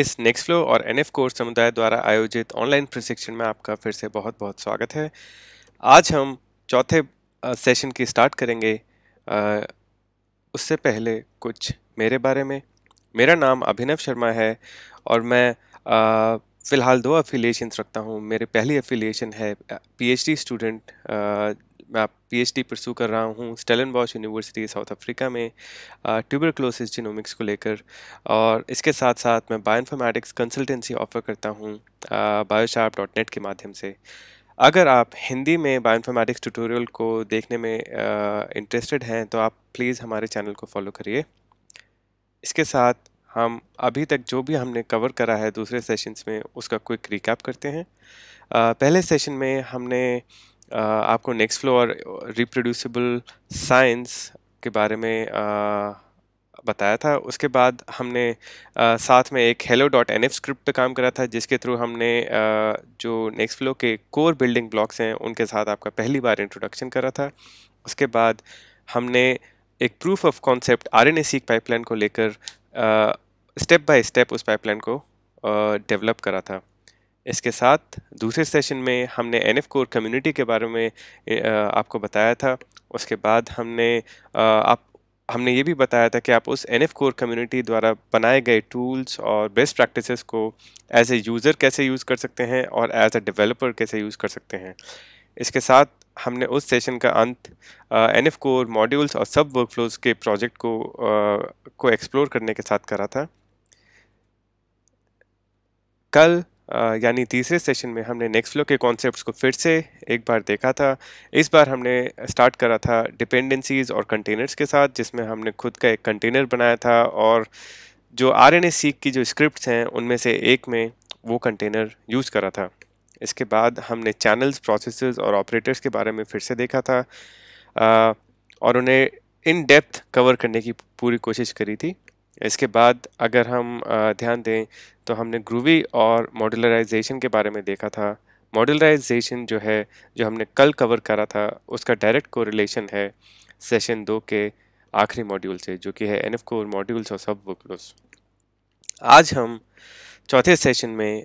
इस फ्लो और N course समुदाय द्वारा आयोजित ऑनलाइन प्रशिक्षण में आपका फिर से बहुत बहुत स्वागत है आज हम चौथे सेशन की स्टार्ट करेंगे आ, उससे पहले कुछ मेरे बारे में मेरा नाम अभिनव शर्मा है और मैं फ़िलहाल दो अफिलिएशंस रखता हूँ मेरी पहली अफिलिएशन है पीएचडी स्टूडेंट मैं पी एच डी परसू कर रहा हूँ Stellenbosch university South Africa में ट्यूबर क्लोसिस जिनोमिक्स को लेकर और इसके साथ साथ मैं बायोइन्फॉर्मेटिक्स कंसल्टेंसी ऑफर करता हूँ बायोशार्प डॉट नेट के माध्यम से अगर आप हिंदी में बायोइन्फॉर्मेटिक्स ट्यूटोरियल को देखने में इंटरेस्टेड हैं तो आप प्लीज़ हमारे चैनल को फॉलो करिए इसके साथ हम अभी तक जो भी हमने कवर करा है दूसरे सेशंस में उसका क्विक रिकैप करते हैं पहले सेशन में हमने आपको नेक्स्ट फ्लो और रिप्रोड्यूसिबल साइंस के बारे में बताया था उसके बाद हमने आ, साथ में एक hello dot N F script पर काम करा था जिसके थ्रू हमने आ, जो नेक्स्ट फ्लो के कोर बिल्डिंग ब्लॉक्स हैं उनके साथ आपका पहली बार इंट्रोडक्शन करा था उसके बाद हमने एक proof of concept R N A C pipeline को लेकर स्टेप बाय स्टेप उस पाइपलाइन को डेवलप करा था इसके साथ दूसरे सेशन में हमने एन एफ कोर कम्युनिटी के बारे में आपको बताया था उसके बाद हमने आप हमने ये भी बताया था कि आप उस एन एफ कोर कम्युनिटी द्वारा बनाए गए टूल्स और बेस्ट प्रैक्टिसेस को एज ए यूज़र कैसे यूज़ कर सकते हैं और एज ए डेवलपर कैसे यूज़ कर सकते हैं इसके साथ हमने उस सेशन का अंत एन एफ कोर मॉड्यूल्स और सब वर्कफ्लोज के प्रोजेक्ट को आ, को एक्सप्लोर करने के साथ करा था कल यानी तीसरे सेशन में हमने नेक्स्ट फ्लो के कॉन्सेप्ट्स को फिर से एक बार देखा था इस बार हमने स्टार्ट करा था डिपेंडेंसीज़ और कंटेनर्स के साथ जिसमें हमने खुद का एक कंटेनर बनाया था और जो आर एन सीख की जो स्क्रिप्ट्स हैं उनमें से एक में वो कंटेनर यूज़ करा था इसके बाद हमने चैनल्स प्रोसेस और ऑपरेटर्स के बारे में फिर से देखा था आ, और उन्हें इन डेप्थ कवर करने की पूरी कोशिश करी थी इसके बाद अगर हम ध्यान दें तो हमने ग्रूवी और मॉडलराइजेशन के बारे में देखा था मॉडलराइजेशन जो है जो हमने कल कवर करा था उसका डायरेक्ट कोरिलेशन है सेशन दो के आखिरी मॉड्यूल से जो कि है एन एफ कोर मॉड्यूल्स और सब वर्कलोस आज हम चौथे सेशन में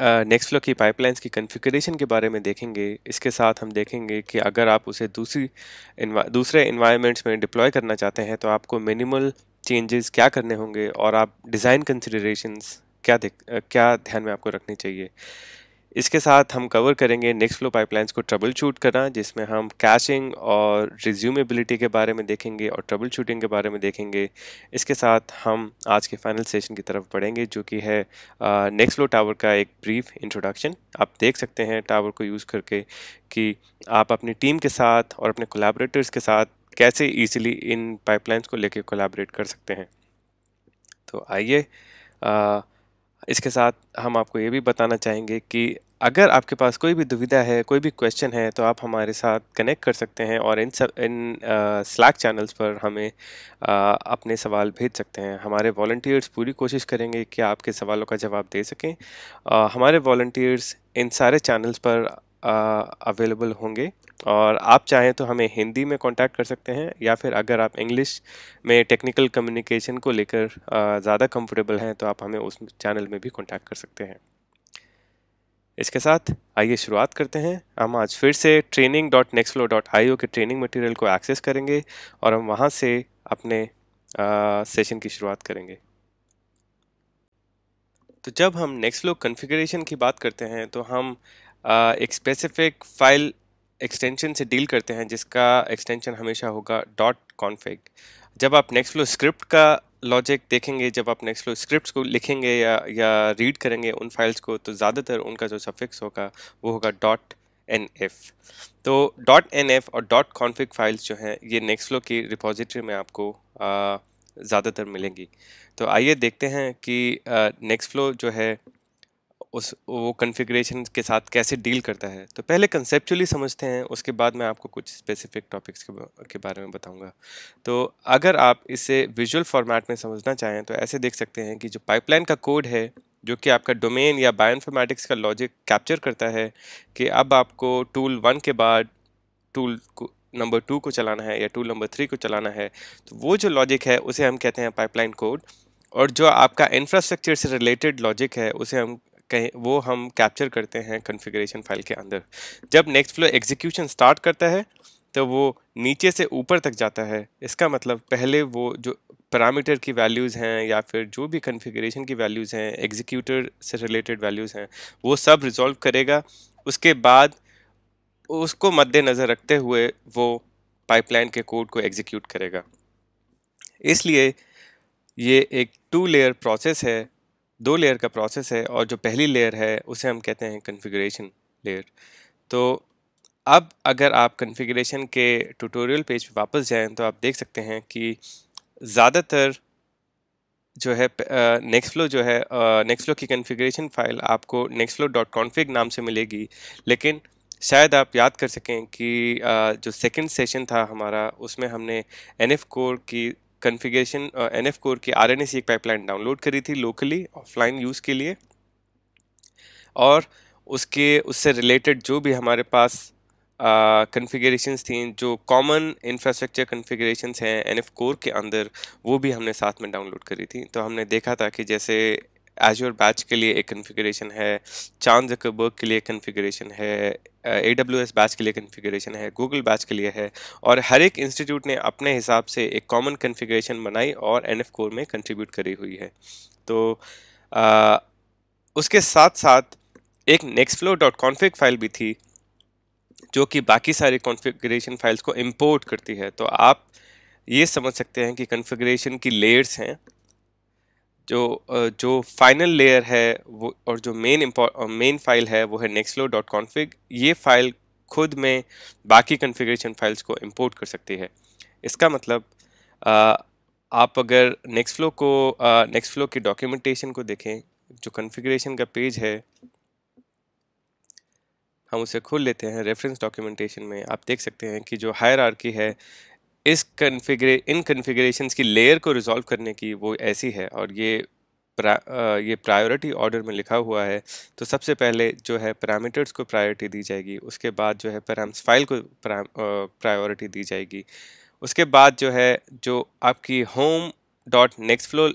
नेक्स्ट फ्लो की पाइपलाइंस की कॉन्फ़िगरेशन के बारे में देखेंगे इसके साथ हम देखेंगे कि अगर आप उसे दूसरी दूसरे इन्वायरमेंट्स में डिप्लॉय करना चाहते हैं तो आपको मिनिमल चेंजेस क्या करने होंगे और आप डिज़ाइन कंसिडरेशंस क्या देख क्या ध्यान में आपको रखनी चाहिए इसके साथ हम कवर करेंगे नेक्स्ट फ्लो पाइपलाइंस को ट्रबल शूट करना जिसमें हम कैशिंग और रिज्यूमेबिलिटी के बारे में देखेंगे और ट्रबल शूटिंग के बारे में देखेंगे इसके साथ हम आज के फाइनल सेशन की तरफ बढ़ेंगे जो कि है नेक्स्ट फ्लो टावर का एक ब्रीफ इंट्रोडक्शन आप देख सकते हैं टावर को यूज़ करके कि आप अपनी टीम के साथ और अपने कोलेबरेटर्स के साथ कैसे ईजिली इन पाइपलाइंस को लेके कोलैबोरेट कर सकते हैं तो आइए इसके साथ हम आपको ये भी बताना चाहेंगे कि अगर आपके पास कोई भी दुविधा है कोई भी क्वेश्चन है तो आप हमारे साथ कनेक्ट कर सकते हैं और इन सब इन स्लैक चैनल्स पर हमें आ, अपने सवाल भेज सकते हैं हमारे वॉल्टियर्स पूरी कोशिश करेंगे कि आपके सवालों का जवाब दे सकें आ, हमारे वॉल्टियर्स इन सारे चैनल्स पर अवेलेबल होंगे और आप चाहें तो हमें हिंदी में कांटेक्ट कर सकते हैं या फिर अगर आप इंग्लिश में टेक्निकल कम्युनिकेशन को लेकर ज़्यादा कंफर्टेबल हैं तो आप हमें उस चैनल में भी कांटेक्ट कर सकते हैं इसके साथ आइए शुरुआत करते हैं हम आज फिर से ट्रेनिंग डॉट डॉट आई के ट्रेनिंग मटेरियल को एक्सेस करेंगे और हम वहाँ से अपने सेशन की शुरुआत करेंगे तो जब हम नेक्स्ट फ्लो कन्फिग्रेशन की बात करते हैं तो हम एक स्पेसिफिक फाइल एक्सटेंशन से डील करते हैं जिसका एक्सटेंशन हमेशा होगा डॉट कॉन्फिग जब आप नेक्स्ट फ्लो स्क्रिप्ट का लॉजिक देखेंगे जब आप नेक्स्ट फ्लो स्क्रिप्ट को लिखेंगे या या रीड करेंगे उन फाइल्स को तो ज़्यादातर उनका जो सफिक्स होगा वो होगा डॉट एन एफ तो डॉट एन एफ और डॉट कॉन्फिक फाइल्स जो हैं ये नेक्स्ट फ्लो की रिपोजिटरी में आपको ज़्यादातर मिलेंगी तो आइए देखते हैं कि नेक्स्ट फ्लो जो है उस वो कन्फिग्रेशन के साथ कैसे डील करता है तो पहले कंसेप्चुअली समझते हैं उसके बाद मैं आपको कुछ स्पेसिफिक टॉपिक्स के, बारे में बताऊंगा तो अगर आप इसे विजुअल फॉर्मेट में समझना चाहें तो ऐसे देख सकते हैं कि जो पाइपलाइन का कोड है जो कि आपका डोमेन या बायोइन्फॉर्मेटिक्स का लॉजिक कैप्चर करता है कि अब आपको टूल वन के बाद टूल नंबर टू को चलाना है या टूल नंबर थ्री को चलाना है तो वो जो लॉजिक है उसे हम कहते हैं पाइपलाइन कोड और जो आपका इंफ्रास्ट्रक्चर से रिलेटेड लॉजिक है उसे हम कहीं वो हम कैप्चर करते हैं कॉन्फ़िगरेशन फाइल के अंदर जब नेक्स्ट फ्लो एग्जीक्यूशन स्टार्ट करता है तो वो नीचे से ऊपर तक जाता है इसका मतलब पहले वो जो पैरामीटर की वैल्यूज़ हैं या फिर जो भी कॉन्फ़िगरेशन की वैल्यूज़ हैं एग्जीक्यूटर से रिलेटेड वैल्यूज़ हैं वो सब रिजॉल्व करेगा उसके बाद उसको मद्देनज़र रखते हुए वो पाइपलाइन के कोड को एग्जीक्यूट करेगा इसलिए ये एक टू लेयर प्रोसेस है दो लेयर का प्रोसेस है और जो पहली लेयर है उसे हम कहते हैं कन्फिग्रेशन लेयर तो अब अगर आप कन्फिग्रेशन के ट्यूटोरियल पेज पे वापस जाएँ तो आप देख सकते हैं कि ज़्यादातर जो है नेक्स्ट फ्लो जो है नेक्स्ट फ्लो की कन्फिग्रेशन फाइल आपको नेक्स्ट फ्लो डॉट कॉन्फिग नाम से मिलेगी लेकिन शायद आप याद कर सकें कि uh, जो सेकंड सेशन था हमारा उसमें हमने एन एफ कोर की कन्फिगेशन एन एफ कोर की आर एन एस एक पाइपलाइन डाउनलोड करी थी लोकली ऑफलाइन यूज़ के लिए और उसके उससे रिलेटेड जो भी हमारे पास कन्फिग्रेशन uh, थी जो कॉमन इंफ्रास्ट्रक्चर कन्फिग्रेशन हैं एन एफ कोर के अंदर वो भी हमने साथ में डाउनलोड करी थी तो हमने देखा था कि जैसे एज योर बैच के लिए एक कन्फिग्रेशन है चांद जकबर्ग के लिए कन्फिग्रेशन है ए डब्ल्यू एस बैच के लिए कन्फिग्रेशन है गूगल बैच के लिए है और हर एक इंस्टीट्यूट ने अपने हिसाब से एक कॉमन कन्फिग्रेशन बनाई और एन एफ कोर में कंट्रीब्यूट करी हुई है तो आ, उसके साथ साथ एक Nextflow dot config file भी थी जो कि बाकी सारे कॉन्फ़िगरेशन फाइल्स को इम्पोर्ट करती है तो आप ये समझ सकते हैं कि कॉन्फ़िगरेशन की लेयर्स हैं जो जो फाइनल लेयर है वो और जो मेन मेन फाइल है वो है नेक्सलो डॉट कॉन्फिग ये फाइल खुद में बाकी कन्फिग्रेशन फाइल्स को इंपोर्ट कर सकती है इसका मतलब आ, आप अगर नेक्स्ट फ्लो को नेक्स्ट फ्लो की डॉक्यूमेंटेशन को देखें जो कन्फिग्रेशन का पेज है हम उसे खोल लेते हैं रेफरेंस डॉक्यूमेंटेशन में आप देख सकते हैं कि जो हायर है इस कन्फिग्रे इन कन्फिग्रेशन की लेयर को रिजॉल्व करने की वो ऐसी है और ये प्रा, आ, ये प्रायोरिटी ऑर्डर में लिखा हुआ है तो सबसे पहले जो है पैरामीटर्स को प्रायोरिटी दी जाएगी उसके बाद जो है पैराम्स फाइल को प्रायोरिटी दी जाएगी उसके बाद जो है जो आपकी home dot Nextflow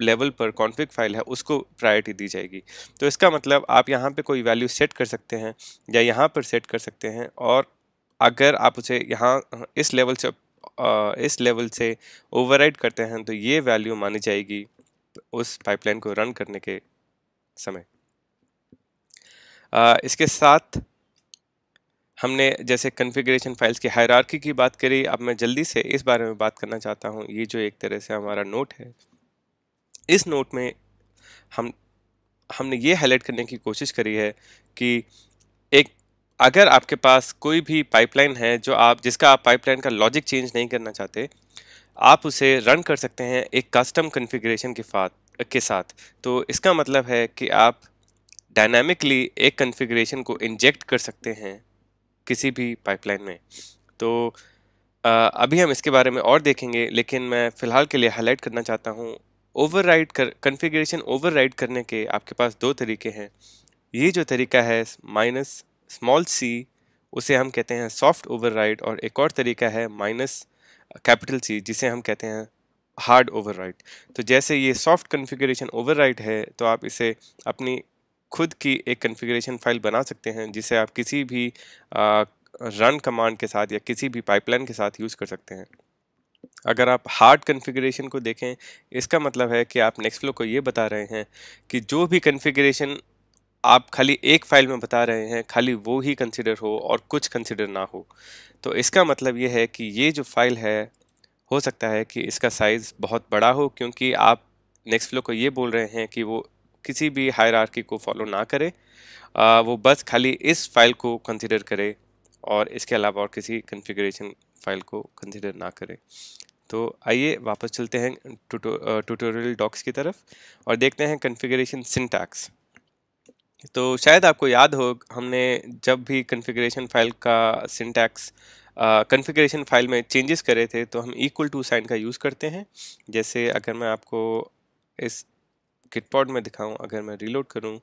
level पर कॉन्फ़िग फाइल है उसको प्रायोरिटी दी जाएगी तो इसका मतलब आप यहाँ पे कोई वैल्यू सेट कर सकते हैं या यहाँ पर सेट कर सकते हैं और अगर आप उसे यहाँ इस लेवल से इस लेवल से ओवरराइड करते हैं तो ये वैल्यू मानी जाएगी उस पाइपलाइन को रन करने के समय इसके साथ हमने जैसे कन्फिग्रेशन फाइल्स की हायरार्की की बात करी अब मैं जल्दी से इस बारे में बात करना चाहता हूँ ये जो एक तरह से हमारा नोट है इस नोट में हम हमने ये हाईलाइट करने की कोशिश करी है कि एक अगर आपके पास कोई भी पाइपलाइन है जो आप जिसका आप पाइपलाइन का लॉजिक चेंज नहीं करना चाहते आप उसे रन कर सकते हैं एक कस्टम कन्फिग्रेशन के साथ के साथ तो इसका मतलब है कि आप डायनामिकली एक कन्फिग्रेशन को इंजेक्ट कर सकते हैं किसी भी पाइपलाइन में तो अभी हम इसके बारे में और देखेंगे लेकिन मैं फ़िलहाल के लिए हाईलाइट करना चाहता हूँ ओवरराइड कर कन्फिग्रेशन ओवरराइड करने के आपके पास दो तरीके हैं ये जो तरीका है माइनस स्मॉल सी उसे हम कहते हैं सॉफ्ट ओवरराइड और एक और तरीका है माइनस कैपिटल सी जिसे हम कहते हैं हार्ड ओवरराइड तो जैसे ये सॉफ्ट कन्फिग्रेशन ओवरराइड है तो आप इसे अपनी खुद की एक कन्फिग्रेशन फाइल बना सकते हैं जिसे आप किसी भी रन कमांड के साथ या किसी भी पाइपलाइन के साथ यूज़ कर सकते हैं अगर आप हार्ड कन्फिग्रेशन को देखें इसका मतलब है कि आप नेक्स्ट फ्लो को ये बता रहे हैं कि जो भी कन्फिग्रेशन आप खाली एक फाइल में बता रहे हैं खाली वो ही कंसिडर हो और कुछ कंसिडर ना हो तो इसका मतलब ये है कि ये जो फाइल है हो सकता है कि इसका साइज़ बहुत बड़ा हो क्योंकि आप नेक्स्ट फ्लो को ये बोल रहे हैं कि वो किसी भी हायरार्की को फॉलो ना करे आ, वो बस खाली इस फाइल को कंसिडर करे और इसके अलावा और किसी कन्फिग्रेशन फाइल को कंसिडर ना करे तो आइए वापस चलते हैं ट्यूटोरियल डॉक्स की तरफ और देखते हैं कन्फिग्रेशन सिंटैक्स तो शायद आपको याद हो हमने जब भी कन्फिग्रेशन फाइल का सिंटैक्स कन्फिग्रेशन फाइल में चेंजेस करे थे तो हम इक्वल टू साइन का यूज़ करते हैं जैसे अगर मैं आपको इस किटपॉड में दिखाऊं अगर मैं रीलोड करूं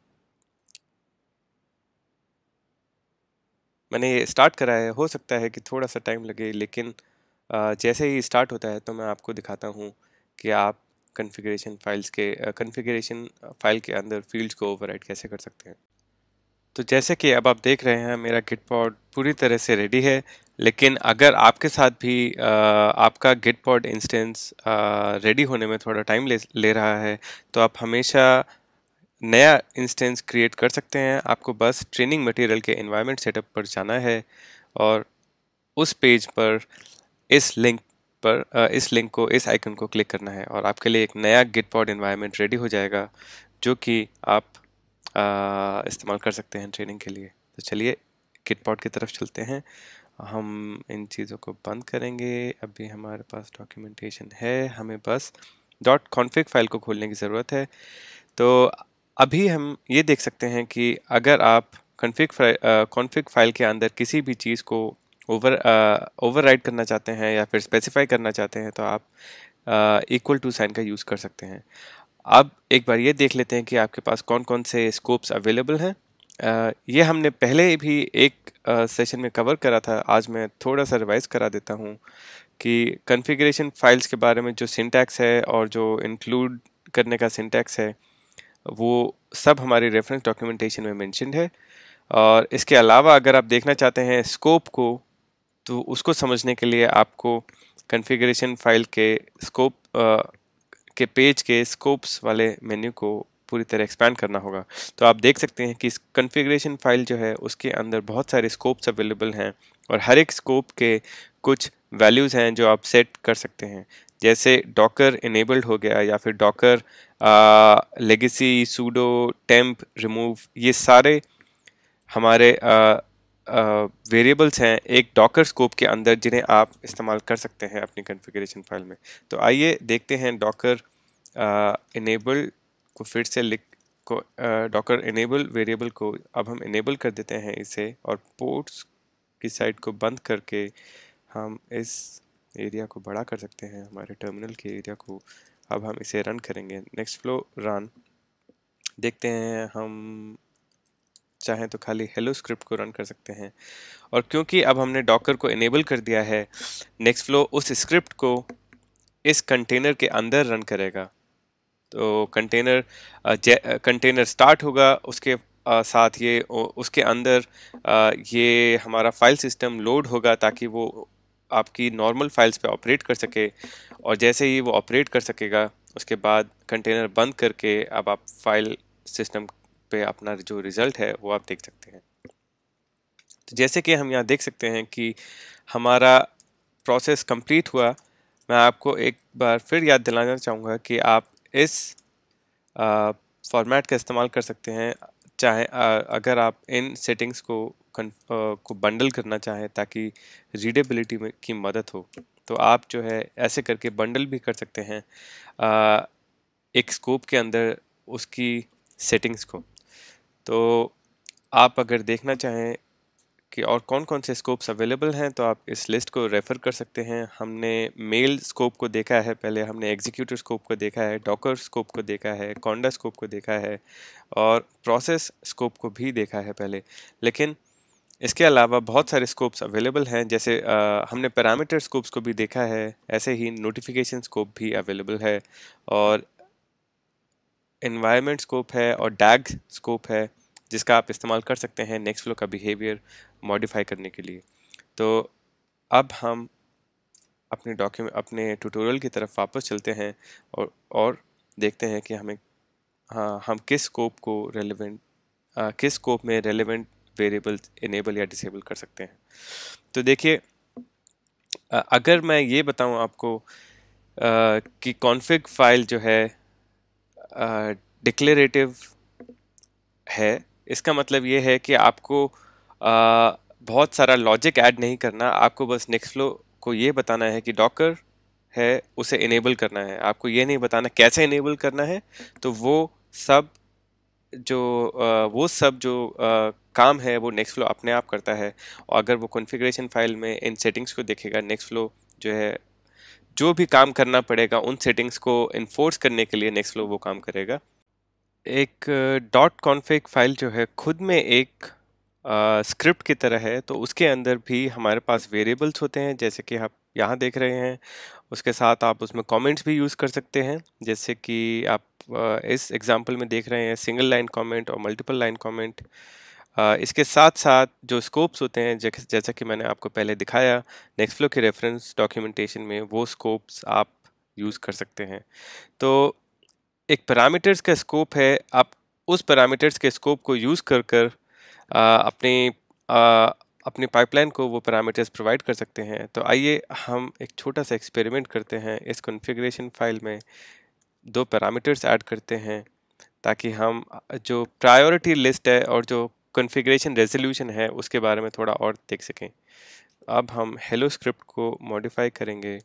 मैंने ये स्टार्ट करा है हो सकता है कि थोड़ा सा टाइम लगे लेकिन जैसे ही स्टार्ट होता है तो मैं आपको दिखाता हूँ कि आप कन्फिग्रेशन फाइल्स के कन्फिग्रेशन फाइल के अंदर फील्ड्स को ओवरराइड कैसे कर सकते हैं तो जैसे कि अब आप देख रहे हैं मेरा गिट पॉड पूरी तरह से रेडी है लेकिन अगर आपके साथ भी आ, आपका गिट पॉड इंस्टेंस रेडी होने में थोड़ा टाइम ले ले रहा है तो आप हमेशा नया इंस्टेंस क्रिएट कर सकते हैं आपको बस ट्रेनिंग मटेरियल के इन्वायरमेंट सेटअप पर जाना है और उस पेज पर इस लिंक पर इस लिंक को इस आइकन को क्लिक करना है और आपके लिए एक नया गिट पॉड इन्वायरमेंट रेडी हो जाएगा जो कि आप इस्तेमाल कर सकते हैं ट्रेनिंग के लिए तो चलिए गिट पॉड की तरफ चलते हैं हम इन चीज़ों को बंद करेंगे अभी हमारे पास डॉक्यूमेंटेशन है हमें बस डॉट कॉन्फ़िग फाइल को खोलने की ज़रूरत है तो अभी हम ये देख सकते हैं कि अगर आप कॉन्फ़िग कॉन्फ़िग फाइल के अंदर किसी भी चीज़ को ओवर ओवर uh, करना चाहते हैं या फिर स्पेसिफाई करना चाहते हैं तो आप इक्वल टू साइन का यूज़ कर सकते हैं अब एक बार ये देख लेते हैं कि आपके पास कौन कौन से स्कोप्स अवेलेबल हैं uh, ये हमने पहले भी एक सेशन uh, में कवर करा था आज मैं थोड़ा सा रिवाइज करा देता हूँ कि कॉन्फ़िगरेशन फाइल्स के बारे में जो सिंटैक्स है और जो इंक्लूड करने का सिंटैक्स है वो सब हमारे रेफरेंस डॉक्यूमेंटेशन में मैंशनड है और इसके अलावा अगर आप देखना चाहते हैं स्कोप को तो उसको समझने के लिए आपको कॉन्फ़िगरेशन फाइल के स्कोप के पेज के स्कोप्स वाले मेन्यू को पूरी तरह एक्सपैंड करना होगा तो आप देख सकते हैं कि इस कन्फिग्रेशन फाइल जो है उसके अंदर बहुत सारे स्कोप्स अवेलेबल हैं और हर एक स्कोप के कुछ वैल्यूज़ हैं जो आप सेट कर सकते हैं जैसे डॉकर इनेबल्ड हो गया या फिर docker legacy sudo temp remove ये सारे हमारे uh, वेरिएबल्स हैं एक डॉकर स्कोप के अंदर जिन्हें आप इस्तेमाल कर सकते हैं अपनी कॉन्फ़िगरेशन फाइल में तो आइए देखते हैं डॉकर इनेबल को फिर से लिख को डॉकर इनेबल वेरिएबल को अब हम इनेबल कर देते हैं इसे और पोर्ट्स की साइड को बंद करके हम इस एरिया को बड़ा कर सकते हैं हमारे टर्मिनल के एरिया को अब हम इसे रन करेंगे नेक्स्ट फ्लो रन देखते हैं हम चाहें तो खाली हेलो स्क्रिप्ट को रन कर सकते हैं और क्योंकि अब हमने डॉकर को इनेबल कर दिया है नेक्स्ट फ्लो उस स्क्रिप्ट को इस कंटेनर के अंदर रन करेगा तो कंटेनर कंटेनर स्टार्ट होगा उसके आ, साथ ये उसके अंदर आ, ये हमारा फाइल सिस्टम लोड होगा ताकि वो आपकी नॉर्मल फाइल्स पे ऑपरेट कर सके और जैसे ही वो ऑपरेट कर सकेगा उसके बाद कंटेनर बंद करके अब आप फाइल सिस्टम पे अपना जो रिज़ल्ट है वो आप देख सकते हैं तो जैसे कि हम यहाँ देख सकते हैं कि हमारा प्रोसेस कंप्लीट हुआ मैं आपको एक बार फिर याद दिलाना चाहूँगा कि आप इस फॉर्मेट का इस्तेमाल कर सकते हैं चाहे अगर आप इन सेटिंग्स को कन, आ, को बंडल करना चाहें ताकि रीडेबिलिटी में की मदद हो तो आप जो है ऐसे करके बंडल भी कर सकते हैं आ, एक स्कोप के अंदर उसकी सेटिंग्स को तो आप अगर देखना चाहें कि और कौन कौन से स्कोप्स अवेलेबल हैं तो आप इस लिस्ट को रेफ़र कर सकते हैं हमने मेल स्कोप को देखा है पहले हमने एग्जीक्यूटिव स्कोप को देखा है डॉकर स्कोप को देखा है कॉन्डा स्कोप को देखा है और प्रोसेस स्कोप को भी देखा है पहले लेकिन इसके अलावा बहुत सारे स्कोप्स अवेलेबल हैं जैसे आ, हमने पैरामीटर स्कोप्स को भी देखा है ऐसे ही नोटिफिकेशन स्कोप भी अवेलेबल है और इन्वायरमेंट स्कोप है और डैग स्कोप है जिसका आप इस्तेमाल कर सकते हैं नेक्स्ट फ्लो का बिहेवियर मॉडिफाई करने के लिए तो अब हम अपने डॉक्यूमेंट अपने ट्यूटोरियल की तरफ वापस चलते हैं और और देखते हैं कि हमें हाँ हम किस स्कोप को रेलिवेंट हाँ, किस स्कोप में रेलिवेंट वेरिएबल इनेबल या डिसेबल कर सकते हैं तो देखिए अगर मैं ये बताऊं आपको आ, कि कॉन्फ़िग फाइल जो है डिक्लेरेटिव है इसका मतलब ये है कि आपको बहुत सारा लॉजिक ऐड नहीं करना आपको बस नेक्स्ट फ्लो को ये बताना है कि डॉकर है उसे इनेबल करना है आपको ये नहीं बताना कैसे इनेबल करना है तो वो सब जो वो सब जो काम है वो नेक्स्ट फ्लो अपने आप करता है और अगर वो कॉन्फ़िगरेशन फाइल में इन सेटिंग्स को देखेगा नेक्स्ट फ्लो जो है जो भी काम करना पड़ेगा उन सेटिंग्स को इन्फोर्स करने के लिए नेक्स्ट फ्लो वो काम करेगा एक डॉट कॉन्फिक फाइल जो है खुद में एक स्क्रिप्ट uh, की तरह है तो उसके अंदर भी हमारे पास वेरिएबल्स होते हैं जैसे कि आप यहाँ देख रहे हैं उसके साथ आप उसमें कमेंट्स भी यूज़ कर सकते हैं जैसे कि आप uh, इस एग्जांपल में देख रहे हैं सिंगल लाइन कमेंट और मल्टीपल लाइन कमेंट इसके साथ साथ जो स्कोप्स होते हैं जैसा कि मैंने आपको पहले दिखाया नेक्स्ट फ्लो के रेफरेंस डॉक्यूमेंटेशन में वो स्कोप्स आप यूज़ कर सकते हैं तो एक पैरामीटर्स का स्कोप है आप उस पैरामीटर्स के स्कोप को यूज़ कर कर आ, अपने अपनी पाइपलाइन को वो पैरामीटर्स प्रोवाइड कर सकते हैं तो आइए हम एक छोटा सा एक्सपेरिमेंट करते हैं इस कॉन्फ़िगरेशन फाइल में दो पैरामीटर्स ऐड करते हैं ताकि हम जो प्रायोरिटी लिस्ट है और जो कॉन्फ़िगरेशन रेजोल्यूशन है उसके बारे में थोड़ा और देख सकें अब हम हेलो स्क्रिप्ट को मॉडिफाई करेंगे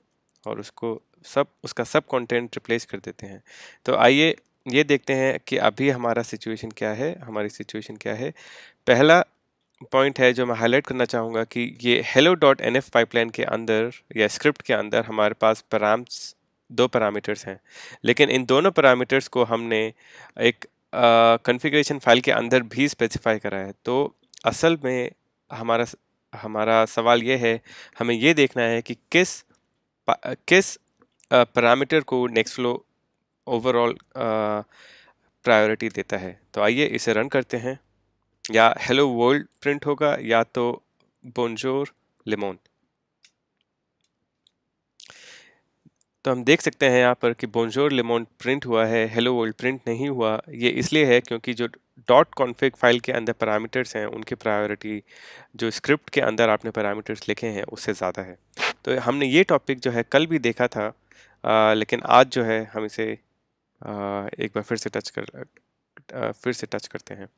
और उसको सब उसका सब कंटेंट रिप्लेस कर देते हैं तो आइए ये देखते हैं कि अभी हमारा सिचुएशन क्या है हमारी सिचुएशन क्या है पहला पॉइंट है जो मैं हाईलाइट करना चाहूँगा कि ये hello dot N F pipeline के अंदर या स्क्रिप्ट के अंदर हमारे पास पैराम्स दो पैरामीटर्स हैं लेकिन इन दोनों पैरामीटर्स को हमने एक कॉन्फ़िगरेशन फाइल के अंदर भी स्पेसिफाई करा है तो असल में हमारा हमारा सवाल ये है हमें ये देखना है कि किस किस पैरामीटर को नेक्स्ट फ्लो ओवरऑल प्रायोरिटी देता है तो आइए इसे रन करते हैं या हेलो वर्ल्ड प्रिंट होगा या तो बोनजोर लेमोन तो हम देख सकते हैं यहाँ पर कि बोनजोर लेमोन प्रिंट हुआ है हेलो वर्ल्ड प्रिंट नहीं हुआ ये इसलिए है क्योंकि जो डॉट कॉन्फ़िग फाइल के अंदर पैरामीटर्स हैं उनकी प्रायोरिटी जो स्क्रिप्ट के अंदर आपने पैरामीटर्स लिखे हैं उससे ज़्यादा है तो हमने ये टॉपिक जो है कल भी देखा था आ, लेकिन आज जो है हम इसे आ, एक बार फिर से टच कर आ, फिर से टच करते हैं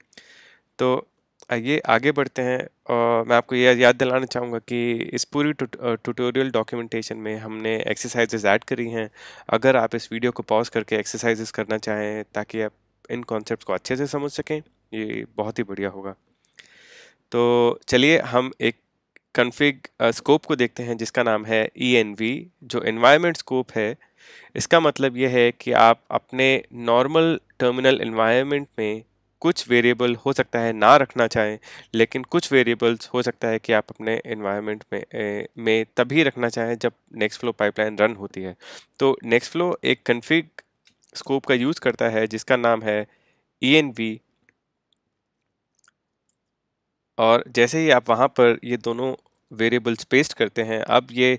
तो आइए आगे बढ़ते हैं और मैं आपको यह याद दिलाना चाहूँगा कि इस पूरी ट्यूटोरियल डॉक्यूमेंटेशन में हमने एक्सरसाइजेज ऐड करी हैं अगर आप इस वीडियो को पॉज करके एक्सरसाइजेज करना चाहें ताकि आप इन कॉन्सेप्ट को अच्छे से समझ सकें ये बहुत ही बढ़िया होगा तो चलिए हम एक कन्फिग स्कोप को देखते हैं जिसका नाम है ई e जो इन्वायरमेंट स्कोप है इसका मतलब यह है कि आप अपने नॉर्मल टर्मिनल इन्वायरमेंट में कुछ वेरिएबल हो सकता है ना रखना चाहें लेकिन कुछ वेरिएबल्स हो सकता है कि आप अपने इन्वायरमेंट में ए, में तभी रखना चाहें जब नेक्स्ट फ्लो पाइपलाइन रन होती है तो नेक्स्ट फ्लो एक कन्फिग स्कोप का यूज़ करता है जिसका नाम है ई e और जैसे ही आप वहाँ पर ये दोनों वेरिएबल्स पेस्ट करते हैं अब ये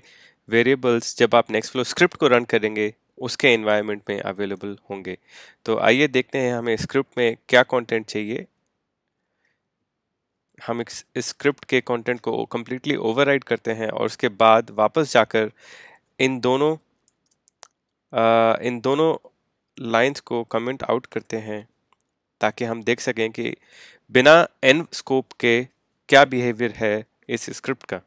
वेरिएबल्स जब आप नेक्स्ट फ्लो स्क्रिप्ट को रन करेंगे उसके एनवायरनमेंट में अवेलेबल होंगे तो आइए देखते हैं हमें स्क्रिप्ट में क्या कंटेंट चाहिए हम इस स्क्रिप्ट के कंटेंट को कम्प्लीटली ओवरराइड करते हैं और उसके बाद वापस जाकर इन दोनों आ, इन दोनों लाइंस को कमेंट आउट करते हैं ताकि हम देख सकें कि बिना एन स्कोप के क्या बिहेवियर है इस स्क्रिप्ट का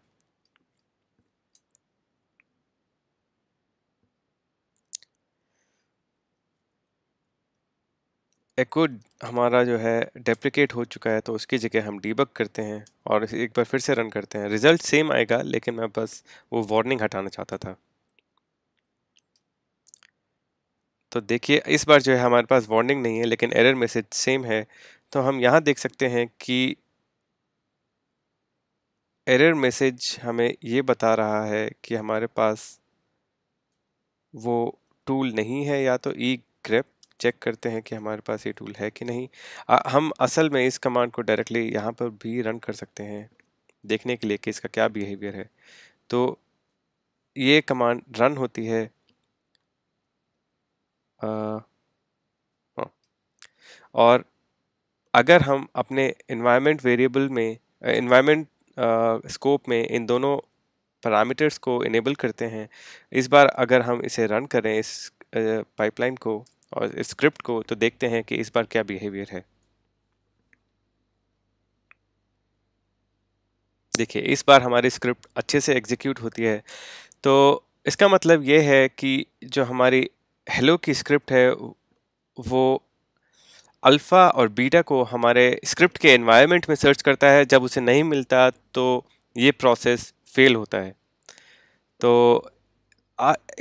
एकुड हमारा जो है डेप्रिकेट हो चुका है तो उसकी जगह हम डीबक करते हैं और एक बार फिर से रन करते हैं रिजल्ट सेम आएगा लेकिन मैं बस वो वार्निंग हटाना चाहता था तो देखिए इस बार जो है हमारे पास वार्निंग नहीं है लेकिन एरर मैसेज सेम है तो हम यहाँ देख सकते हैं कि एरर मैसेज हमें ये बता रहा है कि हमारे पास वो टूल नहीं है या तो ई e ग्रेप चेक करते हैं कि हमारे पास ये टूल है कि नहीं आ, हम असल में इस कमांड को डायरेक्टली यहाँ पर भी रन कर सकते हैं देखने के लिए कि इसका क्या बिहेवियर है तो ये कमांड रन होती है आ, हाँ। और अगर हम अपने इन्वायरमेंट वेरिएबल में इन्वायरमेंट स्कोप में इन दोनों पैरामीटर्स को इनेबल करते हैं इस बार अगर हम इसे रन करें इस पाइपलाइन को और स्क्रिप्ट को तो देखते हैं कि इस बार क्या बिहेवियर है देखिए इस बार हमारी स्क्रिप्ट अच्छे से एग्जीक्यूट होती है तो इसका मतलब ये है कि जो हमारी हेलो की स्क्रिप्ट है वो अल्फ़ा और बीटा को हमारे स्क्रिप्ट के एनवायरनमेंट में सर्च करता है जब उसे नहीं मिलता तो ये प्रोसेस फेल होता है तो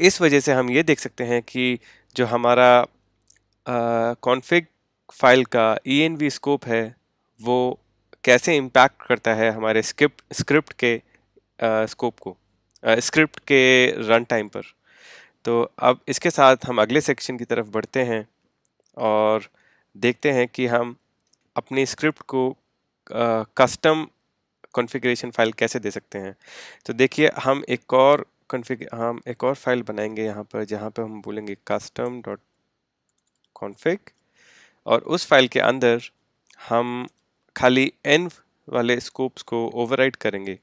इस वजह से हम ये देख सकते हैं कि जो हमारा कॉन्फ़िग फाइल का ई स्कोप है वो कैसे इम्पैक्ट करता है हमारे स्क्रिप्ट स्क्रिप्ट के स्कोप को स्क्रिप्ट के रन टाइम पर तो अब इसके साथ हम अगले सेक्शन की तरफ बढ़ते हैं और देखते हैं कि हम अपनी स्क्रिप्ट को कस्टम कॉन्फ़िगरेशन फाइल कैसे दे सकते हैं तो देखिए हम एक और कॉन्फ़िग हम एक और फाइल बनाएंगे यहाँ पर जहाँ पर हम बोलेंगे कस्टम डॉट config और उस फाइल के अंदर हम खाली एन वाले स्कोप्स को ओवरराइड करेंगे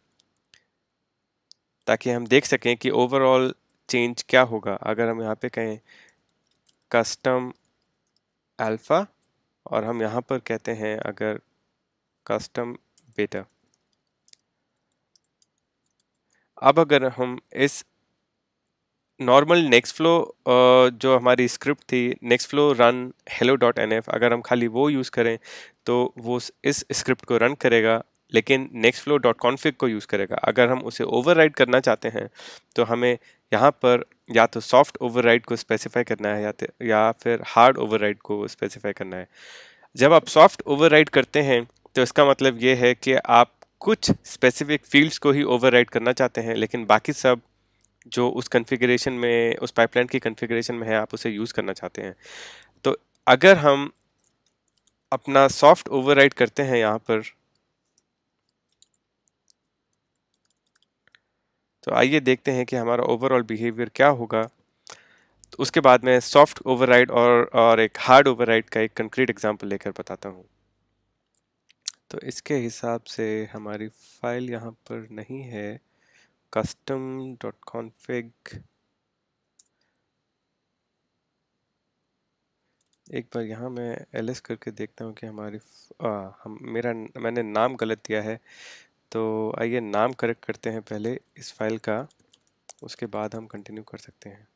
ताकि हम देख सकें कि ओवरऑल चेंज क्या होगा अगर हम यहाँ पे कहें कस्टम अल्फ़ा और हम यहाँ पर कहते हैं अगर कस्टम बेटा अब अगर हम इस नॉर्मल नेक्स्ट फ्लो जो हमारी स्क्रिप्ट थी Nextflow run hello dot N F अगर हम खाली वो यूज़ करें तो वो इस स्क्रिप्ट को रन करेगा लेकिन नेक्स्ट फ्लो डॉट कॉन्फिक को यूज़ करेगा अगर हम उसे ओवर करना चाहते हैं तो हमें यहाँ पर या तो सॉफ्ट ओवर को स्पेसिफाई करना है या या फिर हार्ड ओवर को स्पेसिफाई करना है जब आप सॉफ्ट ओवर करते हैं तो इसका मतलब ये है कि आप कुछ स्पेसिफिक फील्ड्स को ही ओवर करना चाहते हैं लेकिन बाकी सब जो उस कन्फिग्रेशन में उस पाइपलाइन की कन्फिग्रेशन में है आप उसे यूज़ करना चाहते हैं तो अगर हम अपना सॉफ्ट ओवरराइड करते हैं यहाँ पर तो आइए देखते हैं कि हमारा ओवरऑल बिहेवियर क्या होगा तो उसके बाद मैं सॉफ्ट ओवरराइड और और एक हार्ड ओवरराइड का एक कंक्रीट एग्जांपल लेकर बताता हूँ तो इसके हिसाब से हमारी फाइल यहाँ पर नहीं है custom.config एक बार यहाँ मैं एल करके देखता हूँ कि हमारी आ, हम मेरा मैंने नाम गलत दिया है तो आइए नाम करेक्ट करते हैं पहले इस फाइल का उसके बाद हम कंटिन्यू कर सकते हैं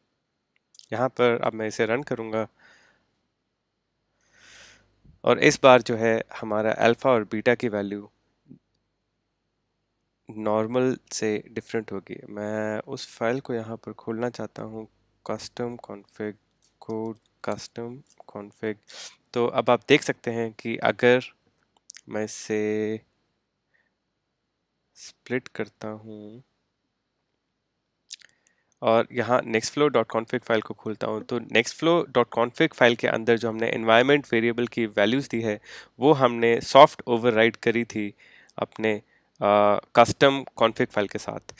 यहाँ पर अब मैं इसे रन करूँगा और इस बार जो है हमारा अल्फ़ा और बीटा की वैल्यू नॉर्मल से डिफरेंट होगी मैं उस फाइल को यहाँ पर खोलना चाहता हूँ custom config code custom config तो अब आप देख सकते हैं कि अगर मैं इसे स्प्लिट करता हूँ और यहाँ Nextflow dot config file को खोलता हूँ तो Nextflow dot config file के अंदर जो हमने इन्वायरमेंट वेरिएबल की वैल्यूज़ दी है वो हमने सॉफ्ट ओवरराइड करी थी अपने कस्टम कॉन्फ़िग फाइल के साथ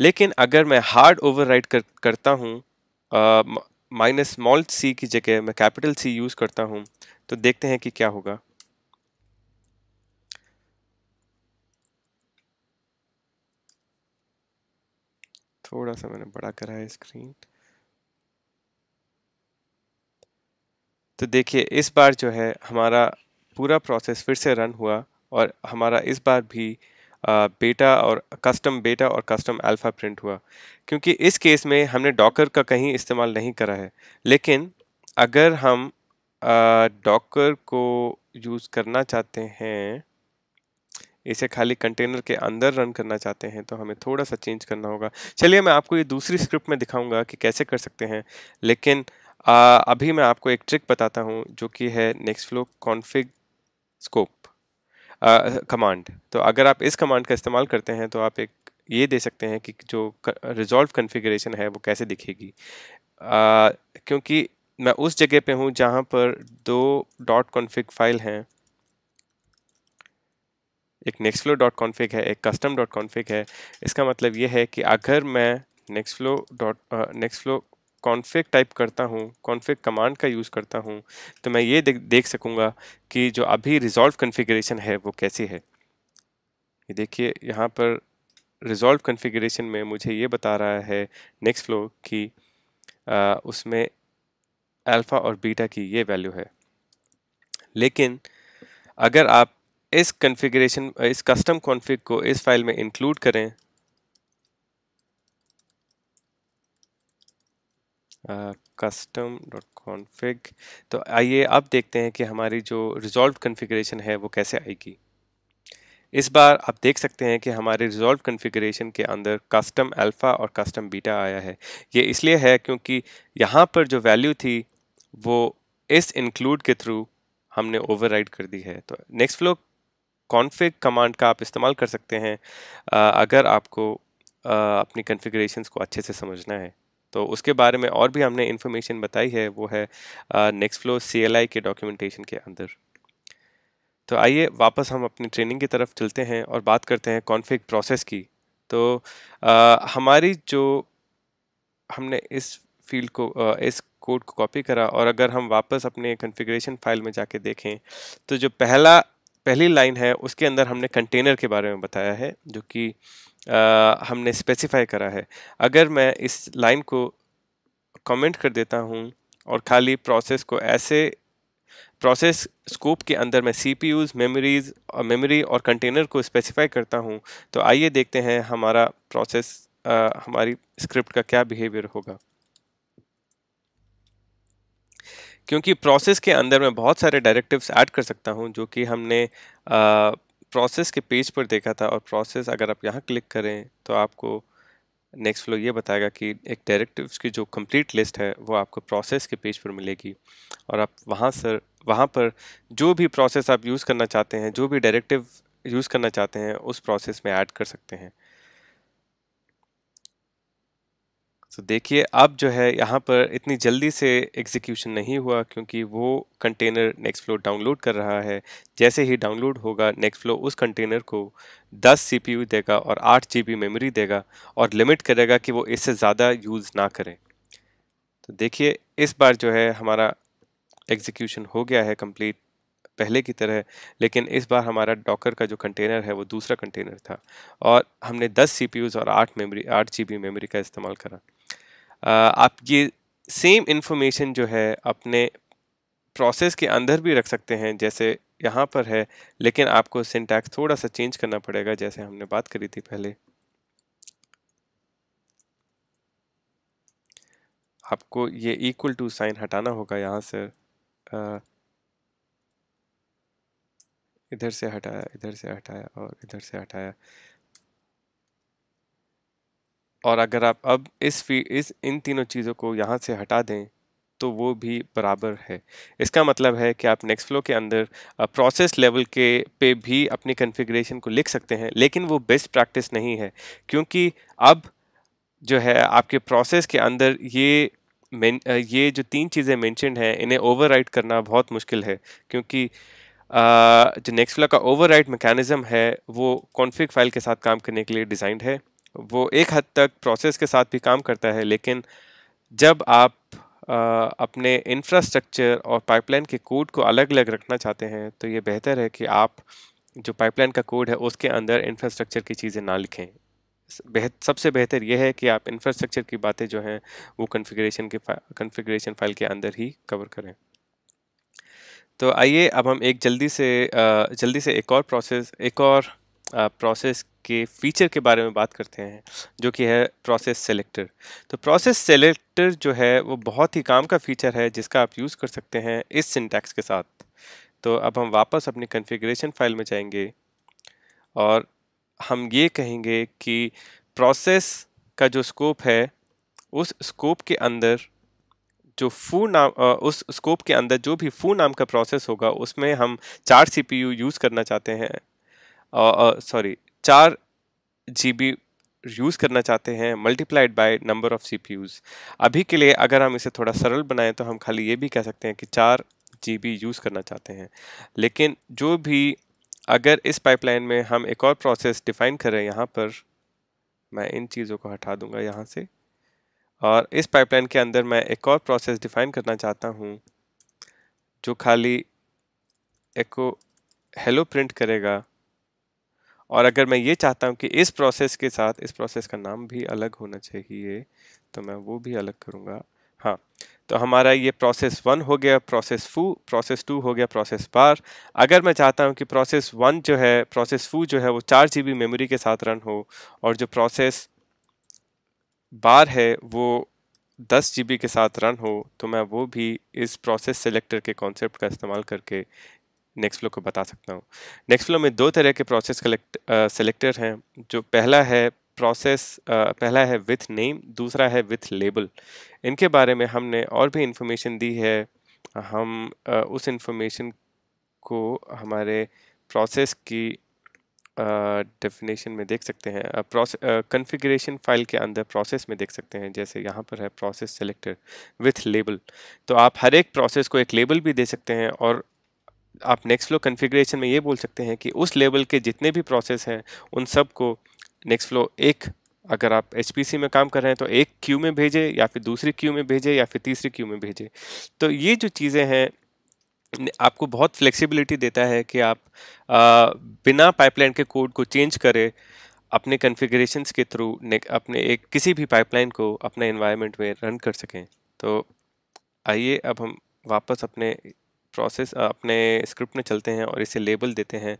लेकिन अगर मैं हार्ड ओवरराइट कर, करता हूँ माइनस स्मॉल सी की जगह मैं कैपिटल सी यूज़ करता हूँ तो देखते हैं कि क्या होगा थोड़ा सा मैंने बड़ा करा है स्क्रीन तो देखिए इस बार जो है हमारा पूरा प्रोसेस फिर से रन हुआ और हमारा इस बार भी बेटा और कस्टम बेटा और कस्टम अल्फ़ा प्रिंट हुआ क्योंकि इस केस में हमने डॉकर का कहीं इस्तेमाल नहीं करा है लेकिन अगर हम डॉकर को यूज़ करना चाहते हैं इसे खाली कंटेनर के अंदर रन करना चाहते हैं तो हमें थोड़ा सा चेंज करना होगा चलिए मैं आपको ये दूसरी स्क्रिप्ट में दिखाऊंगा कि कैसे कर सकते हैं लेकिन आ, अभी मैं आपको एक ट्रिक बताता हूँ जो कि है Nextflow config scope command तो अगर आप इस कमांड का इस्तेमाल करते हैं तो आप एक ये दे सकते हैं कि जो रिजॉल्व कन्फिग्रेशन है वो कैसे दिखेगी uh, क्योंकि मैं उस जगह पे हूँ जहाँ पर दो डॉट कॉन्फ़िग फाइल हैं एक नेक्स्ट फ्लो डॉट कॉन्फ़िग है एक कस्टम डॉट कॉन्फ़िग है इसका मतलब ये है कि अगर मैं Nextflow dot Nextflow config type करता हूँ कॉन्फ़िग कमांड का यूज़ करता हूँ तो मैं ये देख देख सकूँगा कि जो अभी रिजॉल्व कन्फिग्रेशन है वो कैसी है ये देखिए यहाँ पर रिजॉल्व कन्फिग्रेशन में मुझे ये बता रहा है नेक्स्ट फ्लो कि आ, उसमें अल्फ़ा और बीटा की ये वैल्यू है लेकिन अगर आप इस कन्फिग्रेशन इस कस्टम कॉन्फ़िग को इस फाइल में इंक्लूड करें कस्टम डॉट कॉन्फ़िग तो आइए अब देखते हैं कि हमारी जो रिजॉल्व कन्फिग्रेशन है वो कैसे आएगी इस बार आप देख सकते हैं कि हमारे रिजॉल्व कन्फिग्रेशन के अंदर कस्टम अल्फ़ा और कस्टम बीटा आया है ये इसलिए है क्योंकि यहाँ पर जो वैल्यू थी वो इस इंक्लूड के थ्रू हमने ओवरराइड कर दी है तो नेक्स्ट फ्लो कॉन्फ़िग कमांड का आप इस्तेमाल कर सकते हैं अगर आपको अपनी कन्फिग्रेशन को अच्छे से समझना है तो उसके बारे में और भी हमने इन्फॉर्मेशन बताई है वो है नेक्स्ट फ्लो सी के डॉक्यूमेंटेशन के अंदर तो आइए वापस हम अपनी ट्रेनिंग की तरफ चलते हैं और बात करते हैं कॉन्फ़िग प्रोसेस की तो आ, हमारी जो हमने इस फील्ड को आ, इस कोड को कॉपी करा और अगर हम वापस अपने कॉन्फ़िगरेशन फाइल में जाके देखें तो जो पहला पहली लाइन है उसके अंदर हमने कंटेनर के बारे में बताया है जो कि आ, हमने स्पेसिफाई करा है अगर मैं इस लाइन को कमेंट कर देता हूँ और खाली प्रोसेस को ऐसे प्रोसेस स्कोप के अंदर मैं CPUs memories memory और कंटेनर को स्पेसिफाई करता हूँ तो आइए देखते हैं हमारा प्रोसेस हमारी स्क्रिप्ट का क्या बिहेवियर होगा क्योंकि प्रोसेस के अंदर मैं बहुत सारे डायरेक्टिव्स ऐड कर सकता हूँ जो कि हमने आ, प्रोसेस के पेज पर देखा था और प्रोसेस अगर आप यहाँ क्लिक करें तो आपको नेक्स्ट फ्लो ये बताएगा कि एक डायरेक्टिव्स की जो कंप्लीट लिस्ट है वो आपको प्रोसेस के पेज पर मिलेगी और आप वहाँ सर वहाँ पर जो भी प्रोसेस आप यूज़ करना चाहते हैं जो भी डायरेक्टिव यूज़ करना चाहते हैं उस प्रोसेस में ऐड कर सकते हैं सो तो देखिए अब जो है यहाँ पर इतनी जल्दी से एग्जीक्यूशन नहीं हुआ क्योंकि वो कंटेनर नेक्स्ट फ्लो डाउनलोड कर रहा है जैसे ही डाउनलोड होगा नेक्स्ट फ्लो उस कंटेनर को 10 सीपीयू देगा और 8 जीबी मेमोरी देगा और लिमिट करेगा कि वो इससे ज़्यादा यूज़ ना करें तो देखिए इस बार जो है हमारा एग्जीक्यूशन हो गया है कम्प्लीट पहले की तरह लेकिन इस बार हमारा डॉकर का जो कंटेनर है वो दूसरा कंटेनर था और हमने 10 सी और 8 मेमोरी 8 जी मेमोरी का इस्तेमाल करा आप ये सेम इन्फॉर्मेशन जो है अपने प्रोसेस के अंदर भी रख सकते हैं जैसे यहाँ पर है लेकिन आपको सिंटैक्स थोड़ा सा चेंज करना पड़ेगा जैसे हमने बात करी थी पहले आपको ये इक्वल टू साइन हटाना होगा यहाँ से इधर से हटाया इधर से हटाया और इधर से हटाया और अगर आप अब इस फी इस इन तीनों चीज़ों को यहाँ से हटा दें तो वो भी बराबर है इसका मतलब है कि आप नेक्स्ट फ्लो के अंदर प्रोसेस लेवल के पे भी अपनी कन्फिग्रेशन को लिख सकते हैं लेकिन वो बेस्ट प्रैक्टिस नहीं है क्योंकि अब जो है आपके प्रोसेस के अंदर ये मेन ये जो तीन चीज़ें मैंशनड हैं इन्हें ओवरराइड करना बहुत मुश्किल है क्योंकि जो नेक्स्ट फ्लो का ओवरराइड मैकेनिज़म है वो कॉन्फ़िग फाइल के साथ काम करने के लिए डिज़ाइंड है वो एक हद तक प्रोसेस के साथ भी काम करता है लेकिन जब आप आ, अपने इंफ्रास्ट्रक्चर और पाइपलाइन के कोड को अलग अलग रखना चाहते हैं तो ये बेहतर है कि आप जो पाइपलाइन का कोड है उसके अंदर इंफ्रास्ट्रक्चर की चीज़ें ना लिखें बेहत सबसे बेहतर यह है कि आप इंफ्रास्ट्रक्चर की बातें जो हैं वो कॉन्फ़िगरेशन के कॉन्फ़िगरेशन फाइल के अंदर ही कवर करें तो आइए अब हम एक जल्दी से जल्दी से एक और प्रोसेस एक और प्रोसेस के फीचर के बारे में बात करते हैं जो कि है प्रोसेस सेलेक्टर तो प्रोसेस सेलेक्टर जो है वो बहुत ही काम का फीचर है जिसका आप यूज़ कर सकते हैं इस सिंटैक्स के साथ तो अब हम वापस अपनी कन्फिग्रेशन फाइल में जाएंगे और हम ये कहेंगे कि प्रोसेस का जो स्कोप है उस स्कोप के अंदर जो फू नाम उस स्कोप के अंदर जो भी फू नाम का प्रोसेस होगा उसमें हम चार सीपीयू यूज़ करना चाहते हैं सॉरी चार जी बी यूज़ करना चाहते हैं multiplied by number of CPUs अभी के लिए अगर हम इसे थोड़ा सरल बनाएं तो हम खाली ये भी कह सकते हैं कि चार जी बी यूज़ करना चाहते हैं लेकिन जो भी अगर इस पाइपलाइन में हम एक और प्रोसेस डिफाइन करें यहाँ पर मैं इन चीज़ों को हटा दूंगा यहाँ से और इस पाइपलाइन के अंदर मैं एक और प्रोसेस डिफाइन करना चाहता हूँ जो खाली एको हेलो प्रिंट करेगा और अगर मैं ये चाहता हूँ कि इस प्रोसेस के साथ इस प्रोसेस का नाम भी अलग होना चाहिए तो मैं वो भी अलग करूँगा हाँ तो हमारा ये प्रोसेस वन हो गया प्रोसेस फू प्रोसेस टू हो गया प्रोसेस बार अगर मैं चाहता हूँ कि प्रोसेस वन जो है प्रोसेस फू जो है वो चार जी मेमोरी के साथ रन हो और जो प्रोसेस बार है वो दस जी के साथ रन हो तो मैं वो भी इस प्रोसेस सेलेक्टर के कॉन्सेप्ट का इस्तेमाल करके नेक्स्ट फ्लो को बता सकता हूँ नेक्स्ट फ्लो में दो तरह के प्रोसेस कलेक्ट सेलेक्टर हैं जो पहला है प्रोसेस पहला है विथ नेम दूसरा है विथ लेबल इनके बारे में हमने और भी इंफॉर्मेशन दी है हम उस इंफॉर्मेशन को हमारे प्रोसेस की डेफिनेशन uh, में देख सकते हैं कॉन्फ़िगरेशन uh, फाइल uh, के अंदर प्रोसेस में देख सकते हैं जैसे यहाँ पर है प्रोसेस सेलेक्टर विथ लेबल तो आप हर एक प्रोसेस को एक लेबल भी दे सकते हैं और आप नेक्स्ट फ्लो कन्फिग्रेशन में ये बोल सकते हैं कि उस लेवल के जितने भी प्रोसेस हैं उन सब को नेक्स्ट फ्लो एक अगर आप एच में काम कर रहे हैं तो एक क्यू में भेजें या फिर दूसरी क्यू में भेजें या फिर तीसरी क्यू में भेजें तो ये जो चीज़ें हैं आपको बहुत फ्लेक्सिबिलिटी देता है कि आप आ, बिना पाइपलाइन के कोड को चेंज करें अपने कन्फिग्रेशन के थ्रू अपने एक किसी भी पाइपलाइन को अपने इन्वायरमेंट में रन कर सकें तो आइए अब हम वापस अपने प्रोसेस uh, अपने स्क्रिप्ट में चलते हैं और इसे लेबल देते हैं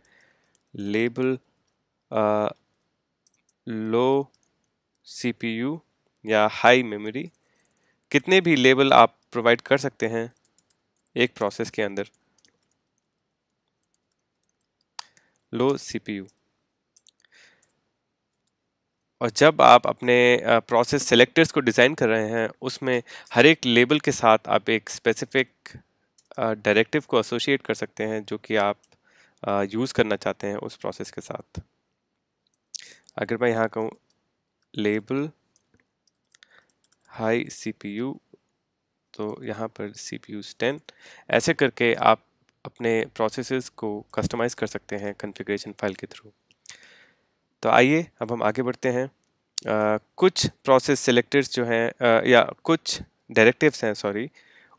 लेबल लो सीपीयू या हाई मेमोरी कितने भी लेबल आप प्रोवाइड कर सकते हैं एक प्रोसेस के अंदर लो सीपीयू और जब आप अपने प्रोसेस uh, सेलेक्टर्स को डिज़ाइन कर रहे हैं उसमें हर एक लेबल के साथ आप एक स्पेसिफिक डायरेक्टिव को एसोशिएट कर सकते हैं जो कि आप यूज़ करना चाहते हैं उस प्रोसेस के साथ अगर मैं यहाँ कहूँ लेबल हाई सी तो यहाँ पर सी पी यू टेन ऐसे करके आप अपने प्रोसेसेस को कस्टमाइज़ कर सकते हैं कॉन्फ़िगरेशन फाइल के थ्रू तो आइए अब हम आगे बढ़ते हैं आ, कुछ प्रोसेस सेलेक्टर्स जो हैं या कुछ डायरेक्टिव्स हैं सॉरी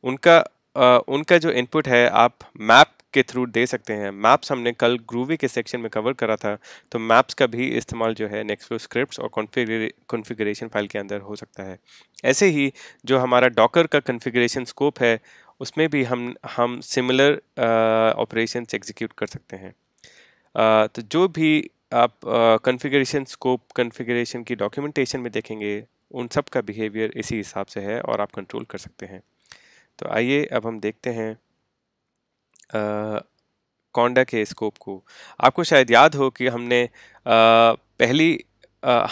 उनका उनका जो इनपुट है आप मैप के थ्रू दे सकते हैं मैप्स हमने कल ग्रूवी के सेक्शन में कवर करा था तो मैप्स का भी इस्तेमाल जो है नेक्स्ट स्क्रिप्ट और कॉन्फ़िगरेशन फाइल के अंदर हो सकता है ऐसे ही जो हमारा डॉकर का कन्फिग्रेशन स्कोप है उसमें भी हम हम सिमिलर ऑपरेशन एग्जीक्यूट कर सकते हैं uh, तो जो भी आप कन्फिग्रेशन स्कोप कन्फिग्रेशन की डॉक्यूमेंटेशन में देखेंगे उन सब का बिहेवियर इसी हिसाब से है और आप कंट्रोल कर सकते हैं तो आइए अब हम देखते हैं कॉन्डा के स्कोप को आपको शायद याद हो कि हमने पहली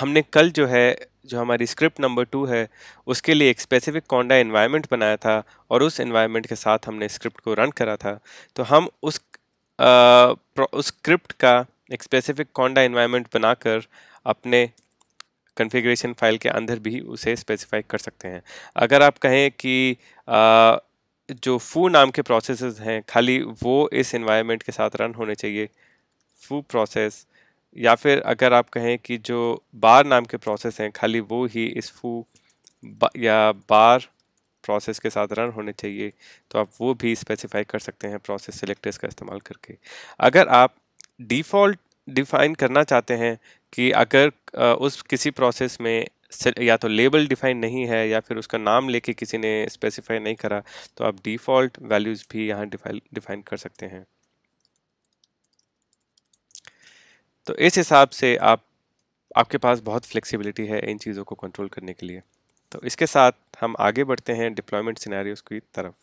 हमने कल जो है जो हमारी स्क्रिप्ट नंबर टू है उसके लिए एक स्पेसिफिक कॉन्डा इन्वायरमेंट बनाया था और उस इन्वायरमेंट के साथ हमने स्क्रिप्ट को रन करा था तो हम उस आ, उस स्क्रिप्ट का एक स्पेसिफिक कॉन्डा इन्वायरमेंट बनाकर अपने कन्फिग्रेशन फाइल के अंदर भी उसे स्पेसिफाई कर सकते हैं अगर आप कहें कि आ, जो फू नाम के प्रोसेस हैं खाली वो इस इन्वायरमेंट के साथ रन होने चाहिए फू प्रोसेस या फिर अगर आप कहें कि जो बार नाम के प्रोसेस हैं खाली वो ही इस फू बा, या बार प्रोसेस के साथ रन होने चाहिए तो आप वो भी स्पेसिफाई कर सकते हैं प्रोसेस सेलेक्टर्स का इस्तेमाल करके अगर आप डिफ़ॉल्ट डिफाइन करना चाहते हैं कि अगर उस किसी प्रोसेस में या तो लेबल डिफाइन नहीं है या फिर उसका नाम लेके किसी ने स्पेसिफाई नहीं करा तो आप डिफ़ॉल्ट वैल्यूज़ भी यहाँ डिफाइन कर सकते हैं तो इस हिसाब से आप आपके पास बहुत फ्लेक्सिबिलिटी है इन चीज़ों को कंट्रोल करने के लिए तो इसके साथ हम आगे बढ़ते हैं डिप्लॉयमेंट सिनेरियोस की तरफ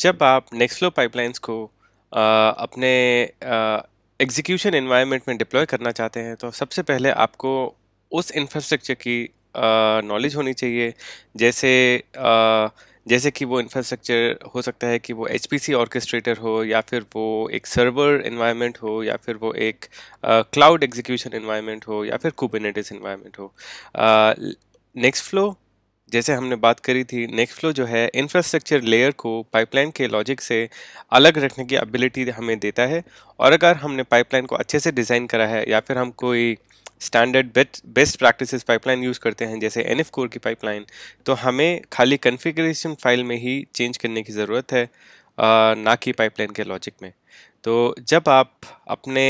जब आप नेक्स्ट फ्लो पाइपलाइंस को आ, अपने एग्जीक्यूशन इन्वायरमेंट में डिप्लॉय करना चाहते हैं तो सबसे पहले आपको उस इंफ्रास्ट्रक्चर की नॉलेज होनी चाहिए जैसे आ, जैसे कि वो इंफ्रास्ट्रक्चर हो सकता है कि वो एच पी ऑर्केस्ट्रेटर हो या फिर वो एक सर्वर इन्वायरमेंट हो या फिर वो एक क्लाउड एग्जीक्यूशन इन्वायरमेंट हो या फिर कुबिनेटिस इन्वायरमेंट हो नेक्स्ट फ्लो जैसे हमने बात करी थी नेक्स्ट फ्लो जो है इंफ्रास्ट्रक्चर लेयर को पाइपलाइन के लॉजिक से अलग रखने की एबिलिटी हमें देता है और अगर हमने पाइपलाइन को अच्छे से डिज़ाइन करा है या फिर हम कोई standard best best practice pipeline use करते हैं जैसे एन कोर की पाइपलाइन तो हमें खाली कन्फिग्रेशन फाइल में ही चेंज करने की ज़रूरत है ना कि पाइपलाइन के लॉजिक में तो जब आप अपने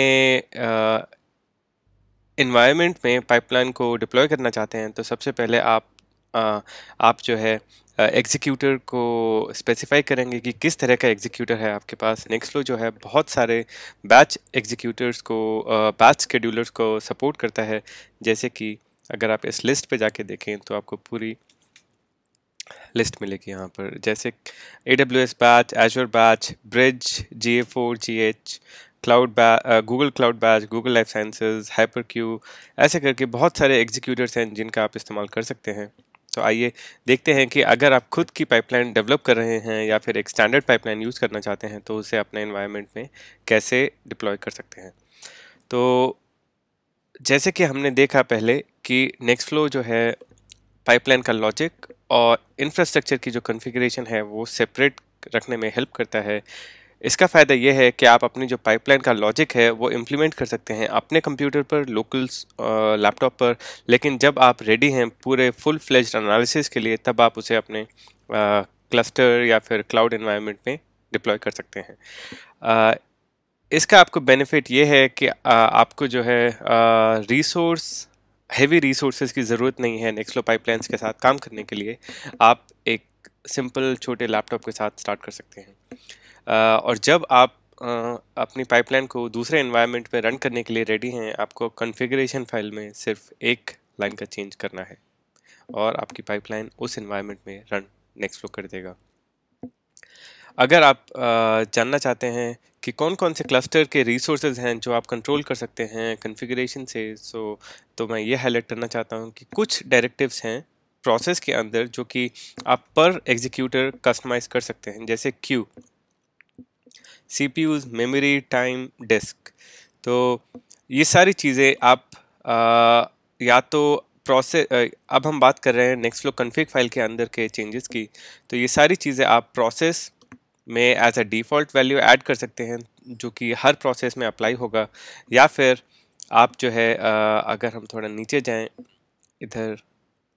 इन्वायरमेंट में पाइपलाइन को डिप्लॉय करना चाहते हैं तो सबसे पहले आप आप जो है एग्जीक्यूटर को स्पेसिफाई करेंगे कि किस तरह का एग्जीक्यूटर है आपके पास नेक्स्टलो जो है बहुत सारे बैच एग्जीक्यूटर्स को बैच स्केड्यूलर्स को सपोर्ट करता है जैसे कि अगर आप इस लिस्ट पे जाके देखें तो आपको पूरी लिस्ट मिलेगी यहाँ पर जैसे A W S batch Azure batch bridge G A four G H cloud बै Google cloud batch Google life sciences HyperQueue ऐसे करके बहुत सारे एग्जीक्यूटर्स हैं जिनका आप इस्तेमाल कर सकते हैं तो आइए देखते हैं कि अगर आप खुद की पाइपलाइन डेवलप कर रहे हैं या फिर एक स्टैंडर्ड पाइपलाइन यूज़ करना चाहते हैं तो उसे अपने इन्वायरमेंट में कैसे डिप्लॉय कर सकते हैं तो जैसे कि हमने देखा पहले कि नेक्स्ट फ्लो जो है पाइपलाइन का लॉजिक और इंफ्रास्ट्रक्चर की जो कॉन्फ़िगरेशन है वो सेपरेट रखने में हेल्प करता है इसका फ़ायदा यह है कि आप अपनी जो पाइपलाइन का लॉजिक है वो इम्प्लीमेंट कर सकते हैं अपने कंप्यूटर पर लोकल लैपटॉप पर लेकिन जब आप रेडी हैं पूरे फुल फ्लेज एनालिसिस के लिए तब आप उसे अपने क्लस्टर या फिर क्लाउड इन्वायरमेंट में डिप्लॉय कर सकते हैं आ, इसका आपको बेनिफिट ये है कि आ, आपको जो है रिसोर्स हैवी रिसोर्सेज की ज़रूरत नहीं है नेक्स्लो पाइपलाइंस के साथ काम करने के लिए आप एक सिंपल छोटे लैपटॉप के साथ स्टार्ट कर सकते हैं और जब आप अपनी पाइपलाइन को दूसरे इन्वायरमेंट में रन करने के लिए रेडी हैं आपको कॉन्फ़िगरेशन फाइल में सिर्फ एक लाइन का चेंज करना है और आपकी पाइपलाइन उस इन्वायरमेंट में रन नेक्स्ट फ्लो कर देगा अगर आप जानना चाहते हैं कि कौन कौन से क्लस्टर के रिसोर्सेज हैं जो आप कंट्रोल कर सकते हैं कॉन्फ़िगरेशन से सो तो मैं ये हाईलाइट करना चाहता हूँ कि कुछ डायरेक्टिव्स हैं प्रोसेस के अंदर जो कि आप पर एग्जीक्यूटर कस्टमाइज कर सकते हैं जैसे queue CPUs memory time disk तो ये सारी चीज़ें आप आ, या तो प्रोसेस अब हम बात कर रहे हैं नेक्स्ट फ्लो कन्फिग फाइल के अंदर के चेंजेस की तो ये सारी चीज़ें आप प्रोसेस में as a default value add कर सकते हैं जो कि हर प्रोसेस में अप्लाई होगा या फिर आप जो है आ, अगर हम थोड़ा नीचे जाएं इधर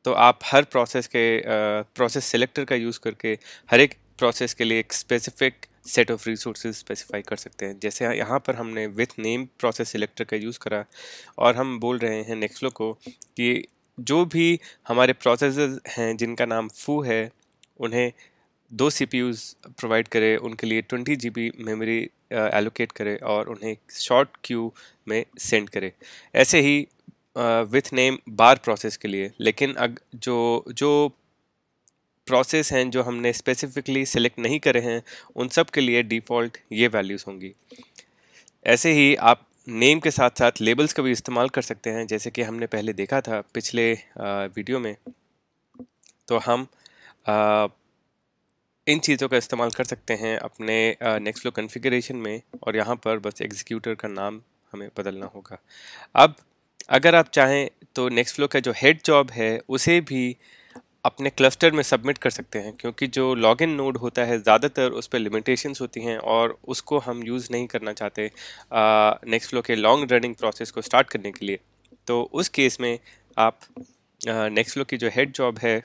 तो आप हर प्रोसेस के प्रोसेस सेलेक्टर का यूज़ करके हर एक प्रोसेस के लिए एक specific set of resources specify कर सकते हैं जैसे यहाँ पर हमने विथ नेम प्रोसेस सिलेक्टर का यूज़ करा और हम बोल रहे हैं नेक्स्लो को कि जो भी हमारे प्रोसेस हैं जिनका नाम फू है उन्हें दो सी प्रोवाइड करें उनके लिए ट्वेंटी जी मेमोरी एलोकेट करे और उन्हें शॉर्ट क्यू में सेंड करे ऐसे ही विथ नेम बार प्रोसेस के लिए लेकिन अग जो जो प्रोसेस हैं जो हमने स्पेसिफिकली सिलेक्ट नहीं करे हैं उन सब के लिए डिफ़ॉल्ट ये वैल्यूज़ होंगी ऐसे ही आप नेम के साथ साथ लेबल्स का भी इस्तेमाल कर सकते हैं जैसे कि हमने पहले देखा था पिछले वीडियो में तो हम इन चीज़ों का इस्तेमाल कर सकते हैं अपने नेक्स्ट फ्लो कन्फिग्रेशन में और यहाँ पर बस एग्जीक्यूटर का नाम हमें बदलना होगा अब अगर आप चाहें तो नेक्स्ट फ्लो का जो हेड जॉब है उसे भी अपने क्लस्टर में सबमिट कर सकते हैं क्योंकि जो लॉगिन नोड होता है ज़्यादातर उस पर लिमिटेशंस होती हैं और उसको हम यूज़ नहीं करना चाहते नेक्स्ट फ्लो के लॉन्ग रनिंग प्रोसेस को स्टार्ट करने के लिए तो उस केस में आप नेक्स्ट फ्लो की जो हेड जॉब है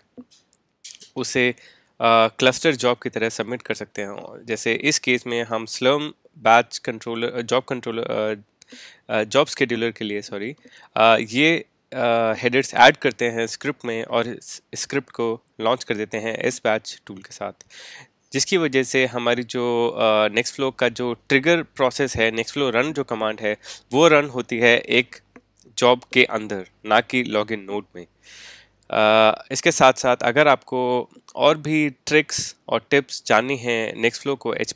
उसे क्लस्टर uh, जॉब की तरह सबमिट कर सकते हैं जैसे इस केस में हम Slurm batch controller job controller job scheduler के लिए सॉरी uh, ये हेडर्स ऐड करते हैं स्क्रिप्ट में और स्क्रिप्ट को लॉन्च कर देते हैं एस बैच टूल के साथ जिसकी वजह से हमारी जो नेक्स्ट फ्लो का जो ट्रिगर प्रोसेस है नेक्स्ट फ्लो रन जो कमांड है वो रन होती है एक जॉब के अंदर ना कि लॉग इन नोट में आ, इसके साथ साथ अगर आपको और भी ट्रिक्स और टिप्स जाननी हैं नेक्स्ट फ्लो को एच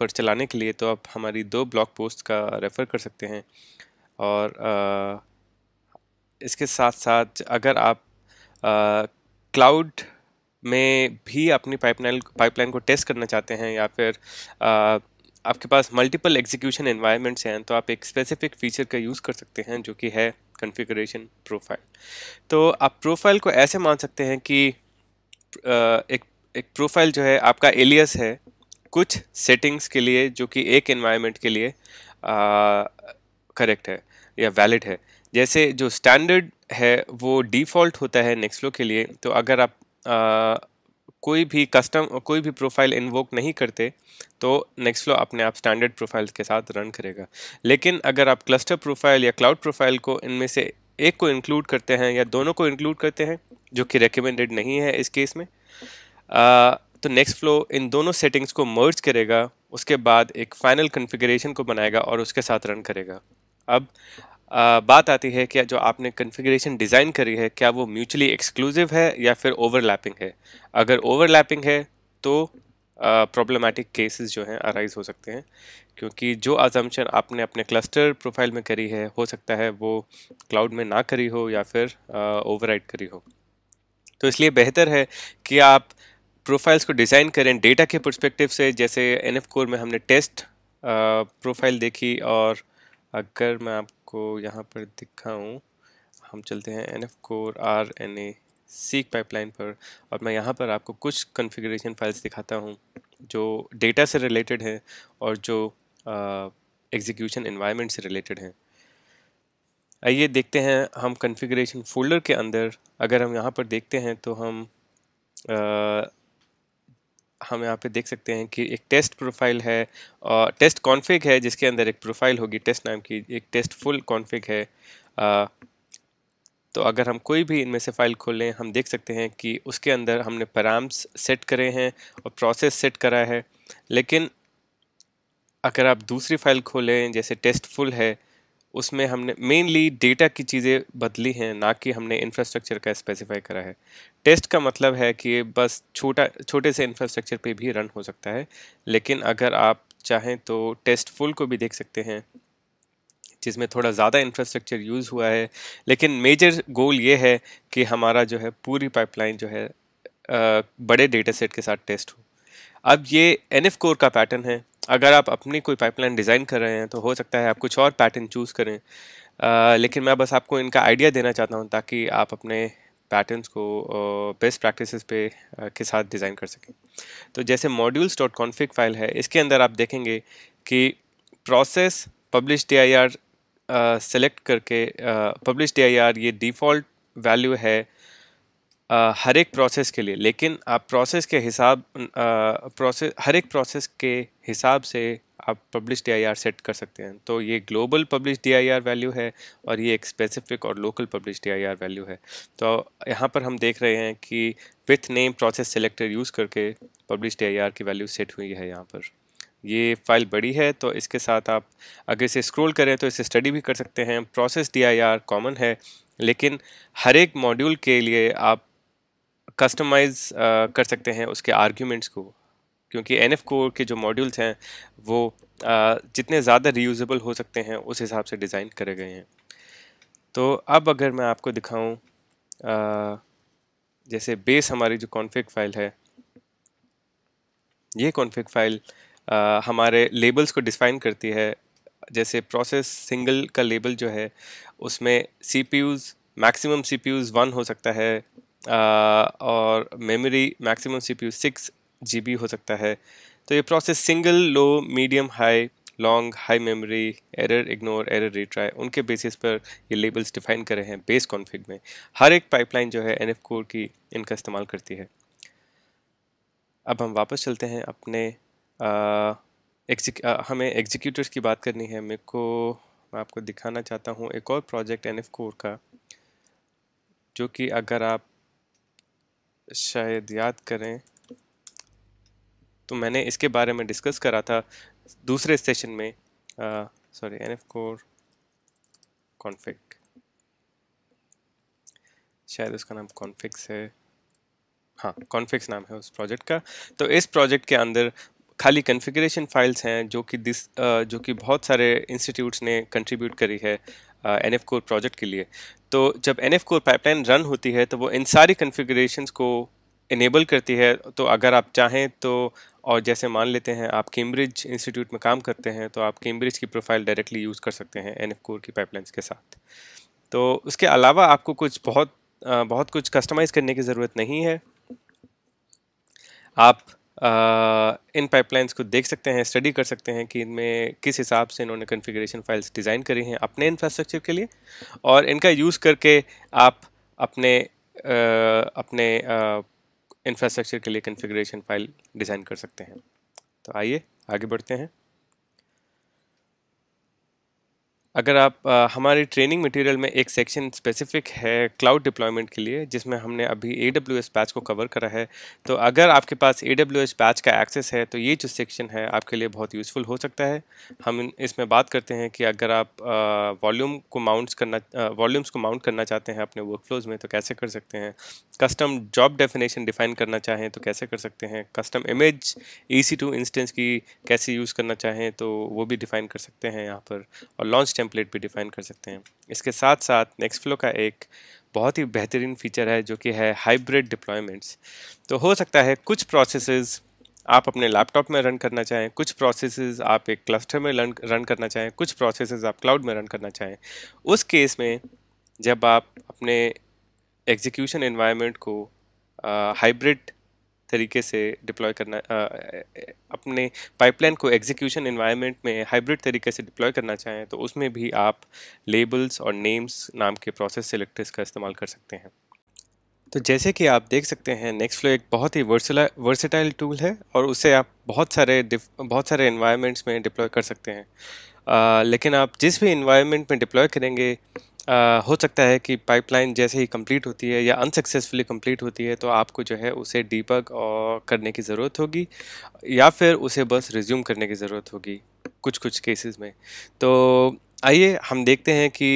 पर चलाने के लिए तो आप हमारी दो ब्लॉग पोस्ट का रेफ़र कर सकते हैं और आ, इसके साथ साथ अगर आप क्लाउड में भी अपनी पाइपलाइन पाइपलाइन को टेस्ट करना चाहते हैं या फिर आ, आपके पास मल्टीपल एग्जीक्यूशन इन्वायरमेंट्स हैं तो आप एक स्पेसिफिक फीचर का यूज़ कर सकते हैं जो कि है कॉन्फ़िगरेशन प्रोफाइल तो आप प्रोफाइल को ऐसे मान सकते हैं कि एक एक प्रोफाइल जो है आपका एलियस है कुछ सेटिंग्स के लिए जो कि एक इन्वायरमेंट के लिए करेक्ट है या वैलिड है जैसे जो स्टैंडर्ड है वो डिफ़ॉल्ट होता है नेक्स्टफ्लो के लिए तो अगर आप आ, कोई भी कस्टम कोई भी प्रोफाइल इन्वोक नहीं करते तो नेक्स्टफ्लो अपने आप स्टैंडर्ड प्रोफाइल के साथ रन करेगा लेकिन अगर आप क्लस्टर प्रोफाइल या क्लाउड प्रोफाइल को इनमें से एक को इंक्लूड करते हैं या दोनों को इंक्लूड करते हैं जो कि रिकमेंडेड नहीं है इस केस में आ, तो नेक्स्ट फ्लो इन दोनों सेटिंग्स को मर्ज करेगा उसके बाद एक फाइनल कन्फिग्रेशन को बनाएगा और उसके साथ रन करेगा अब बात आती है कि जो आपने कन्फिग्रेशन डिज़ाइन करी है क्या वो म्यूचुअली एक्सक्लूसिव है या फिर ओवरलैपिंग है अगर ओवरलैपिंग है तो प्रॉब्लमेटिक केसेस जो हैं अराइज हो सकते हैं क्योंकि जो अजम्पन आपने अपने क्लस्टर प्रोफाइल में करी है हो सकता है वो क्लाउड में ना करी हो या फिर ओवर uh, करी हो तो इसलिए बेहतर है कि आप प्रोफाइल्स को डिज़ाइन करें डेटा के परस्पेक्टिव से जैसे एन कोर में हमने टेस्ट प्रोफाइल देखी और अगर मैं आपको यहाँ पर दिखाऊँ हम चलते हैं N F core R N A seq pipeline पर और मैं यहाँ पर आपको कुछ कॉन्फ़िगरेशन फाइल्स दिखाता हूँ जो डेटा से रिलेटेड है और जो एग्जीक्यूशन इन्वायरमेंट से रिलेटेड हैं आइए देखते हैं हम कॉन्फ़िगरेशन फोल्डर के अंदर अगर हम यहाँ पर देखते हैं तो हम हम यहाँ पे देख सकते हैं कि एक टेस्ट प्रोफाइल है और टेस्ट कॉन्फ़िग है जिसके अंदर एक प्रोफाइल होगी टेस्ट नाम की एक टेस्ट फुल कॉन्फ़िग है आ, तो अगर हम कोई भी इनमें से फ़ाइल खोलें हम देख सकते हैं कि उसके अंदर हमने पैराम्स सेट करे हैं और प्रोसेस सेट करा है लेकिन अगर आप दूसरी फाइल खोलें जैसे टेस्ट फुल है उसमें हमने मेनली डेटा की चीज़ें बदली हैं ना कि हमने इंफ्रास्ट्रक्चर का स्पेसिफाई करा है टेस्ट का मतलब है कि बस छोटा छोटे से इंफ्रास्ट्रक्चर पे भी रन हो सकता है लेकिन अगर आप चाहें तो टेस्ट फुल को भी देख सकते हैं जिसमें थोड़ा ज़्यादा इंफ्रास्ट्रक्चर यूज़ हुआ है लेकिन मेजर गोल ये है कि हमारा जो है पूरी पाइपलाइन जो है बड़े डेटा सेट के साथ टेस्ट हो अब ये एन एफ़ कोर का पैटर्न है अगर आप अपनी कोई पाइपलाइन डिज़ाइन कर रहे हैं तो हो सकता है आप कुछ और पैटर्न चूज़ करें आ, लेकिन मैं बस आपको इनका आइडिया देना चाहता हूँ ताकि आप अपने पैटर्न्स को बेस्ट प्रैक्टिसेस पे के साथ डिज़ाइन कर सकें तो जैसे मॉड्यूल्स डॉट कॉन्फिक फाइल है इसके अंदर आप देखेंगे कि process publish D I R select करके पब्लिश डी आई आर ये डिफ़ॉल्ट वैल्यू है हर एक प्रोसेस के लिए लेकिन आप प्रोसेस के हिसाब प्रोसेस हर एक प्रोसेस के हिसाब से आप पब्लिश डी सेट कर सकते हैं तो ये ग्लोबल पब्लिश डी वैल्यू है और ये एक स्पेसिफिक और लोकल पब्लिश डी वैल्यू है तो यहाँ पर हम देख रहे हैं कि with name process selector use करके पब्लिश डी की वैल्यू सेट हुई है यहाँ पर ये फाइल बड़ी है तो इसके साथ आप अगर इसे स्क्रोल करें तो इसे स्टडी भी कर सकते हैं प्रोसेस डी कॉमन है लेकिन हर एक मॉड्यूल के लिए आप कस्टमाइज uh, कर सकते हैं उसके आर्ग्यूमेंट्स को क्योंकि एन एफ कोर के जो मॉड्यूल्स हैं वो uh, जितने ज़्यादा रीयूजबल हो सकते हैं उस हिसाब से डिज़ाइन करे गए हैं तो अब अगर मैं आपको दिखाऊं uh, जैसे बेस हमारी जो कॉन्फ़िग फाइल है ये कॉन्फ़िग फाइल हमारे लेबल्स को डिफाइन करती है जैसे प्रोसेस सिंगल का लेबल जो है उसमें CPUs maximum CPUs one हो सकता है और memory maximum CPU six G हो सकता है तो ये process single low medium high long high memory error ignore error retry उनके बेसिस पर ये लेबल्स डिफाइन करे हैं बेस कॉन्फ़िग में हर एक पाइपलाइन जो है एन एफ कोर की इनका इस्तेमाल करती है अब हम वापस चलते हैं अपने आ, हमें एग्जीक्यूटर्स की बात करनी है मेरे को मैं आपको दिखाना चाहता हूँ एक और प्रोजेक्ट एन एफ कोर का जो कि अगर आप शायद याद करें तो मैंने इसके बारे में डिस्कस करा था दूसरे सेशन में sorry N F core config शायद उसका नाम कॉन्फिक्स है हाँ कॉन्फिक्स नाम है उस प्रोजेक्ट का तो इस प्रोजेक्ट के अंदर खाली कॉन्फ़िगरेशन फाइल्स हैं जो कि दिस जो कि बहुत सारे इंस्टीट्यूट्स ने कंट्रीब्यूट करी है एन एफ कोर प्रोजेक्ट के लिए तो जब N F core pipeline run होती है तो वो इन सारी कन्फिग्रेशन को इनेबल करती है तो अगर आप चाहें तो और जैसे मान लेते हैं आप कैम्ब्रिज इंस्टीट्यूट में काम करते हैं तो आप कैम्ब्रिज की प्रोफाइल डायरेक्टली यूज़ कर सकते हैं एन एफ कोर की पाइपलाइंस के साथ तो उसके अलावा आपको कुछ बहुत बहुत कुछ कस्टमाइज़ करने की ज़रूरत नहीं है आप इन पाइपलाइंस को देख सकते हैं स्टडी कर सकते हैं कि इनमें किस हिसाब से इन्होंने कॉन्फ़िगरेशन फाइल्स डिज़ाइन करी हैं अपने इंफ्रास्ट्रक्चर के लिए और इनका यूज़ करके आप अपने आ, अपने इंफ्रास्ट्रक्चर के लिए कॉन्फ़िगरेशन फाइल डिज़ाइन कर सकते हैं तो आइए आगे बढ़ते हैं अगर आप आ, हमारी ट्रेनिंग मटेरियल में एक सेक्शन स्पेसिफिक है क्लाउड डिप्लॉयमेंट के लिए जिसमें हमने अभी ए डब्ल्यू एस पैच को कवर करा है तो अगर आपके पास ए डब्ल्यू एस पैच का एक्सेस है तो ये जो सेक्शन है आपके लिए बहुत यूज़फुल हो सकता है हम इसमें बात करते हैं कि अगर आप वॉल्यूम को माउंट्स करना वॉल्यूम्स को माउंट करना चाहते हैं अपने वर्कफ्लोज में तो कैसे कर सकते हैं कस्टम जॉब डेफिनेशन डिफाइन करना चाहें तो कैसे कर सकते हैं custom image E C two instance की कैसे यूज़ करना चाहें तो वो भी डिफ़ाइन कर सकते हैं यहाँ पर और लॉन्च टेम्पलेट भी डिफाइन कर सकते हैं इसके साथ साथ नेक्स्ट फ्लो का एक बहुत ही बेहतरीन फीचर है जो कि है हाइब्रिड डिप्लॉयमेंट्स तो हो सकता है कुछ प्रोसेसेस आप अपने लैपटॉप में रन करना चाहें कुछ प्रोसेसेस आप एक क्लस्टर में रन रन करना चाहें कुछ प्रोसेसेस आप क्लाउड में रन करना चाहें उस केस में जब आप अपने एग्जीक्यूशन इन्वायरमेंट को हाइब्रिड तरीके से डिप्लॉय करना आ, अपने पाइपलाइन को एग्जीक्यूशन इन्वायरमेंट में हाइब्रिड तरीके से डिप्लॉय करना चाहें तो उसमें भी आप लेबल्स और नेम्स नाम के प्रोसेस सेलेक्टर्स का इस्तेमाल कर सकते हैं तो जैसे कि आप देख सकते हैं नेक्स्ट फ्लो एक बहुत ही वर्सला वर्सेटाइल टूल है और उसे आप बहुत सारे बहुत सारे इन्वायरमेंट्स में डिप्लॉय कर सकते हैं आ, लेकिन आप जिस भी इन्वायरमेंट में डिप्लॉय करेंगे आ, हो सकता है कि पाइपलाइन जैसे ही कंप्लीट होती है या अनसक्सेसफुली कंप्लीट होती है तो आपको जो है उसे डीपग और करने की ज़रूरत होगी या फिर उसे बस रिज्यूम करने की ज़रूरत होगी कुछ कुछ केसेस में तो आइए हम देखते हैं कि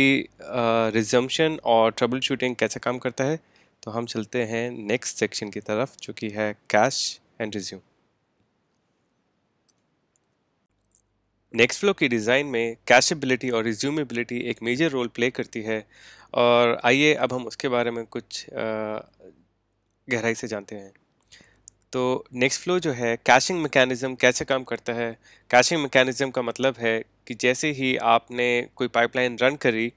रिजम्पशन और ट्रबल शूटिंग कैसे काम करता है तो हम चलते हैं नेक्स्ट सेक्शन की तरफ जो कि है cache and resume Nextflow की डिज़ाइन में कैशबिलिटी और रिज्यूमेबिलिटी एक मेजर रोल प्ले करती है और आइए अब हम उसके बारे में कुछ गहराई से जानते हैं तो नेक्स्ट फ्लो जो है कैशिंग मैकेनिज़्म कैसे काम करता है कैशिंग मैकेनिज़्म का मतलब है कि जैसे ही आपने कोई पाइपलाइन रन करी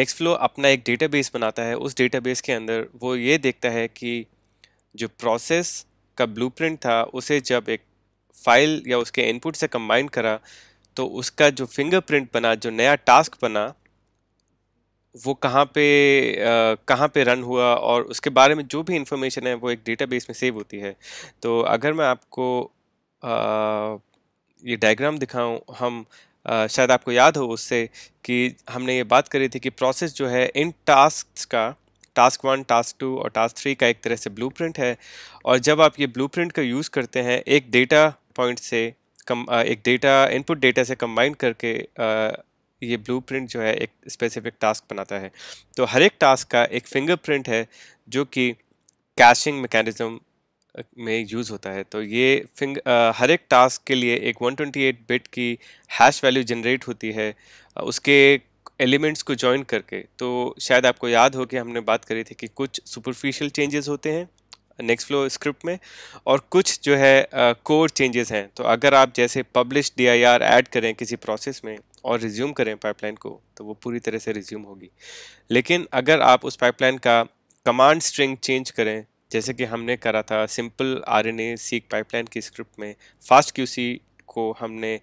नेक्स्ट फ्लो अपना एक डेटाबेस बनाता है उस डेटाबेस के अंदर वो ये देखता है कि जो प्रोसेस का ब्लूप्रिंट था उसे जब एक फाइल या उसके इनपुट से कंबाइन करा तो उसका जो फिंगरप्रिंट बना जो नया टास्क बना वो कहाँ पे कहाँ पे रन हुआ और उसके बारे में जो भी इंफॉर्मेशन है वो एक डेटाबेस में सेव होती है तो अगर मैं आपको आ, ये डायग्राम दिखाऊं हम आ, शायद आपको याद हो उससे कि हमने ये बात करी थी कि प्रोसेस जो है इन टास्क का टास्क वन टास्क टू और टास्क थ्री का एक तरह से ब्लूप्रिंट है और जब आप ये ब्लूप्रिंट का यूज़ करते हैं एक डेटा पॉइंट से कम एक डेटा इनपुट डेटा से कंबाइन करके ये ब्लूप्रिंट जो है एक स्पेसिफिक टास्क बनाता है तो हर एक टास्क का एक फिंगरप्रिंट है जो कि कैशिंग मैकेनिज़्म में यूज़ होता है तो ये फिंग आ, हर एक टास्क के लिए एक 128 बिट की हैश वैल्यू जनरेट होती है उसके एलिमेंट्स को जॉइन करके तो शायद आपको याद हो कि हमने बात करी थी कि कुछ सुपरफिशियल चेंजेस होते हैं नेक्स्ट फ्लो स्क्रिप्ट में और कुछ जो है कोर uh, चेंजेस हैं तो अगर आप जैसे publish D I R add करें किसी प्रोसेस में और रिज्यूम करें पाइपलाइन को तो वो पूरी तरह से रिज्यूम होगी लेकिन अगर आप उस पाइपलाइन का कमांड स्ट्रिंग चेंज करें जैसे कि हमने करा था simple R N A pipeline की स्क्रिप्ट में फास्ट क्यू सी को हमने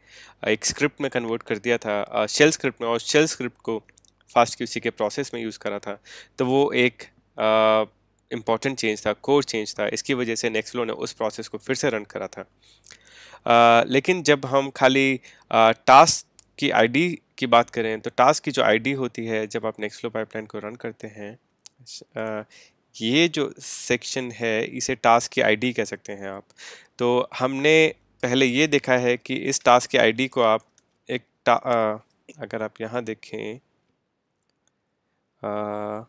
एक स्क्रिप्ट में कन्वर्ट कर दिया था शेल स्क्रिप्ट में और शेल स्क्रिप्ट को फास्ट क्यू सी के प्रोसेस में यूज़ करा था तो वो एक इंपॉर्टेंट चेंज था कोर चेंज था इसकी वजह से नेक्सलो ने उस प्रोसेस को फिर से रन करा था आ, लेकिन जब हम खाली आ, टास्क की आईडी की बात करें तो टास्क की जो आईडी होती है जब आप नेक्सलो पाइपलाइन को रन करते हैं आ, ये जो सेक्शन है इसे टास्क की आईडी कह सकते हैं आप तो हमने पहले ये देखा है कि इस टास्क की आईडी को आप एक आ, अगर आप यहाँ देखें आ,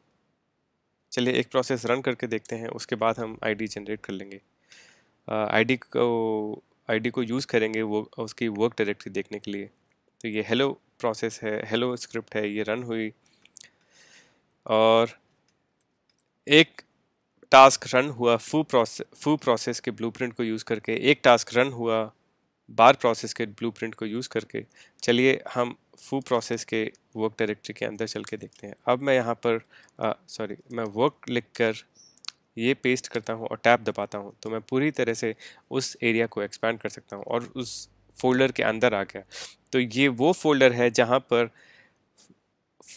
चलिए एक प्रोसेस रन करके देखते हैं उसके बाद हम आईडी जनरेट कर लेंगे आईडी को आईडी को यूज़ करेंगे वो उसकी वर्क डायरेक्टरी देखने के लिए तो ये हेलो प्रोसेस है हेलो स्क्रिप्ट है ये रन हुई और एक टास्क रन हुआ फू प्रोसेस फू प्रोसेस के ब्लूप्रिंट को यूज़ करके एक टास्क रन हुआ बार प्रोसेस के ब्लूप्रिंट को यूज़ करके चलिए हम फू प्रोसेस के वर्क डायरेक्टरी के अंदर चल के देखते हैं अब मैं यहाँ पर सॉरी मैं वर्क लिख कर ये पेस्ट करता हूँ और टैब दबाता हूँ तो मैं पूरी तरह से उस एरिया को एक्सपैंड कर सकता हूँ और उस फोल्डर के अंदर आ गया तो ये वो फोल्डर है जहाँ पर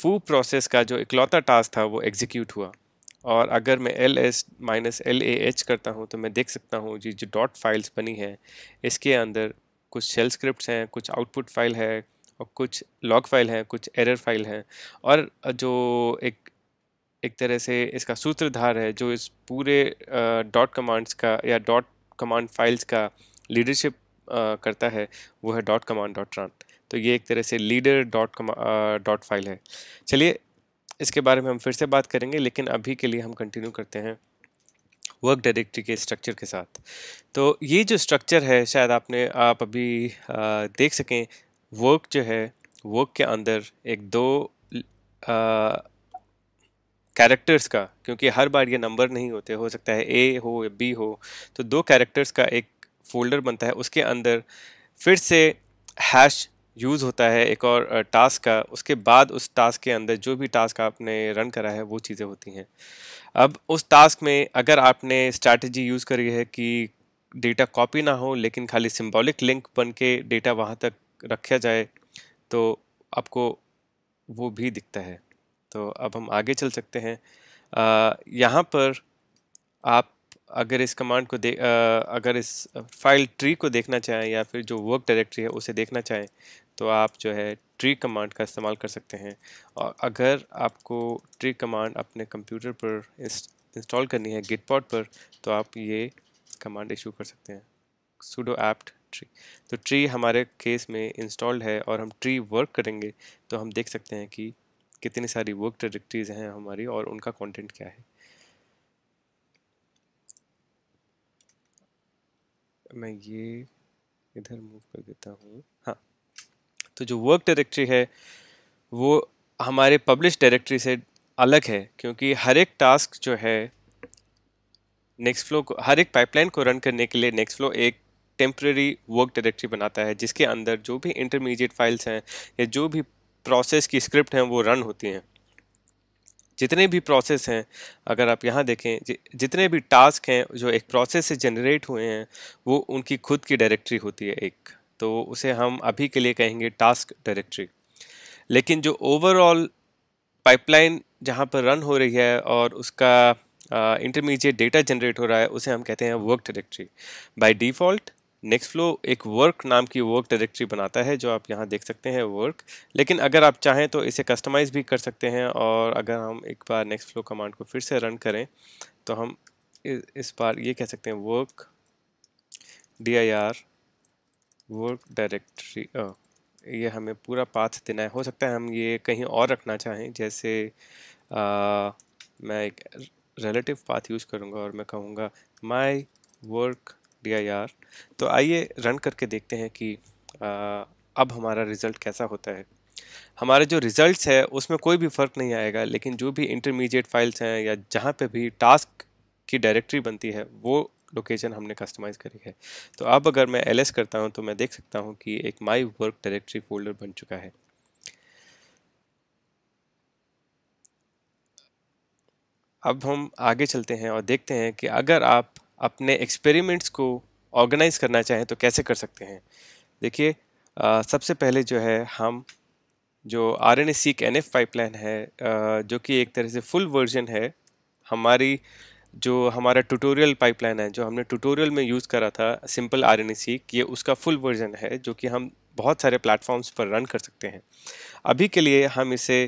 फू प्रोसेस का जो इकलौता टास्क था वो एग्जीक्यूट हुआ और अगर मैं L S minus L A H करता हूँ तो मैं देख सकता हूँ जी जो डॉट फाइल्स बनी हैं इसके अंदर कुछ शेल स्क्रिप्ट्स हैं कुछ आउटपुट फाइल है और कुछ लॉग फाइल है कुछ एरर फाइल है और जो एक एक तरह से इसका सूत्रधार है जो इस पूरे डॉट कमांड्स का या डॉट कमांड फाइल्स का लीडरशिप करता है वो है डॉट कमांड डॉट रन तो ये एक तरह से लीडर डॉट डॉट फाइल है चलिए इसके बारे में हम फिर से बात करेंगे लेकिन अभी के लिए हम कंटिन्यू करते हैं वर्क डायरेक्टरी के स्ट्रक्चर के साथ तो ये जो स्ट्रक्चर है शायद आपने आप अभी आ, देख सकें वर्क जो है वर्क के अंदर एक दो कैरेक्टर्स का क्योंकि हर बार ये नंबर नहीं होते हो सकता है ए हो या बी हो तो दो कैरेक्टर्स का एक फोल्डर बनता है उसके अंदर फिर से हैश यूज़ होता है एक और टास्क का उसके बाद उस टास्क के अंदर जो भी टास्क आपने रन करा है वो चीज़ें होती हैं अब उस टास्क में अगर आपने स्ट्रैटेजी यूज़ करी है कि डेटा कॉपी ना हो लेकिन खाली सिंबॉलिक लिंक बन के डेटा वहाँ तक रखा जाए तो आपको वो भी दिखता है तो अब हम आगे चल सकते हैं यहाँ पर आप अगर इस कमांड को दे आ, अगर इस फाइल ट्री को देखना चाहें या फिर जो वर्क डायरेक्टरी है उसे देखना चाहें तो आप जो है ट्री कमांड का इस्तेमाल कर सकते हैं और अगर आपको ट्री कमांड अपने कंप्यूटर पर इंस्टॉल करनी है गिटपॉट पर तो आप ये कमांड इशू कर सकते हैं सुडो एप्ट ट्री तो ट्री हमारे केस में इंस्टॉल्ड है और हम ट्री वर्क करेंगे तो हम देख सकते हैं कि कितनी सारी वर्क डायरेक्ट्रीज हैं हमारी और उनका कंटेंट क्या है मैं ये इधर मूव कर देता हूँ हाँ तो जो वर्क डायरेक्टरी है वो हमारे पब्लिश डायरेक्टरी से अलग है क्योंकि हर एक टास्क जो है नेक्स्ट फ्लो को हर एक पाइपलाइन को रन करने के लिए नेक्स्ट फ्लो एक टेम्प्रेरी वर्क डायरेक्टरी बनाता है जिसके अंदर जो भी इंटरमीडिएट फाइल्स हैं या जो भी प्रोसेस की स्क्रिप्ट हैं वो रन होती हैं जितने भी प्रोसेस हैं अगर आप यहाँ देखें जितने भी टास्क हैं जो एक प्रोसेस से जनरेट हुए हैं वो उनकी खुद की डायरेक्टरी होती है एक तो उसे हम अभी के लिए कहेंगे टास्क डायरेक्टरी लेकिन जो ओवरऑल पाइपलाइन जहाँ पर रन हो रही है और उसका इंटरमीडिएट डेटा जनरेट हो रहा है उसे हम कहते हैं work directory by default Nextflow एक वर्क नाम की वर्क डायरेक्टरी बनाता है जो आप यहाँ देख सकते हैं वर्क लेकिन अगर आप चाहें तो इसे कस्टमाइज़ भी कर सकते हैं और अगर हम एक बार नेक्स्ट फ्लो कमांड को फिर से रन करें तो हम इस बार ये कह सकते हैं work D I R work directory ये हमें पूरा पाथ देना है हो सकता है हम ये कहीं और रखना चाहें जैसे आ, मैं एक रिलेटिव पाथ यूज़ करूँगा और मैं कहूँगा माई वर्क डी तो आइए रन करके देखते हैं कि आ, अब हमारा रिज़ल्ट कैसा होता है हमारे जो रिज़ल्ट है उसमें कोई भी फ़र्क नहीं आएगा लेकिन जो भी इंटरमीडिएट फाइल्स हैं या जहाँ पे भी टास्क की डायरेक्टरी बनती है वो लोकेशन हमने कस्टमाइज़ करी है तो अब अगर मैं एल करता हूँ तो मैं देख सकता हूँ कि एक माई वर्क डायरेक्टरी फोल्डर बन चुका है अब हम आगे चलते हैं और देखते हैं कि अगर आप अपने एक्सपेरिमेंट्स को ऑर्गेनाइज करना चाहें तो कैसे कर सकते हैं देखिए सबसे पहले जो है हम जो R N S F pipeline है आ, जो कि एक तरह से फुल वर्जन है हमारी जो हमारा ट्यूटोरियल पाइपलाइन है जो हमने ट्यूटोरियल में यूज़ करा था सिंपल आर एन सीक ये उसका फुल वर्जन है जो कि हम बहुत सारे प्लेटफॉर्म्स पर रन कर सकते हैं अभी के लिए हम इसे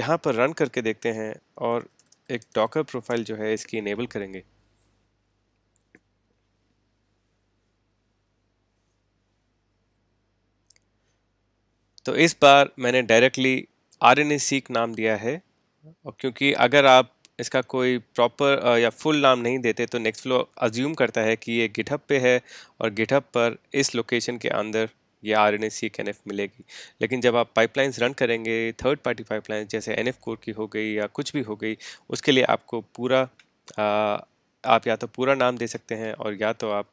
यहाँ पर रन करके देखते हैं और एक डॉकर प्रोफाइल जो है इसकी इनेबल करेंगे तो इस बार मैंने डायरेक्टली आर एन सीक नाम दिया है और क्योंकि अगर आप इसका कोई प्रॉपर या फुल नाम नहीं देते तो नेक्स्ट फ्लो अज्यूम करता है कि ये गिटहब पे है और गिटहब पर इस लोकेशन के अंदर या आर एन सी एफ मिलेगी लेकिन जब आप पाइपलाइंस रन करेंगे थर्ड पार्टी पाइपलाइंस जैसे एन एफ कोर की हो गई या कुछ भी हो गई उसके लिए आपको पूरा आ, आप या तो पूरा नाम दे सकते हैं और या तो आप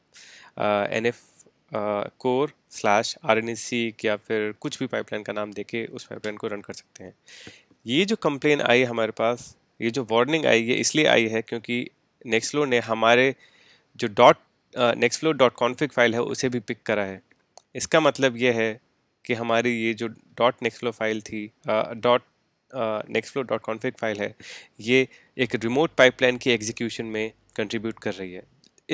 N F core slash R N C या फिर कुछ भी पाइपलाइन का नाम देके उस पाइपलाइन को रन कर सकते हैं ये जो कंप्लेन आई हमारे पास ये जो वार्निंग आई ये इसलिए आई है क्योंकि नेक्स्ट ने हमारे जो dot flow dot config file है उसे भी पिक करा है इसका मतलब यह है कि हमारी ये जो डॉट नेक्सफ्लो फाइल थी dot Nextflow dot config file है ये एक रिमोट पाइपलाइन के एग्जीक्यूशन में कंट्रीब्यूट कर रही है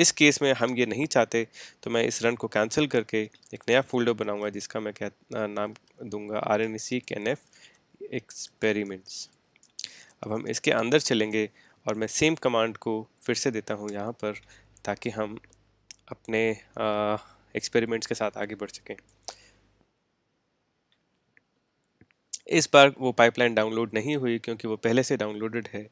इस केस में हम ये नहीं चाहते तो मैं इस रन को कैंसिल करके एक नया फोल्डर बनाऊंगा जिसका मैं क्या नाम दूंगा R N C N F experiments अब हम इसके अंदर चलेंगे और मैं सेम कमांड को फिर से देता हूँ यहाँ पर ताकि हम अपने आ, एक्सपेरिमेंट्स के साथ आगे बढ़ सकें इस बार वो पाइपलाइन डाउनलोड नहीं हुई क्योंकि वो पहले से डाउनलोडेड है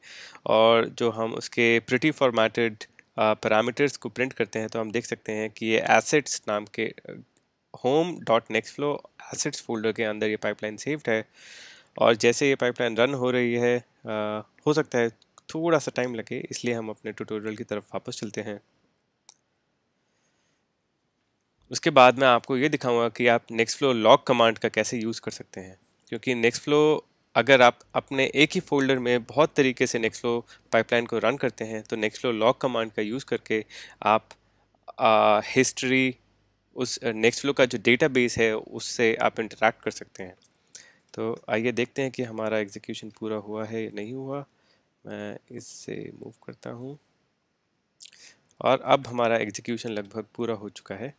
और जो हम उसके प्रिटी फॉर्मेटेड पैरामीटर्स को प्रिंट करते हैं तो हम देख सकते हैं कि ये एसेट्स नाम के home dot Nextflow assets folder के अंदर ये पाइपलाइन सेव्ड है और जैसे ये पाइपलाइन रन हो रही है आ, uh, हो सकता है थोड़ा सा टाइम लगे इसलिए हम अपने ट्यूटोरियल की तरफ वापस चलते हैं उसके बाद मैं आपको ये दिखाऊंगा कि आप नेक्स्ट फ्लो लॉक कमांड का कैसे यूज़ कर सकते हैं क्योंकि नेक्स्ट फ्लो अगर आप अपने एक ही फोल्डर में बहुत तरीके से नेक्स्ट फ्लो पाइपलाइन को रन करते हैं तो नेक्स्ट फ्लो लॉक कमांड का यूज़ करके आप हिस्ट्री उस नेक्स्ट फ्लो का जो डेटा बेस है उससे आप इंटरेक्ट कर सकते हैं तो आइए देखते हैं कि हमारा एग्जीक्यूशन पूरा हुआ है या नहीं हुआ मैं इससे मूव करता हूँ और अब हमारा एग्जीक्यूशन लगभग पूरा हो चुका है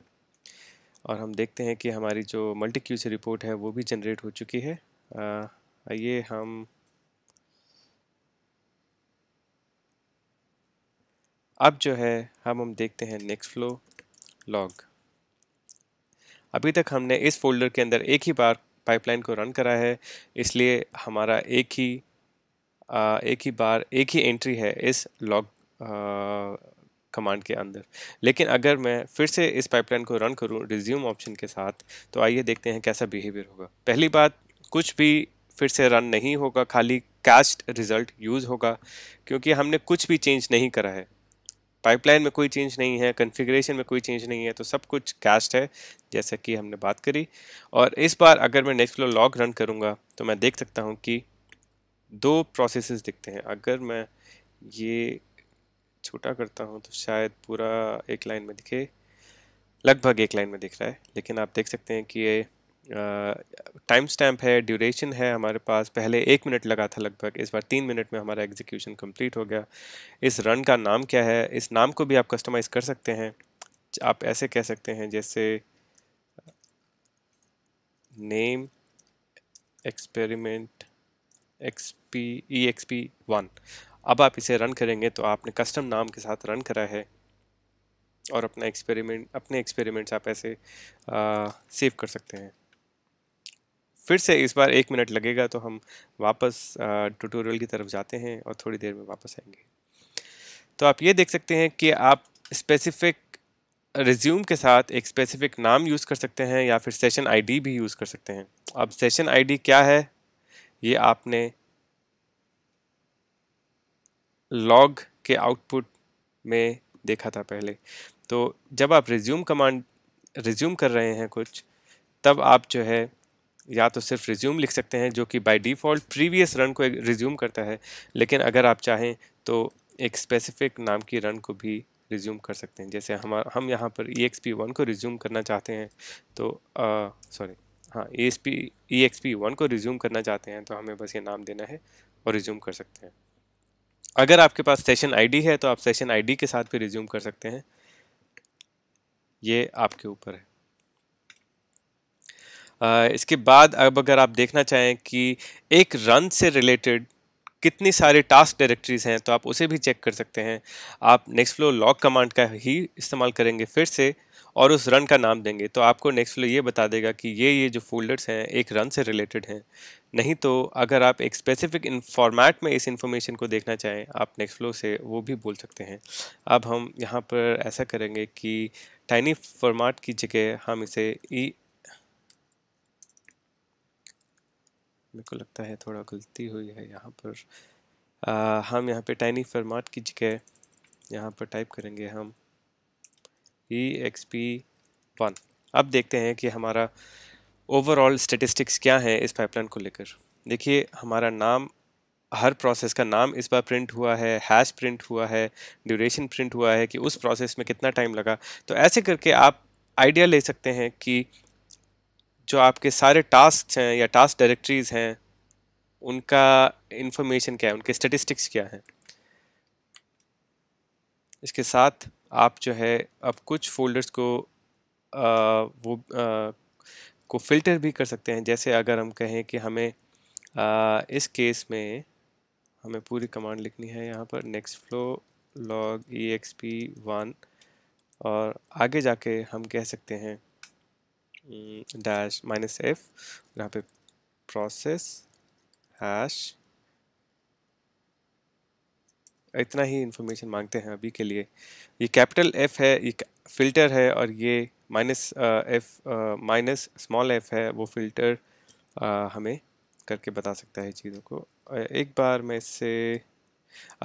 और हम देखते हैं कि हमारी जो मल्टी क्यू से रिपोर्ट है वो भी जनरेट हो चुकी है आइए हम अब जो है हम हम देखते हैं नेक्स्ट फ्लो लॉग अभी तक हमने इस फोल्डर के अंदर एक ही बार पाइपलाइन को रन करा है इसलिए हमारा एक ही आ, एक ही बार एक ही एंट्री है इस लॉग कमांड के अंदर लेकिन अगर मैं फिर से इस पाइपलाइन को रन करूँ रिज्यूम ऑप्शन के साथ तो आइए देखते हैं कैसा बिहेवियर होगा पहली बात कुछ भी फिर से रन नहीं होगा खाली कैस्ट रिज़ल्ट यूज़ होगा क्योंकि हमने कुछ भी चेंज नहीं करा है पाइपलाइन में कोई चेंज नहीं है कन्फिग्रेशन में कोई चेंज नहीं है तो सब कुछ कैस्ट है जैसा कि हमने बात करी और इस बार अगर मैं नेक्स्ट फ्लो लॉग रन करूँगा तो मैं देख सकता हूँ कि दो प्रोसेसेस दिखते हैं अगर मैं ये छोटा करता हूँ तो शायद पूरा एक लाइन में दिखे लगभग एक लाइन में दिख रहा है लेकिन आप देख सकते हैं कि ये टाइम स्टैम्प है ड्यूरेशन है हमारे पास पहले एक मिनट लगा था लगभग इस बार तीन मिनट में हमारा एग्जीक्यूशन कंप्लीट हो गया इस रन का नाम क्या है इस नाम को भी आप कस्टमाइज़ कर सकते हैं आप ऐसे कह सकते हैं जैसे name experiment XP E X P one अब आप इसे रन करेंगे तो आपने कस्टम नाम के साथ रन करा है और अपना एक्सपेरिमेंट अपने एक्सपेरिमेंट्स आप ऐसे सेव कर सकते हैं फिर से इस बार एक मिनट लगेगा तो हम वापस ट्यूटोरियल की तरफ जाते हैं और थोड़ी देर में वापस आएंगे तो आप ये देख सकते हैं कि आप स्पेसिफिक रिज्यूम के साथ एक स्पेसिफिक नाम यूज़ कर सकते हैं या फिर सेशन आईडी भी यूज़ कर सकते हैं अब सेशन आईडी क्या है ये आपने लॉग के आउटपुट में देखा था पहले तो जब आप रिज्यूम कमांड रिज्यूम कर रहे हैं कुछ तब आप जो है या तो सिर्फ रिज्यूम लिख सकते हैं जो कि बाय डिफ़ॉल्ट प्रीवियस रन को रिज्यूम करता है लेकिन अगर आप चाहें तो एक स्पेसिफिक नाम की रन को भी रिज्यूम कर सकते हैं जैसे हम हम यहाँ पर ई एक्स पी वन को रिज्यूम करना चाहते हैं तो सॉरी हाँ E S P E X P one को रिज्यूम करना चाहते हैं तो हमें बस ये नाम देना है और रिज्यूम कर सकते हैं अगर आपके पास सेशन आईडी है तो आप सेशन आईडी के साथ भी रिज्यूम कर सकते हैं ये आपके ऊपर है आ, इसके बाद अब अगर आप देखना चाहें कि एक रन से रिलेटेड कितनी सारी टास्क डायरेक्टरीज हैं तो आप उसे भी चेक कर सकते हैं आप नेक्स्ट फ्लो लॉक कमांड का ही इस्तेमाल करेंगे फिर से और उस रन का नाम देंगे तो आपको नेक्स्ट फ्लो ये बता देगा कि ये ये जो फोल्डर्स हैं एक रन से रिलेटेड हैं नहीं तो अगर आप एक स्पेसिफिक फॉर्मेट में इस इन्फॉर्मेशन को देखना चाहें आप नेक्स्ट फ्लो से वो भी बोल सकते हैं अब हम यहाँ पर ऐसा करेंगे कि टाइनी फॉर्मेट की जगह हम इसे ई e- मेरे को लगता है थोड़ा गलती हुई है यहाँ पर आ, हम यहाँ पे टाइनी फॉर्मेट की जगह यहाँ पर टाइप करेंगे हम ई एक्स पी वन अब देखते हैं कि हमारा ओवरऑल स्टेटिस्टिक्स क्या है इस पाइपलाइन को लेकर देखिए हमारा नाम हर प्रोसेस का नाम इस बार प्रिंट हुआ है हैश प्रिंट हुआ है ड्यूरेशन प्रिंट हुआ है कि उस प्रोसेस में कितना टाइम लगा तो ऐसे करके आप आइडिया ले सकते हैं कि जो आपके सारे टास्क हैं या टास्क डायरेक्टरीज हैं उनका इन्फॉर्मेशन क्या है उनके स्टेटिस्टिक्स क्या हैं इसके साथ आप जो है अब कुछ फोल्डर्स को आ, वो आ, को फिल्टर भी कर सकते हैं जैसे अगर हम कहें कि हमें आ, इस केस में हमें पूरी कमांड लिखनी है यहाँ पर Nextflow log E X P one और आगे जाके हम कह सकते हैं डैश माइनस एफ यहाँ पे प्रोसेस हैश इतना ही इन्फॉर्मेशन मांगते हैं अभी के लिए ये कैपिटल एफ़ है ये फिल्टर है और ये minus F minus small F है वो फिल्टर uh, हमें करके बता सकता है चीज़ों को एक बार मैं इससे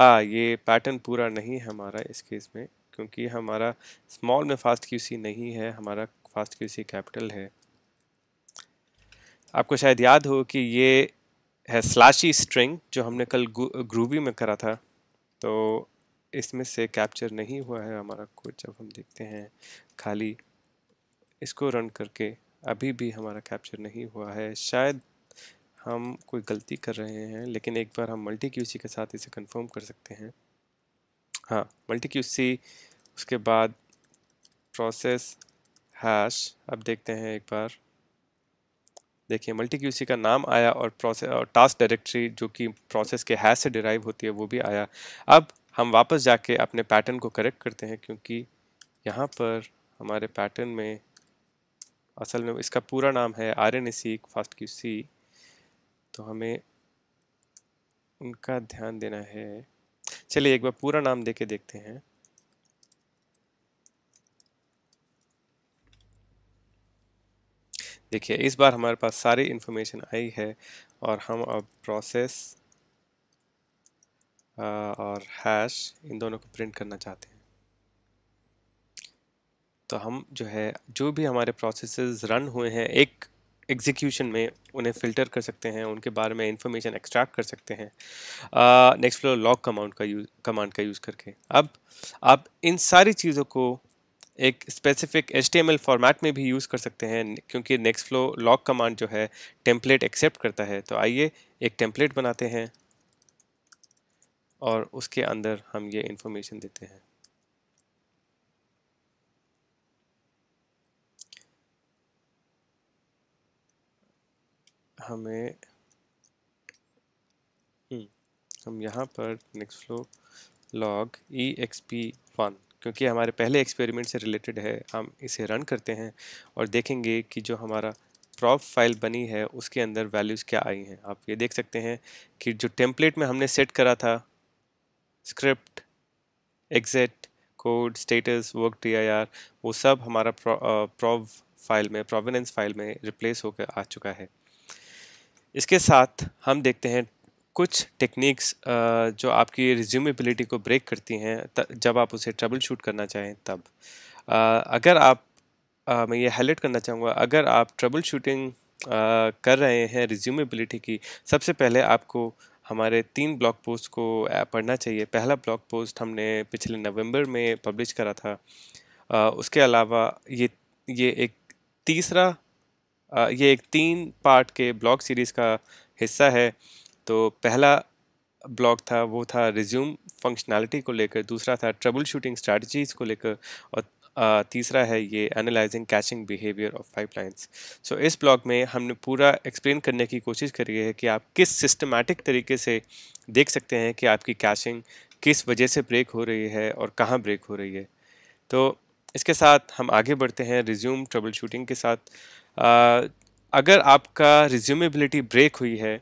आ ये पैटर्न पूरा नहीं है हमारा इस केस में क्योंकि हमारा स्मॉल में फास्ट क्यूसी नहीं है हमारा फास्ट क्यूसी कैपिटल है आपको शायद याद हो कि ये है स्लैशी स्ट्रिंग जो हमने कल ग्रूवी में करा था तो इसमें से कैप्चर नहीं हुआ है हमारा कोड जब हम देखते हैं खाली इसको रन करके अभी भी हमारा कैप्चर नहीं हुआ है शायद हम कोई गलती कर रहे हैं लेकिन एक बार हम मल्टी क्यू के साथ इसे कंफर्म कर सकते हैं हाँ मल्टी क्यू उसके बाद प्रोसेस हैश अब देखते हैं एक बार देखिए मल्टी क्यूसी का नाम आया और प्रोसेस और टास्क डायरेक्टरी जो कि प्रोसेस के हैश से डिराइव होती है वो भी आया अब हम वापस जाके अपने पैटर्न को करेक्ट करते हैं क्योंकि यहाँ पर हमारे पैटर्न में असल में इसका पूरा नाम है R N fast Q C तो हमें उनका ध्यान देना है चलिए एक बार पूरा नाम दे के देखते हैं देखिए इस बार हमारे पास सारी इन्फॉर्मेशन आई है और हम अब प्रोसेस और हैश इन दोनों को प्रिंट करना चाहते हैं तो हम जो है जो भी हमारे प्रोसेसेस रन हुए हैं एक एग्जीक्यूशन में उन्हें फ़िल्टर कर सकते हैं उनके बारे में इंफॉर्मेशन एक्सट्रैक्ट कर सकते हैं नेक्स्ट फ्लो लॉक कमाउंड का यूज कमांड का यूज़ करके अब आप इन सारी चीज़ों को एक स्पेसिफिक एच फॉर्मेट में भी यूज़ कर सकते हैं क्योंकि नेक्स्ट फ्लो लॉक कमांड जो है टेम्पलेट एक्सेप्ट करता है तो आइए एक टेम्पलेट बनाते हैं और उसके अंदर हम ये इन्फॉर्मेशन देते हैं हमें हम्म, हम यहाँ पर Nextflow log E X P one क्योंकि हमारे पहले एक्सपेरिमेंट से रिलेटेड है हम इसे रन करते हैं और देखेंगे कि जो हमारा प्रॉप फाइल बनी है उसके अंदर वैल्यूज़ क्या आई हैं आप ये देख सकते हैं कि जो टेम्पलेट में हमने सेट करा था script exit code status work T I R वो सब हमारा प्रॉव फाइल में प्रोविनेंस फाइल में रिप्लेस होकर आ चुका है इसके साथ हम देखते हैं कुछ टेक्निक्स जो आपकी रिज्यूमेबिलिटी को ब्रेक करती हैं जब आप उसे ट्रबल शूट करना चाहें तब अगर आप मैं ये हाईलाइट करना चाहूँगा अगर आप ट्रबल शूटिंग कर रहे हैं रिज्यूमेबिलिटी की सबसे पहले आपको हमारे तीन ब्लॉग पोस्ट को पढ़ना चाहिए पहला ब्लॉग पोस्ट हमने पिछले नवंबर में पब्लिश करा था उसके अलावा ये ये एक तीसरा ये एक तीन पार्ट के ब्लॉग सीरीज़ का हिस्सा है तो पहला ब्लॉग था वो था रिज्यूम फंक्शनैलिटी को लेकर दूसरा था ट्रबल शूटिंग स्ट्रैटेजीज़ को लेकर और तीसरा है ये analysing caching behaviour of pipelines so इस ब्लॉग में हमने पूरा एक्सप्लेन करने की कोशिश करी है कि आप किस सिस्टमेटिक तरीके से देख सकते हैं कि आपकी कैचिंग किस वजह से ब्रेक हो रही है और कहाँ ब्रेक हो रही है तो इसके साथ हम आगे बढ़ते हैं रिज्यूम ट्रबल शूटिंग के साथ आ, अगर आपका रिज्यूमेबिलिटी ब्रेक हुई है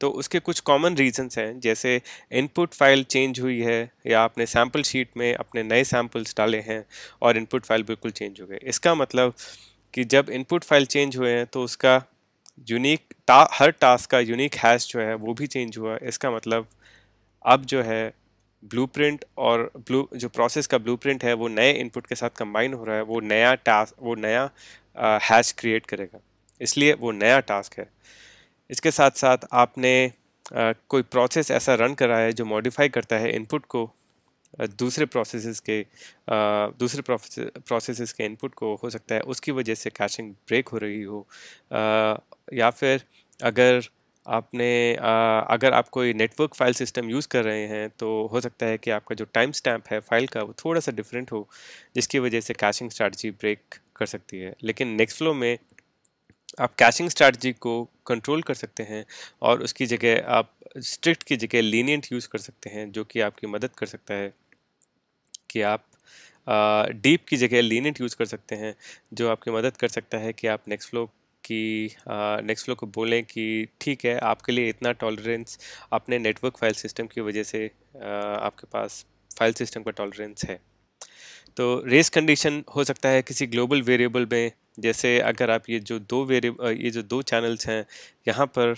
तो उसके कुछ कॉमन रीजंस हैं जैसे इनपुट फाइल चेंज हुई है या आपने सैम्पल शीट में अपने नए सैम्पल्स डाले हैं और इनपुट फाइल बिल्कुल चेंज हो गए इसका मतलब कि जब इनपुट फाइल चेंज हुए हैं तो उसका यूनिक टा, हर टास्क का यूनिक हैश जो है वो भी चेंज हुआ इसका मतलब अब जो है ब्लू और ब्लू जो प्रोसेस का ब्लू है वो नए इनपुट के साथ कंबाइन हो रहा है वो नया टास्क वो नया हैश क्रिएट करेगा इसलिए वो नया टास्क है इसके साथ साथ आपने आ, कोई प्रोसेस ऐसा रन कराया है जो मॉडिफाई करता है इनपुट को दूसरे प्रोसेसेस के आ, दूसरे प्रोसेसेस के इनपुट को हो सकता है उसकी वजह से कैशिंग ब्रेक हो रही हो आ, या फिर अगर आपने आ, अगर आप कोई नेटवर्क फाइल सिस्टम यूज़ कर रहे हैं तो हो सकता है कि आपका जो टाइम स्टैम्प है फाइल का वो थोड़ा सा डिफरेंट हो जिसकी वजह से कैशिंग स्ट्रैटी ब्रेक कर सकती है लेकिन नेक्स्ट फ्लो में आप कैशिंग स्ट्रैटी को कंट्रोल कर सकते हैं और उसकी जगह आप स्ट्रिक्ट की जगह लीनियंट यूज़ कर सकते हैं जो कि आपकी मदद कर सकता है कि आप डीप की जगह लीनियंट यूज़ कर सकते हैं जो आपकी मदद कर सकता है कि आप नेक्स्ट फ्लो कि नेक्स्ट फ्लो को बोलें कि ठीक है आपके लिए इतना टॉलरेंस अपने नेटवर्क फाइल सिस्टम की वजह से uh, आपके पास फाइल सिस्टम का टॉलरेंस है तो रेस कंडीशन हो सकता है किसी ग्लोबल वेरिएबल में जैसे अगर आप ये जो दो वेरिएबल ये जो दो चैनल्स हैं यहाँ पर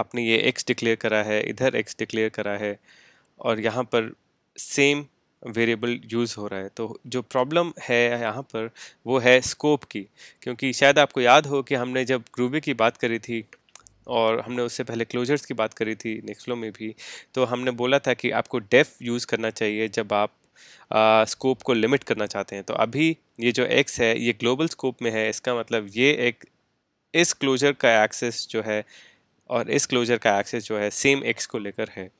आपने ये एक्स डिक्लेयर करा है इधर एक्स डिक्लेयर करा है और यहाँ पर सेम वेरिएबल यूज़ हो रहा है तो जो प्रॉब्लम है यहाँ पर वो है स्कोप की क्योंकि शायद आपको याद हो कि हमने जब ग्रूबी की बात करी थी और हमने उससे पहले क्लोजर्स की बात करी थी नेक्स्लो में भी तो हमने बोला था कि आपको डेफ यूज़ करना चाहिए जब आप स्कोप को लिमिट करना चाहते हैं तो अभी ये जो एक्स है ये ग्लोबल स्कोप में है इसका मतलब ये एक इस क्लोजर का एक्सेस जो है और इस क्लोजर का एक्सेस जो है सेम एक्स को लेकर है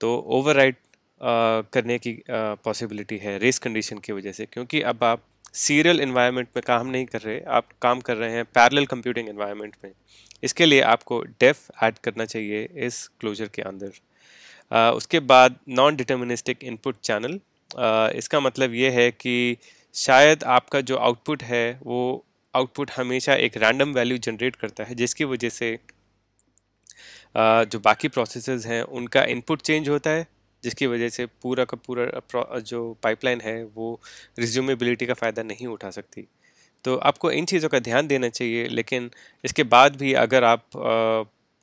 तो ओवर करने की पॉसिबिलिटी है रेस कंडीशन की वजह से क्योंकि अब आप सीरियल इन्वायरमेंट में काम नहीं कर रहे आप काम कर रहे हैं पैरेलल कंप्यूटिंग इन्वायरमेंट में इसके लिए आपको डेफ ऐड करना चाहिए इस क्लोजर के अंदर उसके बाद नॉन डिटर्मिनिस्टिक इनपुट चैनल इसका मतलब ये है कि शायद आपका जो आउटपुट है वो आउटपुट हमेशा एक रैंडम वैल्यू जनरेट करता है जिसकी वजह से जो बाकी प्रोसेसेस हैं उनका इनपुट चेंज होता है जिसकी वजह से पूरा का पूरा जो पाइपलाइन है वो रिज्यूमेबिलिटी का फ़ायदा नहीं उठा सकती तो आपको इन चीज़ों का ध्यान देना चाहिए लेकिन इसके बाद भी अगर आप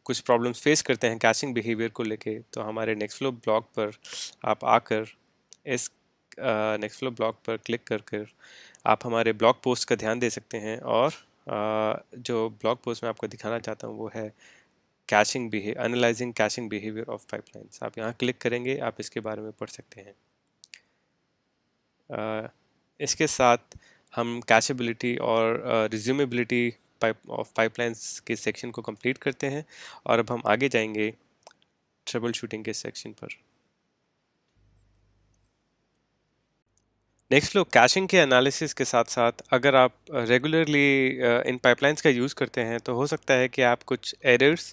कुछ प्रॉब्लम्स फेस करते हैं कैशिंग बिहेवियर को लेके तो हमारे नेक्स्ट फ्लो ब्लॉग पर आप आकर इस नेक्स्ट फ्लो ब्लॉग पर क्लिक कर कर आप हमारे ब्लॉग पोस्ट का ध्यान दे सकते हैं और जो ब्लॉग पोस्ट मैं आपको दिखाना चाहता हूँ वो है caching behave analysing caching behaviour of pipelines आप यहाँ क्लिक करेंगे आप इसके बारे में पढ़ सकते हैं इसके साथ हम कैशेबिलिटी और resumability uh, pipe of pipelines के सेक्शन को कंप्लीट करते हैं और अब हम आगे जाएंगे ट्रबल शूटिंग के सेक्शन पर नेक्स्ट लोग कैशिंग के एनालिसिस के साथ साथ अगर आप रेगुलरली uh, इन पाइपलाइंस का यूज़ करते हैं तो हो सकता है कि आप कुछ एरर्स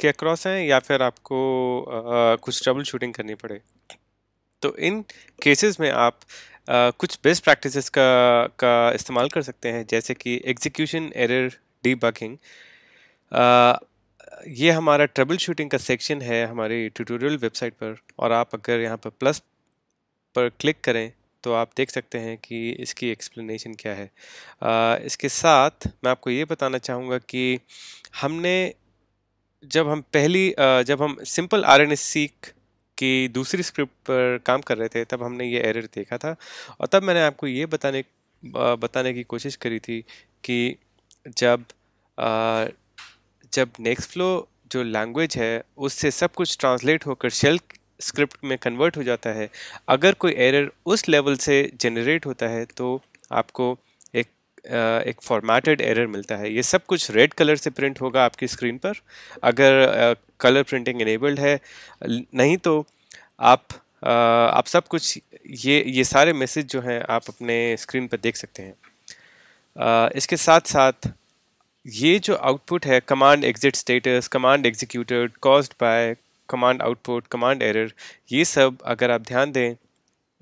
के अक्रॉस हैं या फिर आपको आ, uh, uh, कुछ ट्रबल शूटिंग करनी पड़े तो इन केसेस में आप आ, कुछ बेस्ट प्रैक्टिसेस का का इस्तेमाल कर सकते हैं जैसे कि एग्जीक्यूशन एरर डी uh, ये हमारा ट्रबल शूटिंग का सेक्शन है हमारी ट्यूटोरियल वेबसाइट पर और आप अगर यहाँ पर प्लस पर क्लिक करें तो आप देख सकते हैं कि इसकी एक्सप्लेनेशन क्या है आ, uh, इसके साथ मैं आपको ये बताना चाहूँगा कि हमने जब हम पहली आ, uh, जब हम सिंपल आर एन सीख की दूसरी स्क्रिप्ट पर काम कर रहे थे तब हमने ये एरर देखा था और तब मैंने आपको ये बताने uh, बताने की कोशिश करी थी कि जब आ, जब नेक्स्ट फ्लो जो लैंग्वेज है उससे सब कुछ ट्रांसलेट होकर शेल स्क्रिप्ट में कन्वर्ट हो जाता है अगर कोई एरर उस लेवल से जनरेट होता है तो आपको एक आ, एक फॉर्मेटेड एरर मिलता है ये सब कुछ रेड कलर से प्रिंट होगा आपकी स्क्रीन पर अगर आ, कलर प्रिंटिंग इनेबल्ड है नहीं तो आप आ, आप सब कुछ ये ये सारे मैसेज जो हैं आप अपने स्क्रीन पर देख सकते हैं इसके साथ साथ ये जो आउटपुट है command exit status command executed caused by command output command error ये सब अगर आप ध्यान दें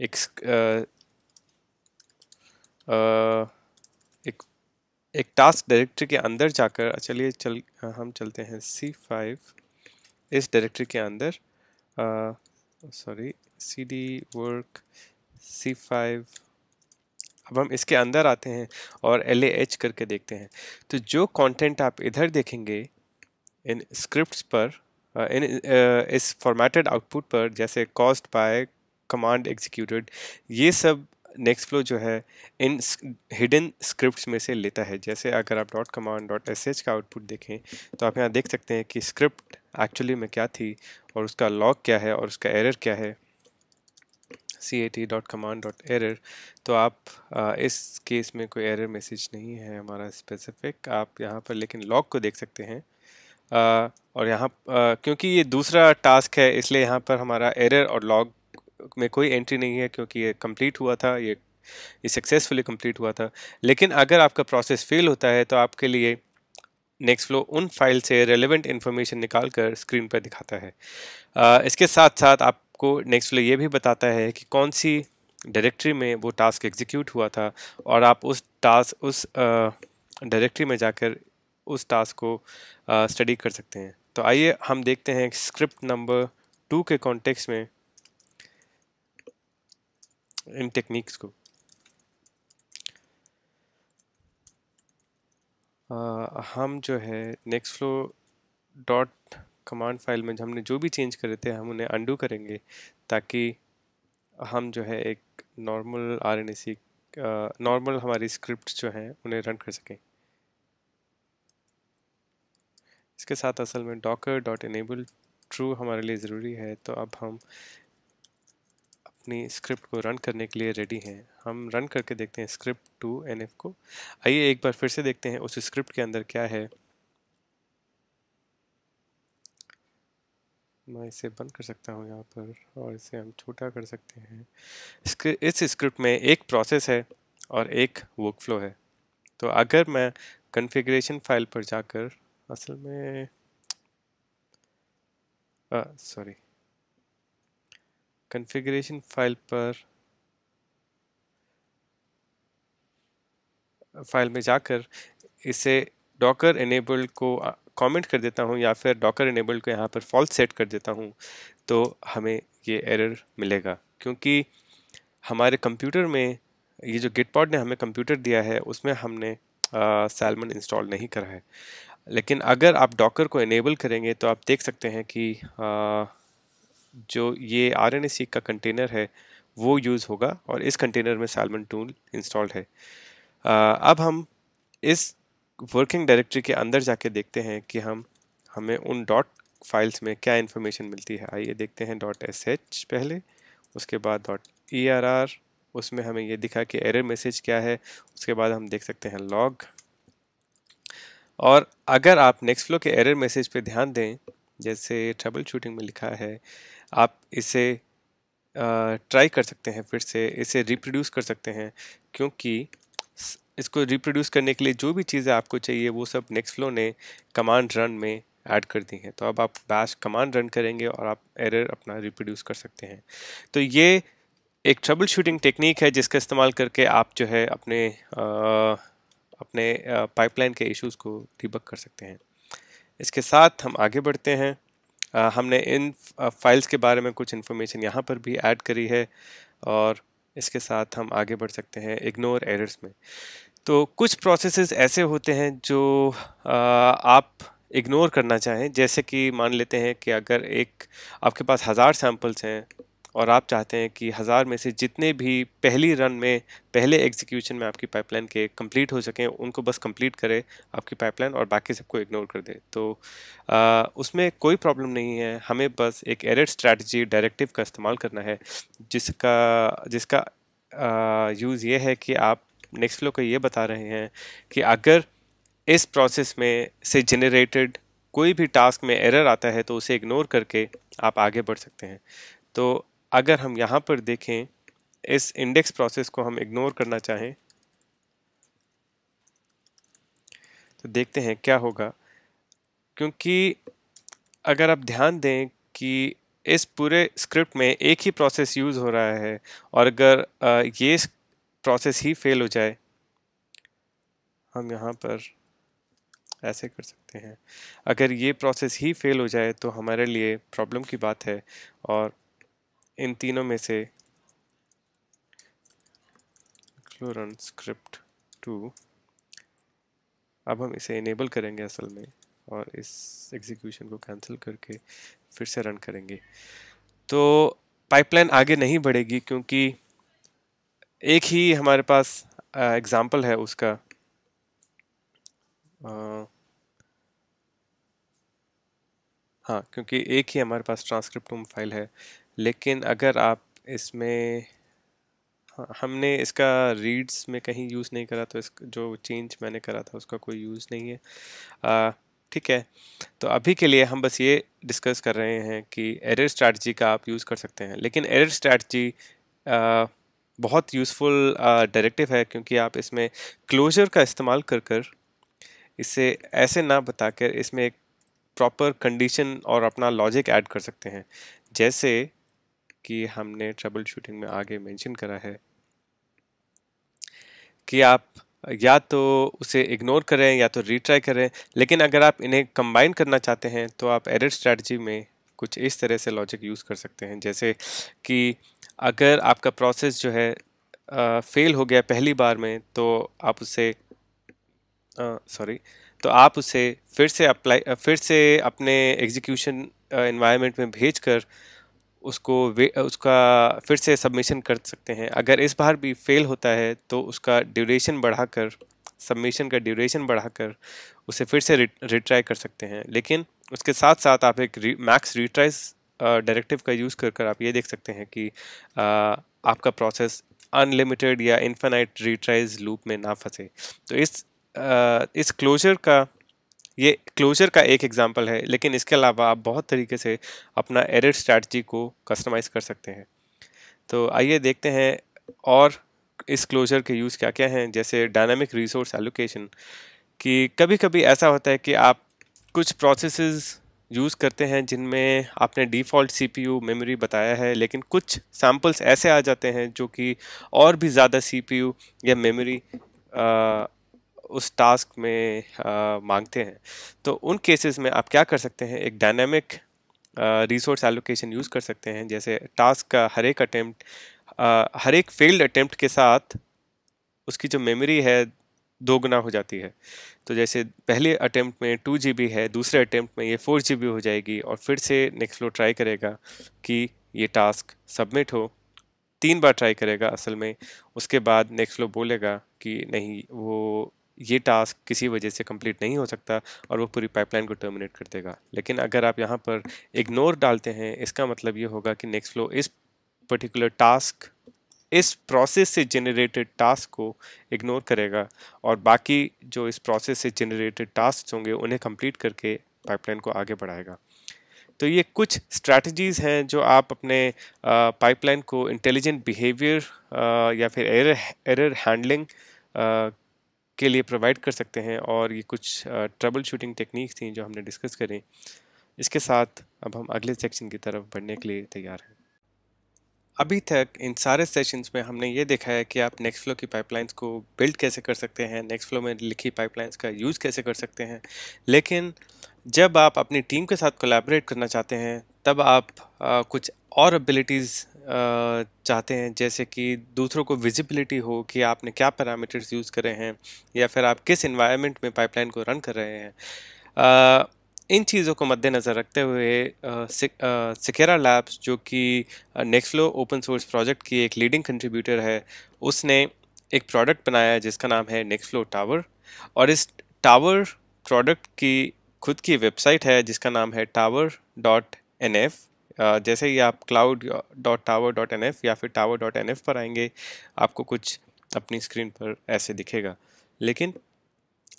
एक आ, एक एक टास्क डायरेक्टरी के अंदर जाकर अच्छा, चलिए चल हम चलते हैं सी फाइव इस डायरेक्टरी के अंदर sorry C D work C five अब हम इसके अंदर आते हैं और एल एच करके देखते हैं तो जो कंटेंट आप इधर देखेंगे इन स्क्रिप्ट्स पर इन इस फॉर्मेटेड आउटपुट पर जैसे कॉस्ट बाय कमांड एग्जीक्यूटेड ये सब नेक्स्ट फ्लो जो है इन हिडन स्क्रिप्ट्स में से लेता है जैसे अगर आप dot command dot S H का आउटपुट देखें तो आप यहाँ देख सकते हैं कि स्क्रिप्ट एक्चुअली में क्या थी और उसका लॉक क्या है और उसका एरर क्या है cat.command.error तो आप आ, इस केस में कोई एरर मैसेज नहीं है हमारा स्पेसिफिक आप यहाँ पर लेकिन लॉग को देख सकते हैं आ, और यहाँ क्योंकि ये दूसरा टास्क है इसलिए यहाँ पर हमारा एरर और लॉग में कोई एंट्री नहीं है क्योंकि ये कंप्लीट हुआ था ये ये सक्सेसफुली कंप्लीट हुआ था लेकिन अगर आपका प्रोसेस फेल होता है तो आपके लिए नेक्स्ट फ्लो उन फाइल से रेलिवेंट इन्फॉर्मेशन निकाल कर स्क्रीन पर दिखाता है आ, इसके साथ साथ आप आपको नेक्स्ट फ्लो ये भी बताता है कि कौन सी डायरेक्टरी में वो टास्क एग्जीक्यूट हुआ था और आप उस टास्क उस डायरेक्टरी में जाकर उस टास्क को स्टडी कर सकते हैं तो आइए हम देखते हैं स्क्रिप्ट नंबर टू के कॉन्टेक्स्ट में इन टेक्निक्स को आ, हम जो है Nextflow dot command file में हमने जो भी चेंज करे थे हम उन्हें अंडू करेंगे ताकि हम जो है एक normal R N C normal हमारी स्क्रिप्ट जो हैं उन्हें रन कर सकें इसके साथ असल में डॉकर डॉट इनेबल ट्रू हमारे लिए ज़रूरी है तो अब हम अपनी स्क्रिप्ट को रन करने के लिए रेडी हैं हम रन करके देखते हैं स्क्रिप्ट टू एन को आइए एक बार फिर से देखते हैं उस स्क्रिप्ट के अंदर क्या है मैं इसे बंद कर सकता हूँ यहाँ पर और इसे हम छोटा कर सकते हैं इस स्क्रिप्ट में एक प्रोसेस है और एक वर्कफ्लो है तो अगर मैं कॉन्फ़िगरेशन फाइल पर जाकर असल में सॉरी कॉन्फ़िगरेशन फाइल पर फाइल में जाकर इसे डॉकर इनेबल्ड को कमेंट कर देता हूँ या फिर डॉकर इनेबल को यहाँ पर फॉल्स सेट कर देता हूँ तो हमें ये एरर मिलेगा क्योंकि हमारे कंप्यूटर में ये जो गिटपॉड ने हमें कंप्यूटर दिया है उसमें हमने सैलमन इंस्टॉल नहीं करा है लेकिन अगर आप डॉकर को इनेबल करेंगे तो आप देख सकते हैं कि आ, जो ये आर एन का कंटेनर है वो यूज़ होगा और इस कंटेनर में सैलमन टूल इंस्टॉल्ड है आ, अब हम इस वर्किंग डायरेक्टरी के अंदर जाके देखते हैं कि हम हमें उन डॉट फाइल्स में क्या इन्फॉर्मेशन मिलती है आइए देखते हैं डॉट एस एच पहले उसके बाद डॉट ई आर आर उसमें हमें ये दिखा कि एरर मैसेज क्या है उसके बाद हम देख सकते हैं लॉग और अगर आप नेक्स्ट फ्लो के एरर मैसेज पे ध्यान दें जैसे ट्रबल शूटिंग में लिखा है आप इसे ट्राई कर सकते हैं फिर से इसे रिप्रोड्यूस कर सकते हैं क्योंकि इसको रिप्रोड्यूस करने के लिए जो भी चीज़ें आपको चाहिए वो सब नेक्स्ट फ्लो ने कमांड रन में ऐड कर दी हैं तो अब आप बैश कमांड रन करेंगे और आप एरर अपना रिप्रोड्यूस कर सकते हैं तो ये एक ट्रबल शूटिंग टेक्निक है जिसका इस्तेमाल करके आप जो है अपने आ, अपने पाइपलाइन के इश्यूज को डिबक कर सकते हैं इसके साथ हम आगे बढ़ते हैं आ, हमने इन फाइल्स के बारे में कुछ इन्फॉर्मेशन यहाँ पर भी ऐड करी है और इसके साथ हम आगे बढ़ सकते हैं इग्नोर एरर्स में तो कुछ प्रोसेसेस ऐसे होते हैं जो आप इग्नोर करना चाहें जैसे कि मान लेते हैं कि अगर एक आपके पास हज़ार सैम्पल्स हैं और आप चाहते हैं कि हज़ार में से जितने भी पहली रन में पहले एग्जीक्यूशन में आपकी पाइपलाइन के कंप्लीट हो सकें उनको बस कंप्लीट करें आपकी पाइपलाइन और बाकी सबको इग्नोर कर दे तो आ, उसमें कोई प्रॉब्लम नहीं है हमें बस एक एरेड स्ट्रैटी डायरेक्टिव का इस्तेमाल करना है जिसका जिसका यूज़ ये है कि आप नेक्स्ट फ्लो को ये बता रहे हैं कि अगर इस प्रोसेस में से जनरेटेड कोई भी टास्क में एरर आता है तो उसे इग्नोर करके आप आगे बढ़ सकते हैं तो अगर हम यहाँ पर देखें इस इंडेक्स प्रोसेस को हम इग्नोर करना चाहें तो देखते हैं क्या होगा क्योंकि अगर आप ध्यान दें कि इस पूरे स्क्रिप्ट में एक ही प्रोसेस यूज़ हो रहा है और अगर ये प्रोसेस ही फेल हो जाए हम यहाँ पर ऐसे कर सकते हैं अगर ये प्रोसेस ही फेल हो जाए तो हमारे लिए प्रॉब्लम की बात है और इन तीनों में से क्लोरन स्क्रिप्ट टू अब हम इसे इनेबल करेंगे असल में और इस एग्जीक्यूशन को कैंसिल करके फिर से रन करेंगे तो पाइपलाइन आगे नहीं बढ़ेगी क्योंकि एक ही हमारे पास एग्जांपल है उसका आ, हाँ क्योंकि एक ही हमारे पास ट्रांसक्रिप्टोम फाइल है लेकिन अगर आप इसमें हाँ, हमने इसका रीड्स में कहीं यूज़ नहीं करा तो इस जो चेंज मैंने करा था उसका कोई यूज़ नहीं है ठीक है तो अभी के लिए हम बस ये डिस्कस कर रहे हैं कि एरर स्ट्रैटी का आप यूज़ कर सकते हैं लेकिन एरर स्ट्रैटी बहुत यूज़फुल डायरेक्टिव है क्योंकि आप इसमें क्लोजर का इस्तेमाल कर कर इसे ऐसे ना बता कर इसमें एक प्रॉपर कंडीशन और अपना लॉजिक ऐड कर सकते हैं जैसे कि हमने ट्रबल शूटिंग में आगे मेंशन करा है कि आप या तो उसे इग्नोर करें या तो रीट्राई करें लेकिन अगर आप इन्हें कंबाइन करना चाहते हैं तो आप एडिट स्ट्रैटी में कुछ इस तरह से लॉजिक यूज़ कर सकते हैं जैसे कि अगर आपका प्रोसेस जो है फेल हो गया पहली बार में तो आप उसे सॉरी तो आप उसे फिर से अप्लाई फिर से अपने एग्जीक्यूशन इन्वायरमेंट में भेज कर उसको उसका फिर से सबमिशन कर सकते हैं अगर इस बार भी फेल होता है तो उसका ड्यूरेशन बढ़ाकर सबमिशन का ड्यूरेशन बढ़ाकर उसे फिर से रिट्राई कर सकते हैं लेकिन उसके साथ साथ आप एक मैक्स रिट्राइज डायरेक्टिव का यूज़ कर कर आप ये देख सकते हैं कि आ, आपका प्रोसेस अनलिमिटेड या इन्फेनाइट रिट्राइज लूप में ना फंसे तो इस आ, इस क्लोजर का ये क्लोजर का एक एग्जाम्पल है लेकिन इसके अलावा आप बहुत तरीके से अपना एडिट स्ट्रैटी को कस्टमाइज़ कर सकते हैं तो आइए देखते हैं और इस क्लोजर के यूज़ क्या क्या हैं जैसे डायनामिक रिसोर्स एलोकेशन कि कभी कभी ऐसा होता है कि आप कुछ प्रोसेस यूज़ करते हैं जिनमें आपने डिफ़ॉल्ट सीपीयू मेमोरी बताया है लेकिन कुछ सैम्पल्स ऐसे आ जाते हैं जो कि और भी ज़्यादा सीपीयू या मेमोरी उस टास्क में मांगते हैं तो उन केसेस में आप क्या कर सकते हैं एक डायनेमिक रिसोर्स एलोकेशन यूज़ कर सकते हैं जैसे टास्क का हर एक अटैम्प्ट हर एक फेल्ड अटैम्प्ट के साथ उसकी जो मेमोरी है दोगुना हो जाती है तो जैसे पहले अटैम्प्ट में टू जी है दूसरे अटैम्प्ट में ये फोर जी हो जाएगी और फिर से नेक्स्ट फ्लो ट्राई करेगा कि ये टास्क सबमिट हो तीन बार ट्राई करेगा असल में उसके बाद नेक्स्ट फ्लो बोलेगा कि नहीं वो ये टास्क किसी वजह से कंप्लीट नहीं हो सकता और वो पूरी पाइपलाइन को टर्मिनेट कर देगा लेकिन अगर आप यहाँ पर इग्नोर डालते हैं इसका मतलब ये होगा कि नेक्स्ट फ्लो इस पर्टिकुलर टास्क इस प्रोसेस से जनरेटेड टास्क को इग्नोर करेगा और बाकी जो इस प्रोसेस से जनरेटेड टास्क होंगे उन्हें कंप्लीट करके पाइपलाइन को आगे बढ़ाएगा तो ये कुछ स्ट्रैटेजीज़ हैं जो आप अपने पाइपलाइन को इंटेलिजेंट बिहेवियर या फिर एरर एरर हैंडलिंग के लिए प्रोवाइड कर सकते हैं और ये कुछ ट्रबल शूटिंग टेक्निक्स थी जो हमने डिस्कस करें इसके साथ अब हम अगले सेक्शन की तरफ बढ़ने के लिए तैयार हैं अभी तक इन सारे सेशंस में हमने ये देखा है कि आप नेक्स्ट फ्लो की पाइपलाइंस को बिल्ड कैसे कर सकते हैं नेक्स्ट फ्लो में लिखी पाइपलाइंस का यूज़ कैसे कर सकते हैं लेकिन जब आप अपनी टीम के साथ कोलैबोरेट करना चाहते हैं तब आप आ, कुछ और एबिलिटीज़ चाहते हैं जैसे कि दूसरों को विजिबिलिटी हो कि आपने क्या पैरामीटर्स यूज़ करे हैं या फिर आप किस इन्वायरमेंट में पाइपलाइन को रन कर रहे हैं इन चीज़ों को मद्देनज़र रखते हुए सिकेरा लैब्स जो कि नेक्सलो ओपन सोर्स प्रोजेक्ट की एक लीडिंग कंट्रीब्यूटर है उसने एक प्रोडक्ट बनाया जिसका नाम है नेक्सलो टावर और इस टावर प्रोडक्ट की खुद की वेबसाइट है जिसका नाम है टावर डॉट एन एफ़ जैसे ही आप cloud dot tower dot N या फिर टावर डॉट एन पर आएंगे आपको कुछ अपनी स्क्रीन पर ऐसे दिखेगा लेकिन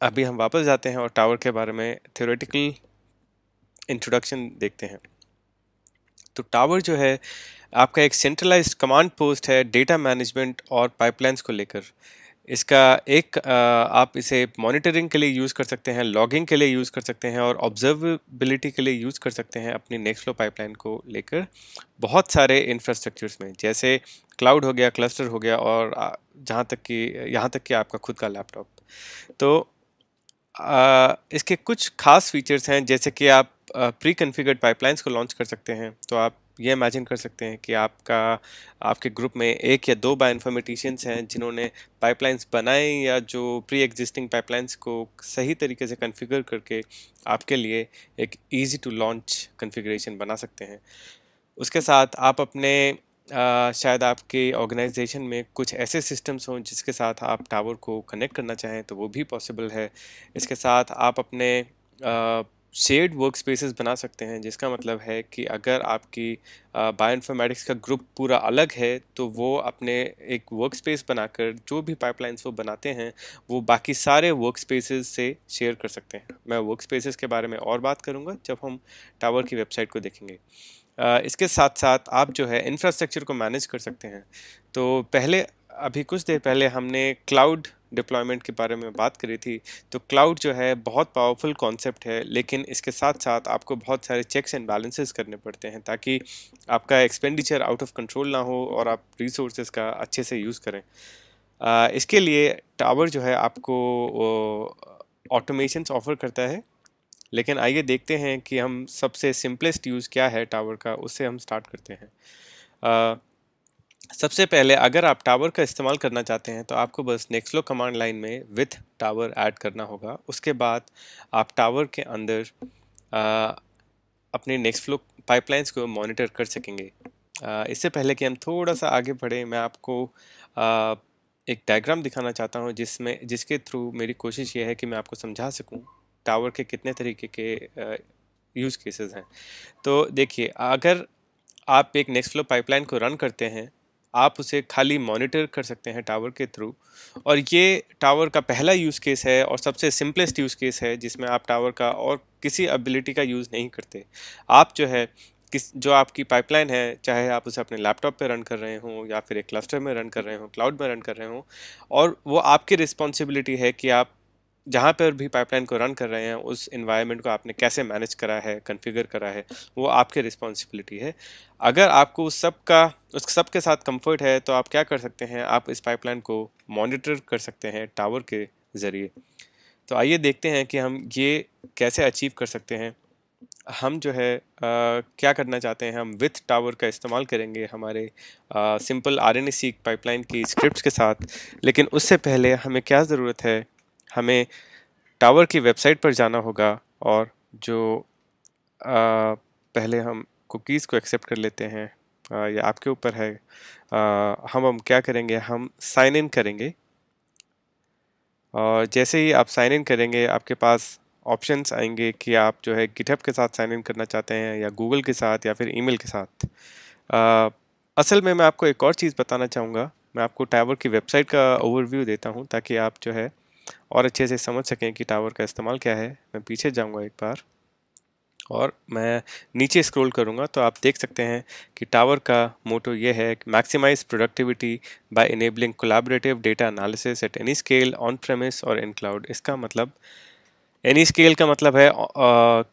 अभी हम वापस जाते हैं और टावर के बारे में थ्योरेटिकल इंट्रोडक्शन देखते हैं तो टावर जो है आपका एक सेंट्रलाइज्ड कमांड पोस्ट है डेटा मैनेजमेंट और पाइपलाइंस को लेकर इसका एक आप इसे मॉनिटरिंग के लिए यूज़ कर सकते हैं लॉगिंग के लिए यूज़ कर सकते हैं और ऑब्जर्वेबिलिटी के लिए यूज़ कर सकते हैं अपनी नेक्स्ट फ्लो पाइपलाइन को लेकर बहुत सारे इंफ्रास्ट्रक्चर्स में जैसे क्लाउड हो गया क्लस्टर हो गया और जहाँ तक कि यहाँ तक कि आपका खुद का लैपटॉप तो आ, इसके कुछ खास फीचर्स हैं जैसे कि आप प्री कन्फिगर्ड पाइपलाइंस को लॉन्च कर सकते हैं तो आप ये इमेजिन कर सकते हैं कि आपका आपके ग्रुप में एक या दो बायोइन्फॉर्मेटिशियंस हैं जिन्होंने पाइपलाइंस बनाए या जो प्री एग्जिस्टिंग पाइपलाइंस को सही तरीके से कन्फिगर करके आपके लिए एक ईजी टू लॉन्च कन्फिग्रेशन बना सकते हैं उसके साथ आप अपने आ, शायद आपके ऑर्गेनाइजेशन में कुछ ऐसे सिस्टम्स हों जिसके साथ आप टावर को कनेक्ट करना चाहें तो वो भी पॉसिबल है इसके साथ आप अपने आ, शेड वर्क स्पेसेस बना सकते हैं जिसका मतलब है कि अगर आपकी बायो इन्फॉर्मेटिक्स का ग्रुप पूरा अलग है तो वो अपने एक वर्क स्पेस बनाकर जो भी पाइपलाइंस वो बनाते हैं वो बाकी सारे वर्क स्पेसेस से शेयर कर सकते हैं मैं वर्क स्पेसेस के बारे में और बात करूँगा जब हम टावर की वेबसाइट को देखेंगे इसके साथ साथ आप जो है इंफ्रास्ट्रक्चर को मैनेज कर सकते हैं तो पहले अभी कुछ देर पहले हमने क्लाउड डिप्लॉयमेंट के बारे में बात करी थी तो क्लाउड जो है बहुत पावरफुल कॉन्सेप्ट है लेकिन इसके साथ साथ आपको बहुत सारे चेक्स एंड बैलेंसेस करने पड़ते हैं ताकि आपका एक्सपेंडिचर आउट ऑफ कंट्रोल ना हो और आप रिसोर्सेज का अच्छे से यूज़ करें आ, इसके लिए टावर जो है आपको ऑटोमेशन ऑफर करता है लेकिन आइए देखते हैं कि हम सबसे सिंपलेस्ट यूज़ क्या है टावर का उससे हम स्टार्ट करते हैं आ, सबसे पहले अगर आप टावर का इस्तेमाल करना चाहते हैं तो आपको बस नेक्स्लो कमांड लाइन में विथ टावर ऐड करना होगा उसके बाद आप टावर के अंदर आ, अपने नेक्स्ट फ्लो पाइपलाइंस को मॉनिटर कर सकेंगे आ, इससे पहले कि हम थोड़ा सा आगे बढ़ें मैं आपको आ, एक डायग्राम दिखाना चाहता हूँ जिसमें जिसके थ्रू मेरी कोशिश यह है कि मैं आपको समझा सकूँ टावर के कितने तरीके के यूज़ केसेस हैं तो देखिए अगर आप एक नेक्स्ट फ्लो पाइपलाइन को रन करते हैं आप उसे खाली मॉनिटर कर सकते हैं टावर के थ्रू और ये टावर का पहला यूज़ केस है और सबसे सिंपलेस्ट यूज़ केस है जिसमें आप टावर का और किसी एबिलिटी का यूज़ नहीं करते आप जो है किस जो आपकी पाइपलाइन है चाहे आप उसे अपने लैपटॉप पे रन कर रहे हों या फिर एक क्लस्टर में रन कर रहे हों क्लाउड में रन कर रहे हों और वो आपकी रिस्पॉन्सिबिलिटी है कि आप जहाँ पर भी पाइपलाइन को रन कर रहे हैं उस इन्वायरमेंट को आपने कैसे मैनेज करा है कन्फिगर करा है वो आपके रिस्पॉन्सिबिलिटी है अगर आपको उस सब का उस सब के साथ कंफर्ट है तो आप क्या कर सकते हैं आप इस पाइपलाइन को मॉनिटर कर सकते हैं टावर के ज़रिए तो आइए देखते हैं कि हम ये कैसे अचीव कर सकते हैं हम जो है आ, क्या करना चाहते हैं हम विथ टावर का इस्तेमाल करेंगे हमारे आ, सिंपल आर एन पाइपलाइन की स्क्रिप्ट के साथ लेकिन उससे पहले हमें क्या ज़रूरत है हमें टावर की वेबसाइट पर जाना होगा और जो आ, पहले हम कुकीज़ को एक्सेप्ट कर लेते हैं ये आपके ऊपर है आ, हम हम क्या करेंगे हम साइन इन करेंगे और जैसे ही आप साइन इन करेंगे आपके पास ऑप्शंस आएंगे कि आप जो है गिटहब के साथ साइन इन करना चाहते हैं या गूगल के साथ या फिर ईमेल के साथ आ, असल में मैं आपको एक और चीज़ बताना चाहूँगा मैं आपको टावर की वेबसाइट का ओवरव्यू देता हूँ ताकि आप जो है और अच्छे से समझ सकें कि टावर का इस्तेमाल क्या है मैं पीछे जाऊंगा एक बार और मैं नीचे स्क्रॉल करूंगा तो आप देख सकते हैं कि टावर का मोटो ये है maximise productivity by enabling collaborative data analysis at any scale on premise और इन क्लाउड इसका मतलब एनी स्केल का मतलब है आ,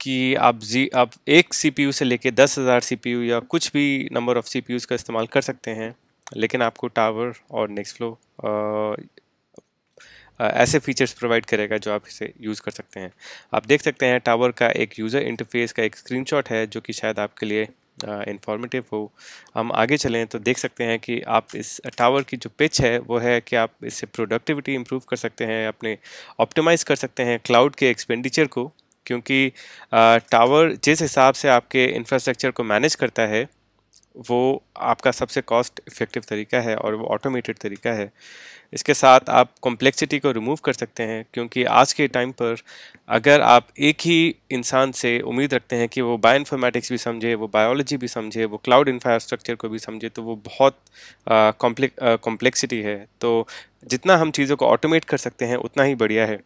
कि आप जी आप एक सीपीयू से लेके दस हज़ार सी या कुछ भी नंबर ऑफ़ सी का इस्तेमाल कर सकते हैं लेकिन आपको टावर और नेक्स्ट फ्लो ऐसे फीचर्स प्रोवाइड करेगा जो आप इसे यूज़ कर सकते हैं आप देख सकते हैं टावर का एक यूज़र इंटरफेस का एक स्क्रीनशॉट है जो कि शायद आपके लिए इन्फॉर्मेटिव हो हम आगे चलें तो देख सकते हैं कि आप इस टावर की जो पिच है वो है कि आप इससे प्रोडक्टिविटी इम्प्रूव कर सकते हैं अपने ऑप्टिमाइज़ कर सकते हैं क्लाउड के एक्सपेंडिचर को क्योंकि टावर जिस हिसाब से आपके इंफ्रास्ट्रक्चर को मैनेज करता है वो आपका सबसे कॉस्ट इफ़ेक्टिव तरीका है और वो ऑटोमेटेड तरीका है इसके साथ आप कॉम्प्लेक्सिटी को रिमूव कर सकते हैं क्योंकि आज के टाइम पर अगर आप एक ही इंसान से उम्मीद रखते हैं कि वो बायो इन्फॉर्मेटिक्स भी समझे वो बायोलॉजी भी समझे वो क्लाउड इंफ्रास्ट्रक्चर को भी समझे तो वो बहुत कॉम्प्लेक्सिटी है तो जितना हम चीज़ों को ऑटोमेट कर सकते हैं उतना ही बढ़िया है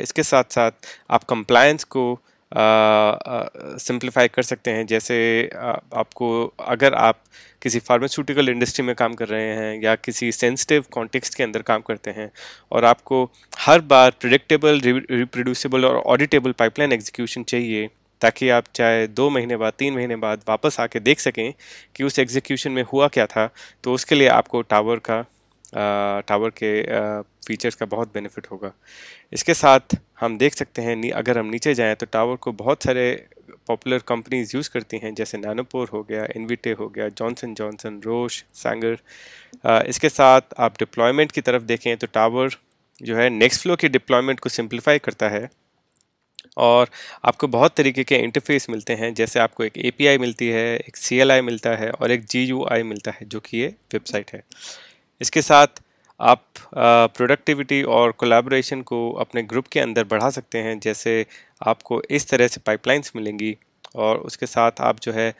इसके साथ साथ आप कंप्लायंस को सिंप्लीफाई कर सकते हैं जैसे आ, आपको अगर आप किसी फार्मास्यूटिकल इंडस्ट्री में काम कर रहे हैं या किसी सेंसिटिव कॉन्टेक्स्ट के अंदर काम करते हैं और आपको हर बार प्रिडिक्टेबल रिप्रोड्यूसिबल और ऑडिटेबल पाइपलाइन एग्जीक्यूशन चाहिए ताकि आप चाहे दो महीने बाद तीन महीने बाद वापस आके देख सकें कि उस एग्जीक्यूशन में हुआ क्या था तो उसके लिए आपको टावर का टावर के फीचर्स का बहुत बेनिफिट होगा इसके साथ हम देख सकते हैं अगर हम नीचे जाएं तो टावर को बहुत सारे पॉपुलर कंपनीज यूज़ करती हैं जैसे नैनोपोर हो गया इन्विटे हो गया जॉनसन जॉनसन रोश सेंगर इसके साथ आप डिप्लॉयमेंट की तरफ देखें तो टावर जो है नेक्स्ट फ्लो की डिप्लॉयमेंट को सिंप्लीफाई करता है और आपको बहुत तरीके के इंटरफेस मिलते हैं जैसे आपको एक एपीआई मिलती है एक सीएलआई मिलता है और एक जीयूआई मिलता है जो कि ये वेबसाइट है इसके साथ आप प्रोडक्टिविटी और कोलैबोरेशन को अपने ग्रुप के अंदर बढ़ा सकते हैं जैसे आपको इस तरह से पाइपलाइंस मिलेंगी और उसके साथ आप जो है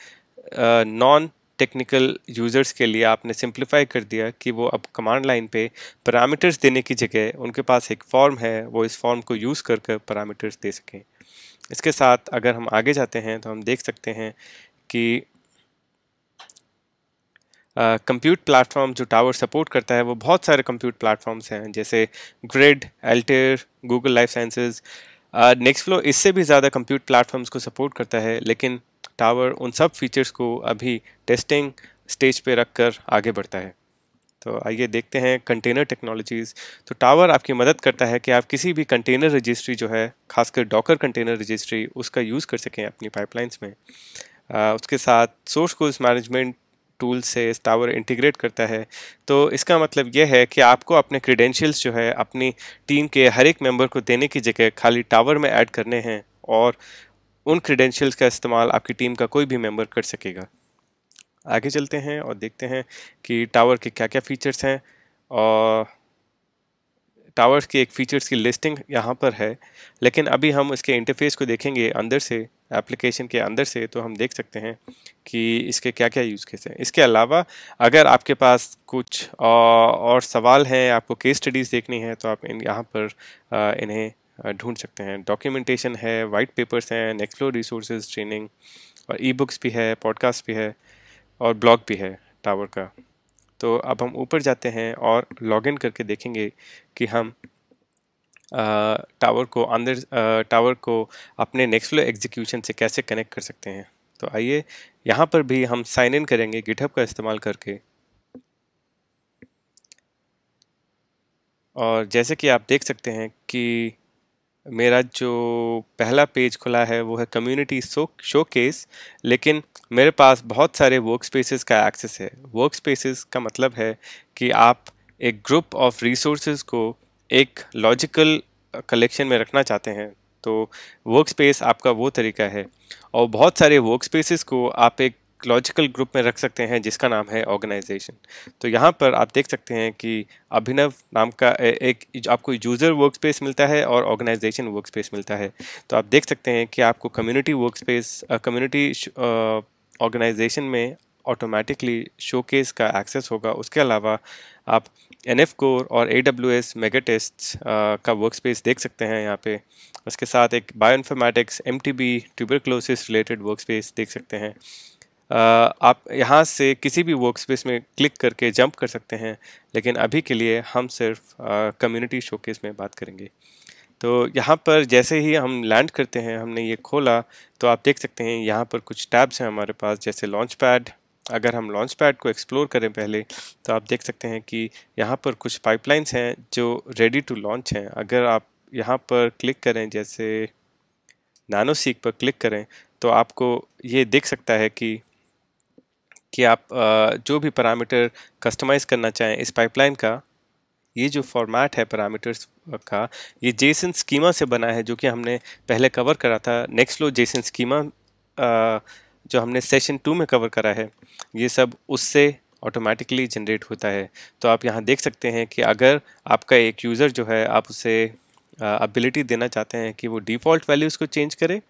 नॉन टेक्निकल यूज़र्स के लिए आपने सिंप्लीफाई कर दिया कि वो अब कमांड लाइन पे पैरामीटर्स देने की जगह उनके पास एक फॉर्म है वो इस फॉर्म को यूज़ कर कर पैरामीटर्स दे सकें इसके साथ अगर हम आगे जाते हैं तो हम देख सकते हैं कि कंप्यूट प्लेटफॉर्म जो टावर सपोर्ट करता है वो बहुत सारे कंप्यूट प्लेटफॉर्म्स हैं जैसे grid Altair Google life sciences Nextflow इससे भी ज़्यादा कंप्यूट प्लेटफॉर्म्स को सपोर्ट करता है लेकिन टावर उन सब फीचर्स को अभी टेस्टिंग स्टेज पे रख कर आगे बढ़ता है तो आइए देखते हैं कंटेनर टेक्नोलॉजीज़ तो टावर आपकी मदद करता है कि आप किसी भी कंटेनर रजिस्ट्री जो है खासकर डॉकर कंटेनर रजिस्ट्री उसका यूज़ कर सकें अपनी पाइपलाइंस में आ, उसके साथ सोर्स कोर्स मैनेजमेंट टूल से टावर इंटीग्रेट करता है तो इसका मतलब यह है कि आपको अपने क्रीडेंशियल्स जो है अपनी टीम के हर एक मेंबर को देने की जगह खाली टावर में ऐड करने हैं और उन क्रीडेंशियल्स का इस्तेमाल आपकी टीम का कोई भी मेंबर कर सकेगा आगे चलते हैं और देखते हैं कि टावर के क्या क्या फीचर्स हैं और टावर्स की एक फीचर्स की लिस्टिंग यहाँ पर है लेकिन अभी हम इसके इंटरफेस को देखेंगे अंदर से एप्लीकेशन के अंदर से तो हम देख सकते हैं कि इसके क्या क्या यूज़ केस हैं इसके अलावा अगर आपके पास कुछ और सवाल हैं आपको केस स्टडीज़ देखनी है तो आप इन यहाँ पर इन्हें ढूंढ सकते हैं डॉक्यूमेंटेशन है वाइट पेपर्स हैं नेक्सप्लो रिसोर्स ट्रेनिंग और ई बुक्स भी है पॉडकास्ट भी है और ब्लॉग भी है टावर का तो अब हम ऊपर जाते हैं और लॉगिन करके देखेंगे कि हम टावर को अंदर टावर को अपने नेक्स्ट फ्लो एग्जीक्यूशन से कैसे कनेक्ट कर सकते हैं तो आइए यहाँ पर भी हम साइन इन करेंगे गिटहब का इस्तेमाल करके और जैसे कि आप देख सकते हैं कि मेरा जो पहला पेज खुला है वो है कम्युनिटी शो शो केस लेकिन मेरे पास बहुत सारे वर्क स्पेसिस का एक्सेस है वर्क स्पेसिस का मतलब है कि आप एक ग्रुप ऑफ रिसोर्स को एक लॉजिकल कलेक्शन uh, में रखना चाहते हैं तो वर्क स्पेस आपका वो तरीका है और बहुत सारे वर्क स्पेसिस को आप एक लॉजिकल ग्रुप में रख सकते हैं जिसका नाम है ऑर्गेनाइजेशन तो यहाँ पर आप देख सकते हैं कि अभिनव नाम का एक आपको यूज़र वर्क स्पेस मिलता है और ऑर्गेनाइजेशन वर्क स्पेस मिलता है तो आप देख सकते हैं कि आपको community work space community organization में ऑटोमेटिकली शोकेस का एक्सेस होगा उसके अलावा आप एन एफ कोर और A W S mega test का वर्क स्पेस देख सकते हैं यहाँ पे उसके साथ एक bio informatics M T B tuberculosis related work space देख सकते हैं Uh, आप यहाँ से किसी भी वर्क स्पेस में क्लिक करके जंप कर सकते हैं लेकिन अभी के लिए हम सिर्फ कम्युनिटी uh, शोकेस में बात करेंगे तो यहाँ पर जैसे ही हम लैंड करते हैं हमने ये खोला तो आप देख सकते हैं यहाँ पर कुछ टैब्स हैं हमारे पास जैसे लॉन्च पैड अगर हम लॉन्च पैड को एक्सप्लोर करें पहले तो आप देख सकते हैं कि यहाँ पर कुछ पाइपलाइंस हैं जो रेडी टू लॉन्च हैं अगर आप यहाँ पर क्लिक करें जैसे नानो सीक पर क्लिक करें तो आपको ये देख सकता है कि कि आप जो भी पैरामीटर कस्टमाइज़ करना चाहें इस पाइपलाइन का ये जो फॉर्मेट है पैरामीटर्स का ये जेसन स्कीमा से बना है जो कि हमने पहले कवर करा था नेक्स्ट लो जेसन स्कीमा जो हमने सेशन टू में कवर करा है ये सब उससे ऑटोमेटिकली जनरेट होता है तो आप यहाँ देख सकते हैं कि अगर आपका एक यूज़र जो है आप उसे अबिलिटी देना चाहते हैं कि वो डिफ़ॉल्ट वैल्यूज़ को चेंज करे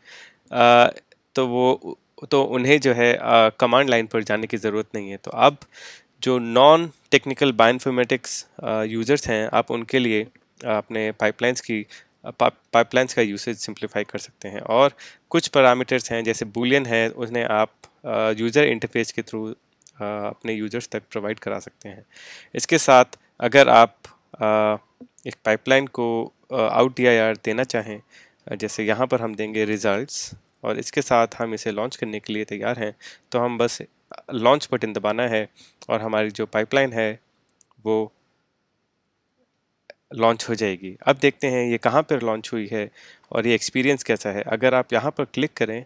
आ, तो वो तो उन्हें जो है कमांड लाइन पर जाने की ज़रूरत नहीं है तो अब जो नॉन टेक्निकल बायोइन्फॉर्मेटिक्स यूज़र्स हैं आप उनके लिए uh, अपने पाइपलाइंस की पाइपलाइंस uh, का यूसेज सिंप्लीफाई कर सकते हैं और कुछ पैरामीटर्स हैं जैसे बुलियन है उन्हें आप यूज़र uh, इंटरफेस के थ्रू अपने यूजर्स तक प्रोवाइड करा सकते हैं इसके साथ अगर आप एक पाइपलाइन को आउट डी देना चाहें जैसे यहाँ पर हम देंगे रिज़ल्ट्स और इसके साथ हम इसे लॉन्च करने के लिए तैयार हैं तो हम बस लॉन्च बटन दबाना है और हमारी जो पाइपलाइन है वो लॉन्च हो जाएगी अब देखते हैं ये कहाँ पर लॉन्च हुई है और ये एक्सपीरियंस कैसा है अगर आप यहाँ पर क्लिक करें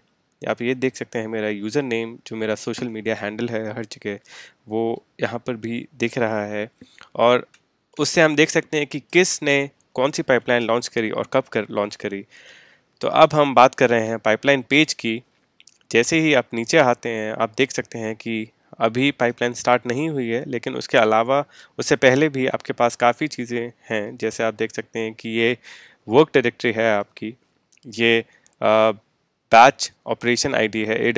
आप ये देख सकते हैं मेरा यूज़र नेम जो मेरा सोशल मीडिया हैंडल है हर जगह वो यहाँ पर भी दिख रहा है और उससे हम देख सकते हैं कि किसने कौन सी पाइपलाइन लॉन्च करी और कब कर लॉन्च करी तो अब हम बात कर रहे हैं पाइपलाइन पेज की जैसे ही आप नीचे आते हैं आप देख सकते हैं कि अभी पाइपलाइन स्टार्ट नहीं हुई है लेकिन उसके अलावा उससे पहले भी आपके पास काफ़ी चीज़ें हैं जैसे आप देख सकते हैं कि ये वर्क डायरेक्टरी है आपकी ये बैच ऑपरेशन आईडी है ए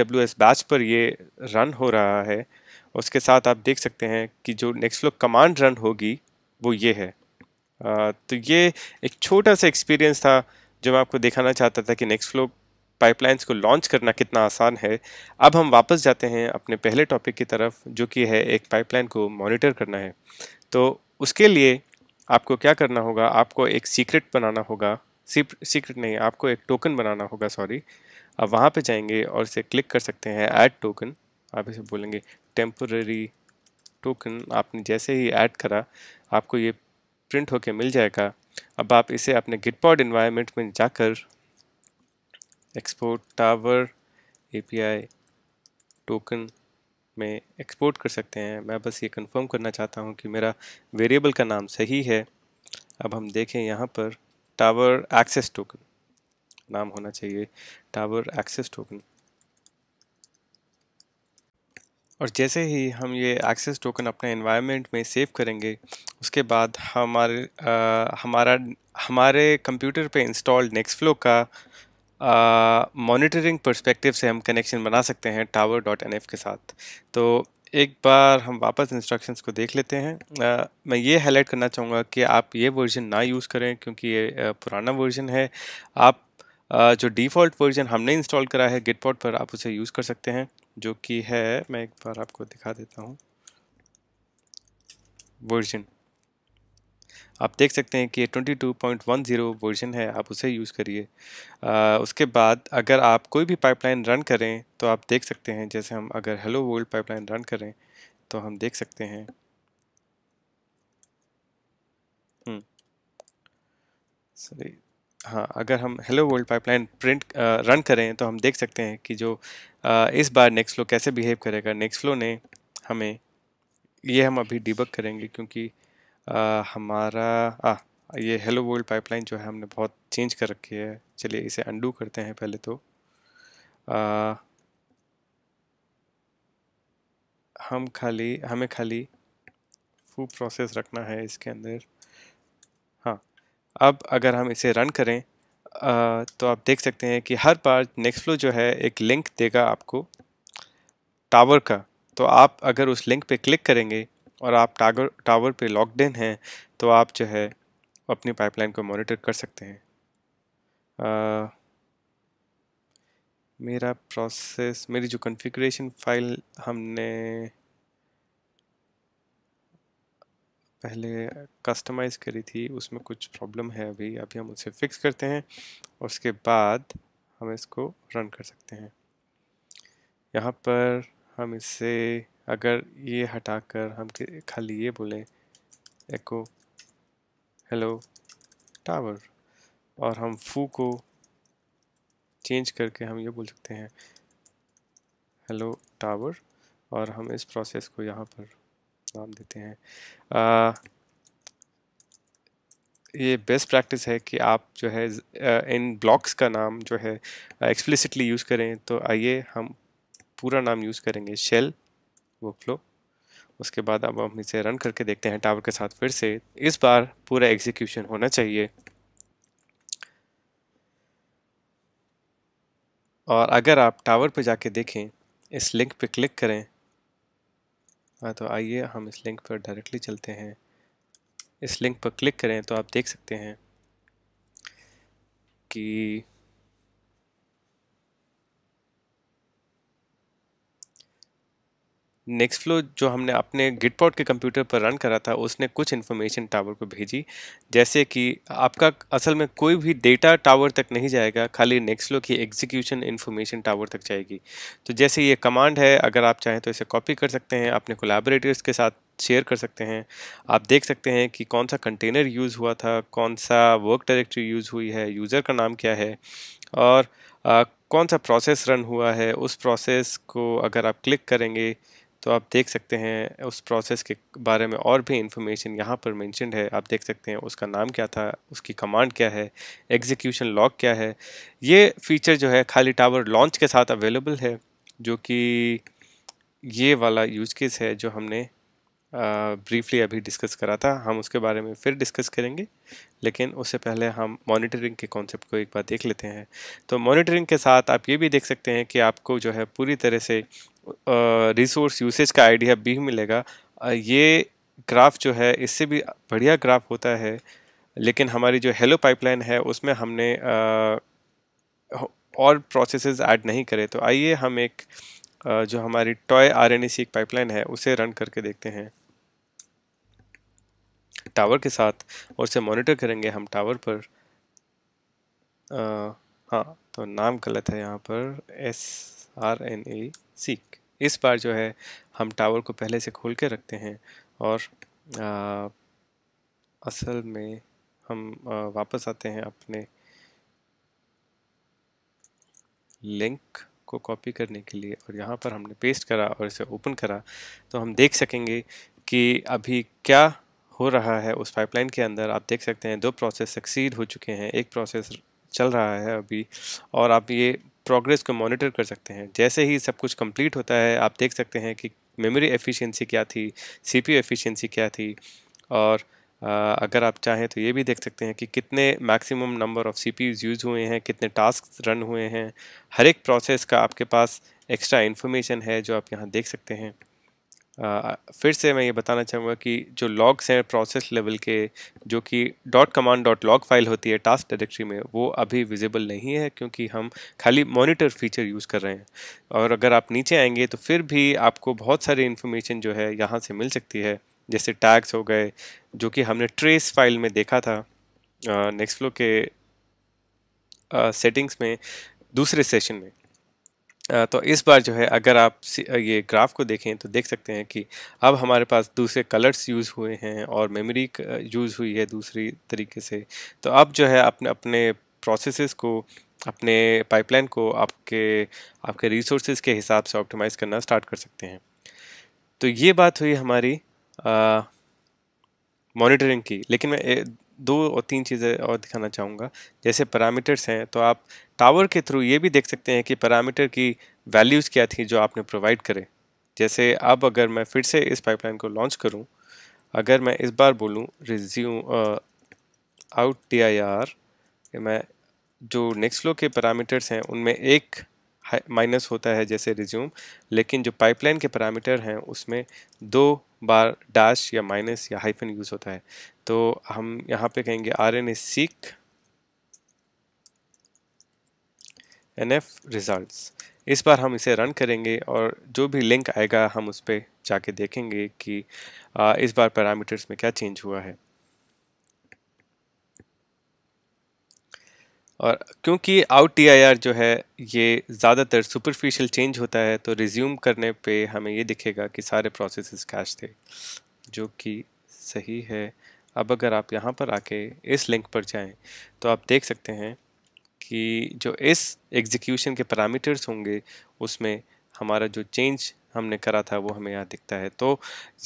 बैच पर ये रन हो रहा है उसके साथ आप देख सकते हैं कि जो नेक्स्ट फ्लो कमांड रन होगी वो ये है आ, तो ये एक छोटा सा एक्सपीरियंस था जो मैं आपको दिखाना चाहता था कि नेक्स्ट फ्लो पाइपलाइंस को लॉन्च करना कितना आसान है अब हम वापस जाते हैं अपने पहले टॉपिक की तरफ जो कि है एक पाइपलाइन को मॉनिटर करना है तो उसके लिए आपको क्या करना होगा आपको एक सीक्रेट बनाना होगा सीक्रेट नहीं आपको एक टोकन बनाना होगा सॉरी अब वहाँ पर जाएंगे और इसे क्लिक कर सकते हैं ऐड टोकन आप इसे बोलेंगे टेम्पररी टोकन आपने जैसे ही ऐड करा आपको ये प्रिंट होके मिल जाएगा अब आप इसे अपने गिट पॉड इन्वायरमेंट में जाकर एक्सपोर्ट टावर एपीआई टोकन में एक्सपोर्ट कर सकते हैं मैं बस ये कंफर्म करना चाहता हूँ कि मेरा वेरिएबल का नाम सही है अब हम देखें यहाँ पर टावर एक्सेस टोकन नाम होना चाहिए टावर एक्सेस टोकन और जैसे ही हम ये एक्सेस टोकन अपने इन्वायरमेंट में सेव करेंगे उसके बाद हमारे आ, हमारा हमारे कंप्यूटर पे इंस्टॉल नेक्स्ट फ्लो का मॉनिटरिंग uh, पर्सपेक्टिव से हम कनेक्शन बना सकते हैं टावर डॉट एन के साथ तो एक बार हम वापस इंस्ट्रक्शंस को देख लेते हैं uh, मैं ये हाईलाइट करना चाहूँगा कि आप ये वर्जन ना यूज़ करें क्योंकि ये पुराना वर्जन है आप uh, जो डिफ़ॉल्ट वर्जन हमने इंस्टॉल करा है गिटपॉट पर आप उसे यूज़ कर सकते हैं जो कि है मैं एक बार आपको दिखा देता हूँ वर्जन आप देख सकते हैं कि ये जीरो वर्जन है आप उसे यूज़ करिए उसके बाद अगर आप कोई भी पाइपलाइन रन करें तो आप देख सकते हैं जैसे हम अगर हेलो वर्ल्ड पाइपलाइन रन करें तो हम देख सकते हैं सॉरी हम्म। हाँ अगर हम hello world pipeline print run करें तो हम देख सकते हैं कि जो आ, इस बार नेक्स्ट फ्लो कैसे बिहेव करेगा नेक्स्ट फ्लो ने हमें ये हम अभी डिबक करेंगे क्योंकि आ, हमारा आ, ये हेलो वर्ल्ड पाइपलाइन जो है हमने बहुत चेंज कर रखी है चलिए इसे अंडू करते हैं पहले तो आ, हम खाली हमें खाली फू प्रोसेस रखना है इसके अंदर हाँ अब अगर हम इसे रन करें आ, तो आप देख सकते हैं कि हर बार नेक्स्ट फ्लो जो है एक लिंक देगा आपको टावर का तो आप अगर उस लिंक पे क्लिक करेंगे और आप टागर टावर पे लॉकड इन हैं तो आप जो है अपनी पाइपलाइन को मॉनिटर कर सकते हैं आ, मेरा प्रोसेस मेरी जो कॉन्फ़िगरेशन फाइल हमने पहले कस्टमाइज़ करी थी उसमें कुछ प्रॉब्लम है अभी अभी हम उसे फिक्स करते हैं और उसके बाद हम इसको रन कर सकते हैं यहाँ पर हम इसे अगर ये हटाकर हम खाली ये बोलें एको हेलो टावर और हम फू को चेंज करके हम ये बोल सकते हैं हेलो टावर और हम इस प्रोसेस को यहाँ पर नाम देते हैं आ, ये बेस्ट प्रैक्टिस है कि आप जो है इन ब्लॉक्स का नाम जो है एक्सप्लिसिटली यूज़ करें तो आइए हम पूरा नाम यूज़ करेंगे शेल वर्कफ्लो उसके बाद अब हम इसे रन करके देखते हैं टावर के साथ फिर से इस बार पूरा एग्जीक्यूशन होना चाहिए और अगर आप टावर पर जाके देखें इस लिंक पर क्लिक करें हाँ तो आइए हम इस लिंक पर डायरेक्टली चलते हैं इस लिंक पर क्लिक करें तो आप देख सकते हैं कि नेक्स्ट फ्लो जो हमने अपने गिटपॉट के कंप्यूटर पर रन करा था उसने कुछ इन्फॉर्मेशन टावर को भेजी जैसे कि आपका असल में कोई भी डेटा टावर तक नहीं जाएगा खाली नेक्स्ट फ्लो की एग्जीक्यूशन इन्फॉर्मेशन टावर तक जाएगी तो जैसे ये कमांड है अगर आप चाहें तो इसे कॉपी कर सकते हैं अपने कोलाबरेटर्स के साथ शेयर कर सकते हैं आप देख सकते हैं कि कौन सा कंटेनर यूज़ हुआ था कौन सा वर्क डायरेक्टरी यूज़ हुई है यूज़र का नाम क्या है और आ, कौन सा प्रोसेस रन हुआ है उस प्रोसेस को अगर आप क्लिक करेंगे तो आप देख सकते हैं उस प्रोसेस के बारे में और भी इंफॉर्मेशन यहाँ पर मैंशनड है आप देख सकते हैं उसका नाम क्या था उसकी कमांड क्या है एग्जीक्यूशन लॉक क्या है ये फीचर जो है खाली टावर लॉन्च के साथ अवेलेबल है जो कि ये वाला यूज केस है जो हमने ब्रीफली अभी डिस्कस करा था हम उसके बारे में फिर डिस्कस करेंगे लेकिन उससे पहले हम मॉनिटरिंग के कॉन्सेप्ट को एक बार देख लेते हैं तो मॉनिटरिंग के साथ आप ये भी देख सकते हैं कि आपको जो है पूरी तरह से रिसोर्स यूसेज का आइडिया भी मिलेगा ये ग्राफ जो है इससे भी बढ़िया ग्राफ होता है लेकिन हमारी जो हेलो पाइपलाइन है उसमें हमने और प्रोसेसेस ऐड नहीं करे तो आइए हम एक जो हमारी टॉय आर एन एक पाइपलाइन है उसे रन करके देखते हैं टावर के साथ और उसे मॉनिटर करेंगे हम टावर पर आ, हाँ तो नाम गलत है यहाँ पर एस आर एन ए सीख इस बार जो है हम टावर को पहले से खोल के रखते हैं और आ, असल में हम आ, वापस आते हैं अपने लिंक को कॉपी करने के लिए और यहाँ पर हमने पेस्ट करा और इसे ओपन करा तो हम देख सकेंगे कि अभी क्या हो रहा है उस पाइपलाइन के अंदर आप देख सकते हैं दो प्रोसेस सक्सीड हो चुके हैं एक प्रोसेस चल रहा है अभी और आप ये प्रोग्रेस को मॉनिटर कर सकते हैं जैसे ही सब कुछ कंप्लीट होता है आप देख सकते हैं कि मेमोरी एफिशिएंसी क्या थी सीपीयू एफिशिएंसी क्या थी और अगर आप चाहें तो ये भी देख सकते हैं कि कितने maximum number of C use हुए हैं कितने टास्क रन हुए हैं हर एक प्रोसेस का आपके पास एक्स्ट्रा इन्फॉर्मेशन है जो आप यहाँ देख सकते हैं फिर से मैं ये बताना चाहूँगा कि जो लॉग्स हैं प्रोसेस लेवल के जो कि dot command dot log file होती है टास्क डायरेक्टरी में वो अभी विजिबल नहीं है क्योंकि हम खाली मॉनिटर फीचर यूज़ कर रहे हैं और अगर आप नीचे आएंगे तो फिर भी आपको बहुत सारी इन्फॉर्मेशन जो है यहाँ से मिल सकती है जैसे टैग्स हो गए जो कि हमने ट्रेस फाइल में देखा था नेक्स्ट फ्लो के सेटिंग्स में दूसरे सेशन में तो इस बार जो है अगर आप ये ग्राफ को देखें तो देख सकते हैं कि अब हमारे पास दूसरे कलर्स यूज़ हुए हैं और मेमोरी यूज़ हुई है दूसरी तरीके से तो अब जो है अपने अपने प्रोसेसेस को अपने पाइपलाइन को आपके आपके रिसोर्स के हिसाब से ऑप्टिमाइज़ करना स्टार्ट कर सकते हैं तो ये बात हुई हमारी मॉनिटरिंग की लेकिन मैं दो और तीन चीज़ें और दिखाना चाहूँगा जैसे पैरामीटर्स हैं तो आप टावर के थ्रू ये भी देख सकते हैं कि पैरामीटर की वैल्यूज़ क्या थी जो आपने प्रोवाइड करे जैसे अब अगर मैं फिर से इस पाइपलाइन को लॉन्च करूँ अगर मैं इस बार बोलूँ resume out T I R मैं जो नेक्स्ट फ्लो के पैरामीटर्स हैं उनमें एक माइनस होता है जैसे रिज्यूम लेकिन जो पाइपलाइन के पैरामीटर हैं उसमें दो बार डैश या माइनस या हाइफन यूज़ होता है तो हम यहाँ पे कहेंगे R N A seq N F result इस बार हम इसे रन करेंगे और जो भी लिंक आएगा हम उस पर जाके देखेंगे कि इस बार पैरामीटर्स में क्या चेंज हुआ है और क्योंकि आउट टी आई आर जो है ये ज़्यादातर सुपरफिशियल चेंज होता है तो रिज्यूम करने पे हमें ये दिखेगा कि सारे प्रोसेसेस कैश थे जो कि सही है अब अगर आप यहाँ पर आके इस लिंक पर जाएं तो आप देख सकते हैं कि जो इस एग्जीक्यूशन के पैरामीटर्स होंगे उसमें हमारा जो चेंज हमने करा था वो हमें यहाँ दिखता है तो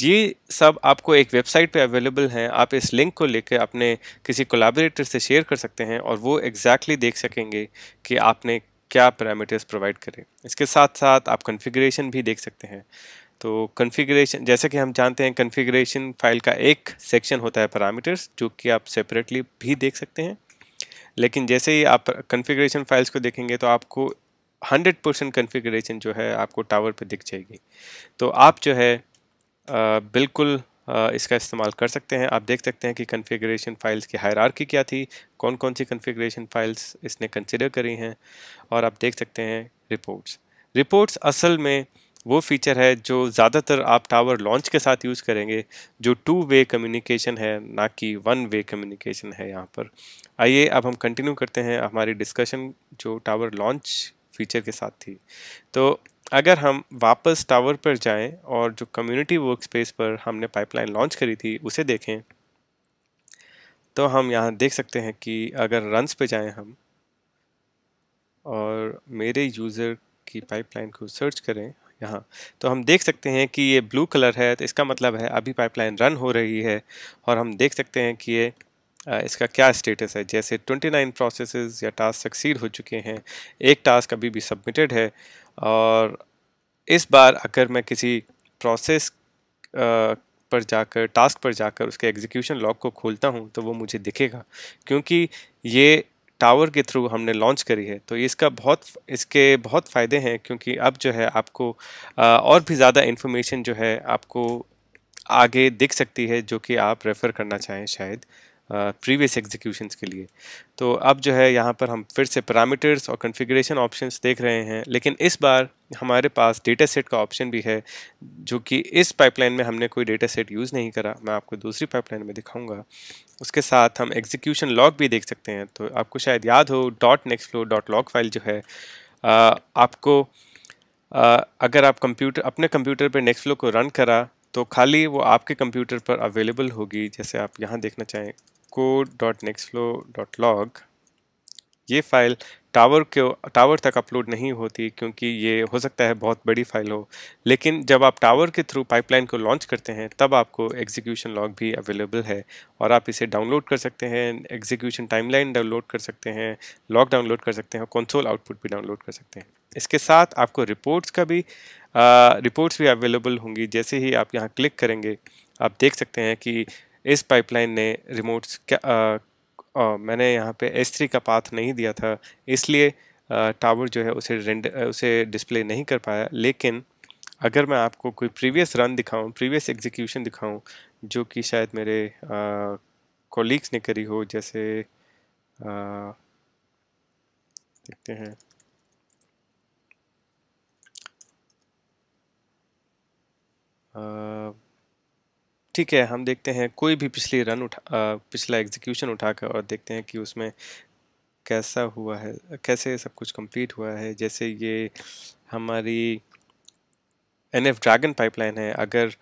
ये सब आपको एक वेबसाइट पे अवेलेबल हैं आप इस लिंक को लेकर अपने किसी कोलाबरेटर से शेयर कर सकते हैं और वो एग्जैक्टली exactly देख सकेंगे कि आपने क्या पैरामीटर्स प्रोवाइड करें इसके साथ साथ आप कॉन्फ़िगरेशन भी देख सकते हैं तो कन्फिग्रेशन जैसे कि हम जानते हैं कन्फिग्रेशन फाइल का एक सेक्शन होता है पैरामीटर्स जो कि आप सेपरेटली भी देख सकते हैं लेकिन जैसे ही आप कन्फिग्रेशन फाइल्स को देखेंगे तो आपको 100 परसेंट कन्फिग्रेशन जो है आपको टावर पे दिख जाएगी तो आप जो है आ, बिल्कुल आ, इसका इस्तेमाल कर सकते हैं आप देख सकते हैं कि कन्फिग्रेशन फ़ाइल्स की हायरार्की क्या थी कौन कौन सी कन्फिग्रेशन फ़ाइल्स इसने कंसिडर करी हैं और आप देख सकते हैं रिपोर्ट्स रिपोर्ट्स असल में वो फीचर है जो ज़्यादातर आप टावर लॉन्च के साथ यूज़ करेंगे जो टू वे कम्युनिकेशन है ना कि वन वे कम्युनिकेशन है यहाँ पर आइए अब हम कंटिन्यू करते हैं हमारी डिस्कशन जो टावर लॉन्च फीचर के साथ थी तो अगर हम वापस टावर पर जाएं और जो कम्युनिटी स्पेस पर हमने पाइपलाइन लॉन्च करी थी उसे देखें तो हम यहाँ देख सकते हैं कि अगर रनस पर जाएँ हम और मेरे यूज़र की पाइपलाइन को सर्च करें यहाँ तो हम देख सकते हैं कि ये ब्लू कलर है तो इसका मतलब है अभी पाइपलाइन रन हो रही है और हम देख सकते हैं कि ये इसका क्या स्टेटस है जैसे 29 प्रोसेसेस या टास्क सक्सीड हो चुके हैं एक टास्क अभी भी सबमिटेड है और इस बार अगर मैं किसी प्रोसेस पर जाकर टास्क पर जाकर उसके एग्जीक्यूशन लॉग को खोलता हूँ तो वो मुझे दिखेगा क्योंकि ये टावर के थ्रू हमने लॉन्च करी है तो इसका बहुत इसके बहुत फ़ायदे हैं क्योंकि अब जो है आपको और भी ज़्यादा इन्फॉर्मेशन जो है आपको आगे दिख सकती है जो कि आप रेफ़र करना चाहें शायद प्रीवियस uh, के लिए तो अब जो है यहाँ पर हम फिर से पैरामीटर्स और कॉन्फ़िगरेशन ऑप्शंस देख रहे हैं लेकिन इस बार हमारे पास डेटा सेट का ऑप्शन भी है जो कि इस पाइपलाइन में हमने कोई डेटा सेट यूज़ नहीं करा मैं आपको दूसरी पाइपलाइन में दिखाऊंगा उसके साथ हम एग्जीक्यूशन लॉग भी देख सकते हैं तो आपको शायद याद हो dot Nextflow dot log file जो है आपको आ, अगर आप कंप्यूटर अपने कंप्यूटर पर नेक्स्ट फ्लो को रन करा तो खाली वो आपके कंप्यूटर पर अवेलेबल होगी जैसे आप यहाँ देखना चाहें code.nextflow.log ये फाइल टावर के टावर तक अपलोड नहीं होती क्योंकि ये हो सकता है बहुत बड़ी फाइल हो लेकिन जब आप टावर के थ्रू पाइपलाइन को लॉन्च करते हैं तब आपको एग्जीक्यूशन लॉग भी अवेलेबल है और आप इसे डाउनलोड कर सकते हैं एग्जीक्यूशन टाइमलाइन डाउनलोड कर सकते हैं लॉग डाउनलोड कर सकते हैं कंसोल आउटपुट भी डाउनलोड कर सकते हैं इसके साथ आपको रिपोर्ट्स का भी रिपोर्ट्स भी अवेलेबल होंगी जैसे ही आप यहाँ क्लिक करेंगे आप देख सकते हैं कि इस पाइपलाइन ने रिमोट मैंने यहाँ पे S3 का पाथ नहीं दिया था इसलिए टावर जो है उसे रेंड उसे डिस्प्ले नहीं कर पाया लेकिन अगर मैं आपको कोई प्रीवियस रन दिखाऊं प्रीवियस एग्जीक्यूशन दिखाऊं जो कि शायद मेरे कॉलीग्स ने करी हो जैसे आ, देखते हैं आ, ठीक है हम देखते हैं कोई भी पिछली रन उठा पिछला एग्जीक्यूशन उठाकर और देखते हैं कि उसमें कैसा हुआ है कैसे सब कुछ कंप्लीट हुआ है जैसे ये हमारी एन एफ ड्रैगन पाइपलाइन है अगर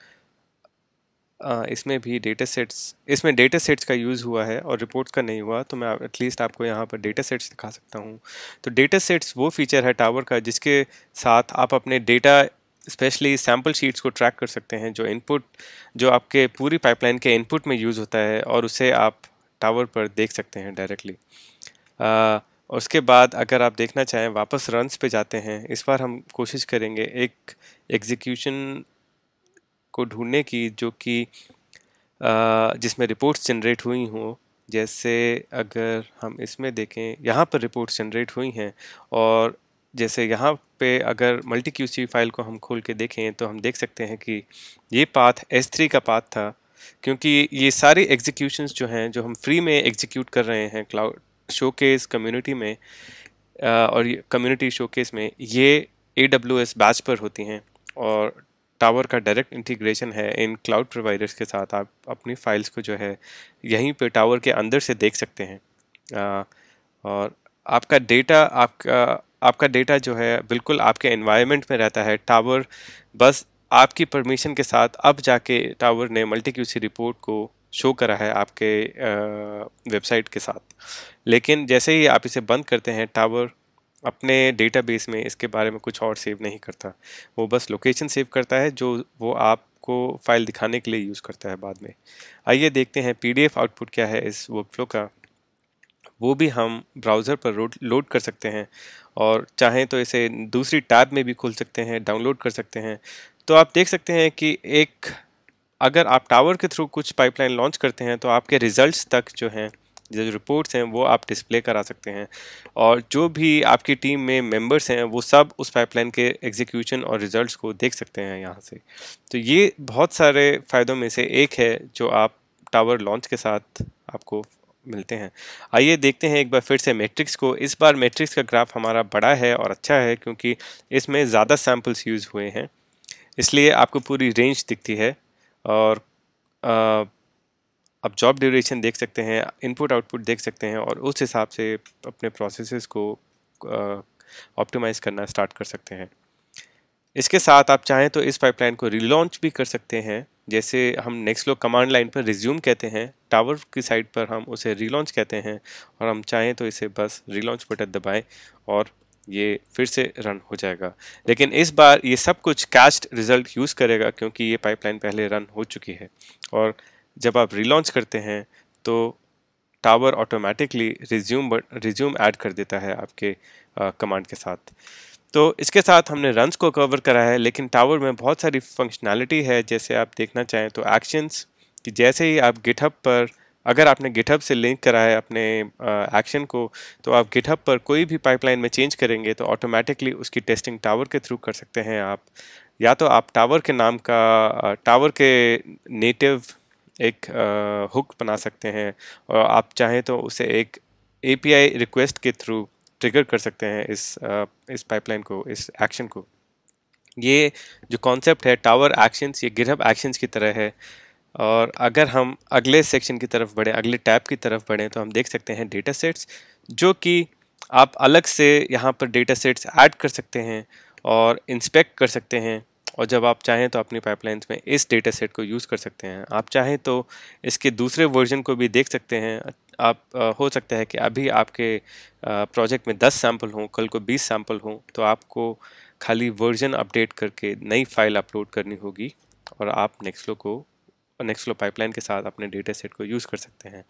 आ, इसमें भी डेटा सेट्स इसमें डेटा सेट्स का यूज़ हुआ है और रिपोर्ट्स का नहीं हुआ तो मैं एटलीस्ट आपको यहाँ पर डेटा सेट्स दिखा सकता हूँ तो डेटा सेट्स वो फीचर है टावर का जिसके साथ आप अपने डेटा स्पेशली सैम्पल शीट्स को ट्रैक कर सकते हैं जो इनपुट जो आपके पूरी पाइपलाइन के इनपुट में यूज़ होता है और उसे आप टावर पर देख सकते हैं डायरेक्टली उसके बाद अगर आप देखना चाहें वापस रन्स पे जाते हैं इस बार हम कोशिश करेंगे एक एग्जीक्यूशन को ढूंढने की जो कि जिसमें रिपोर्ट्स जनरेट हुई हों जैसे अगर हम इसमें देखें यहाँ पर रिपोर्ट्स जनरेट हुई हैं और जैसे यहाँ पे अगर मल्टी क्यू फाइल को हम खोल के देखें तो हम देख सकते हैं कि ये पाथ एस थ्री का पाथ था क्योंकि ये सारे एग्जीक्यूशंस जो हैं जो हम फ्री में एग्जीक्यूट कर रहे हैं क्लाउड केस कम्युनिटी में और कम्युनिटी केस में ये ए डब्ल्यू एस बैच पर होती हैं और टावर का डायरेक्ट इंटीग्रेशन है इन क्लाउड प्रोवाइडर्स के साथ आप अपनी फाइल्स को जो है यहीं पे टावर के अंदर से देख सकते हैं और आपका डेटा आपका आपका डेटा जो है बिल्कुल आपके इन्वायरमेंट में रहता है टावर बस आपकी परमिशन के साथ अब जाके टावर ने मल्टी क्यूसी रिपोर्ट को शो करा है आपके वेबसाइट के साथ लेकिन जैसे ही आप इसे बंद करते हैं टावर अपने डेटाबेस में इसके बारे में कुछ और सेव नहीं करता वो बस लोकेशन सेव करता है जो वो आपको फाइल दिखाने के लिए यूज़ करता है बाद में आइए देखते हैं पीडीएफ आउटपुट क्या है इस वर्कफ्लो का वो भी हम ब्राउज़र पर लोड कर सकते हैं और चाहें तो इसे दूसरी टैब में भी खोल सकते हैं डाउनलोड कर सकते हैं तो आप देख सकते हैं कि एक अगर आप टावर के थ्रू कुछ पाइपलाइन लॉन्च करते हैं तो आपके रिजल्ट्स तक जो हैं जो रिपोर्ट्स हैं वो आप डिस्प्ले करा सकते हैं और जो भी आपकी टीम में मेंबर्स हैं वो सब उस पाइपलाइन के एग्जीक्यूशन और रिजल्ट्स को देख सकते हैं यहाँ से तो ये बहुत सारे फ़ायदों में से एक है जो आप टावर लॉन्च के साथ आपको मिलते हैं आइए देखते हैं एक बार फिर से मैट्रिक्स को इस बार मैट्रिक्स का ग्राफ हमारा बड़ा है और अच्छा है क्योंकि इसमें ज़्यादा सैम्पल्स यूज़ हुए हैं इसलिए आपको पूरी रेंज दिखती है और आप जॉब ड्यूरेशन देख सकते हैं इनपुट आउटपुट देख सकते हैं और उस हिसाब से अपने प्रोसेसेस को ऑप्टिमाइज़ करना स्टार्ट कर सकते हैं इसके साथ आप चाहें तो इस पाइपलाइन को रिलॉन्च भी कर सकते हैं जैसे हम नेक्स्ट लोग कमांड लाइन पर रिज्यूम कहते हैं टावर की साइड पर हम उसे रिलॉन्च कहते हैं और हम चाहें तो इसे बस रिलॉन्च बटन दबाएं और ये फिर से रन हो जाएगा लेकिन इस बार ये सब कुछ कैस्ट रिजल्ट यूज़ करेगा क्योंकि ये पाइपलाइन पहले रन हो चुकी है और जब आप रिलॉन्च करते हैं तो Tower automatically resume resume add कर देता है आपके कमांड के साथ तो इसके साथ हमने रन्स को कवर करा है लेकिन टावर में बहुत सारी फंक्शनैलिटी है जैसे आप देखना चाहें तो एक्शंस कि जैसे ही आप गिटहब पर अगर आपने गिटहब से लिंक करा है अपने एक्शन को तो आप गिटहब पर कोई भी पाइपलाइन में चेंज करेंगे तो ऑटोमेटिकली उसकी टेस्टिंग टावर के थ्रू कर सकते हैं आप या तो आप टावर के नाम का टावर के नेटिव एक हुक बना सकते हैं और आप चाहें तो उसे एक एपीआई रिक्वेस्ट के थ्रू ट्रिगर कर सकते हैं इस इस पाइपलाइन को इस एक्शन को ये जो कॉन्सेप्ट है टावर एक्शंस ये गिरहब एक्शंस की तरह है और अगर हम अगले सेक्शन की तरफ बढ़ें अगले टैब की तरफ बढ़ें तो हम देख सकते हैं डेटा सेट्स जो कि आप अलग से यहाँ पर डेटा सेट्स ऐड कर सकते हैं और इंस्पेक्ट कर सकते हैं और जब आप चाहें तो अपनी पाइपलाइंस में इस डेटा सेट को यूज़ कर सकते हैं आप चाहें तो इसके दूसरे वर्जन को भी देख सकते हैं आप आ, हो सकता है कि अभी आपके प्रोजेक्ट में 10 सैंपल हों कल को 20 सैंपल हों तो आपको खाली वर्जन अपडेट करके नई फाइल अपलोड करनी होगी और आप नेक्स्लो को नेक्स्लो पाइपलाइन के साथ अपने डेटा सेट को यूज़ कर सकते हैं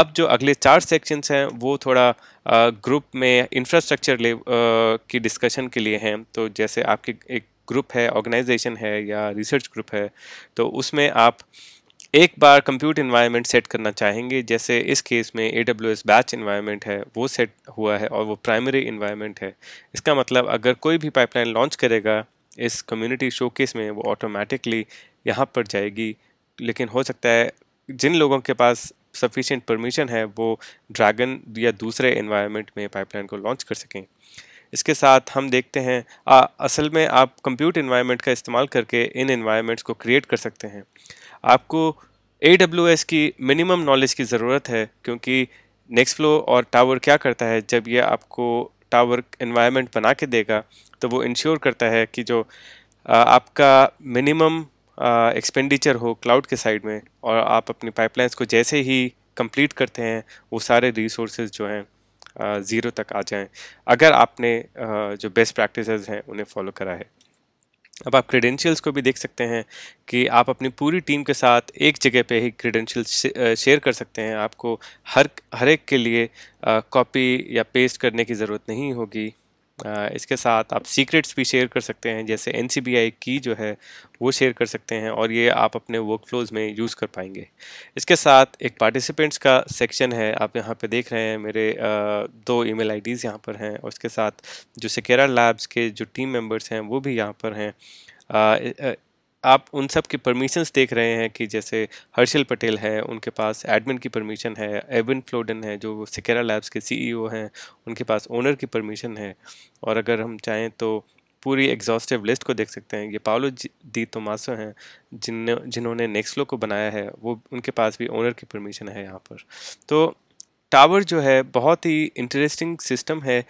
अब जो अगले चार सेक्शंस हैं वो थोड़ा ग्रुप में इंफ्रास्ट्रक्चर ले की डिस्कशन के लिए हैं तो जैसे आपके एक ग्रुप है ऑर्गेनाइजेशन है या रिसर्च ग्रुप है तो उसमें आप एक बार कंप्यूट इन्वायरमेंट सेट करना चाहेंगे जैसे इस केस में A W S batch environment है वो सेट हुआ है और वो प्राइमरी इन्वायरमेंट है इसका मतलब अगर कोई भी पाइपलाइन लॉन्च करेगा इस कम्युनिटी शोकेस में वो ऑटोमेटिकली यहाँ पर जाएगी लेकिन हो सकता है जिन लोगों के पास सफिशेंट परमिशन है वो ड्रैगन या दूसरे इन्वायरमेंट में पाइपलाइन को लॉन्च कर सकें इसके साथ हम देखते हैं आ, असल में आप कंप्यूट इन्वायरमेंट का इस्तेमाल करके इन इन्वायरमेंट्स को क्रिएट कर सकते हैं आपको ए की मिनिमम नॉलेज की ज़रूरत है क्योंकि नेक्स्ट फ्लो और टावर क्या करता है जब यह आपको टावर इन्वायरमेंट बना के देगा तो वो इंश्योर करता है कि जो आपका मिनिमम एक्सपेंडिचर हो क्लाउड के साइड में और आप अपनी पाइपलाइंस को जैसे ही कंप्लीट करते हैं वो सारे रिसोर्सेज जो हैं ज़ीरो तक आ जाएं अगर आपने जो बेस्ट प्रैक्टिसेस हैं उन्हें फॉलो करा है अब आप क्रेडेंशियल्स को भी देख सकते हैं कि आप अपनी पूरी टीम के साथ एक जगह पे ही क्रेडेंशियल शेयर कर सकते हैं आपको हर हर एक के लिए कॉपी या पेस्ट करने की ज़रूरत नहीं होगी इसके साथ आप सीक्रेट्स भी शेयर कर सकते हैं जैसे एन की जो है वो शेयर कर सकते हैं और ये आप अपने वर्क फ्लोज़ में यूज़ कर पाएंगे इसके साथ एक पार्टिसिपेंट्स का सेक्शन है आप यहाँ पे देख रहे हैं मेरे दो ईमेल आईडीज़ यहाँ पर हैं और इसके साथ जो सिकेरा लैब्स के जो टीम मेम्बर्स हैं वो भी यहाँ पर हैं आप उन सब की परमिशंस देख रहे हैं कि जैसे हर्षल पटेल है उनके पास एडमिन की परमिशन है एविन फ्लोडन है जो सिकेरा लैब्स के सीईओ e हैं उनके पास ओनर की परमिशन है और अगर हम चाहें तो पूरी एग्जॉस्टिव लिस्ट को देख सकते हैं ये पाओलो दी तोमासो हैं जिन जिन्होंने नेक्सलो को बनाया है वो उनके पास भी ओनर की परमिशन है यहाँ पर तो टावर जो है बहुत ही इंटरेस्टिंग सिस्टम है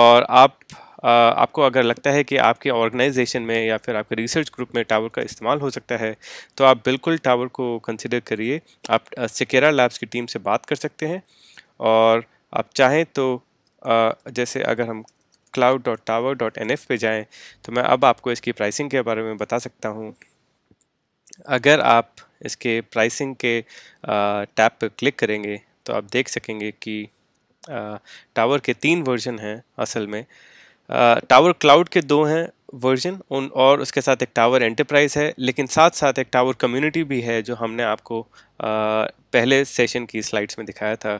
और आप आ, आपको अगर लगता है कि आपके ऑर्गेनाइजेशन में या फिर आपके रिसर्च ग्रुप में टावर का इस्तेमाल हो सकता है तो आप बिल्कुल टावर को कंसिडर करिए आप सिकेरा लैब्स की टीम से बात कर सकते हैं और आप चाहें तो आ, जैसे अगर हम cloud dot tower dot N F पे जाएँ तो मैं अब आपको इसकी प्राइसिंग के बारे में बता सकता हूँ अगर आप इसके प्राइसिंग के टैब पर क्लिक करेंगे तो आप देख सकेंगे कि टावर के तीन वर्जन हैं असल में टावर क्लाउड के दो हैं वर्जन उन और उसके साथ एक टावर एंटरप्राइज है लेकिन साथ साथ एक टावर कम्युनिटी भी है जो हमने आपको पहले सेशन की स्लाइड्स में दिखाया था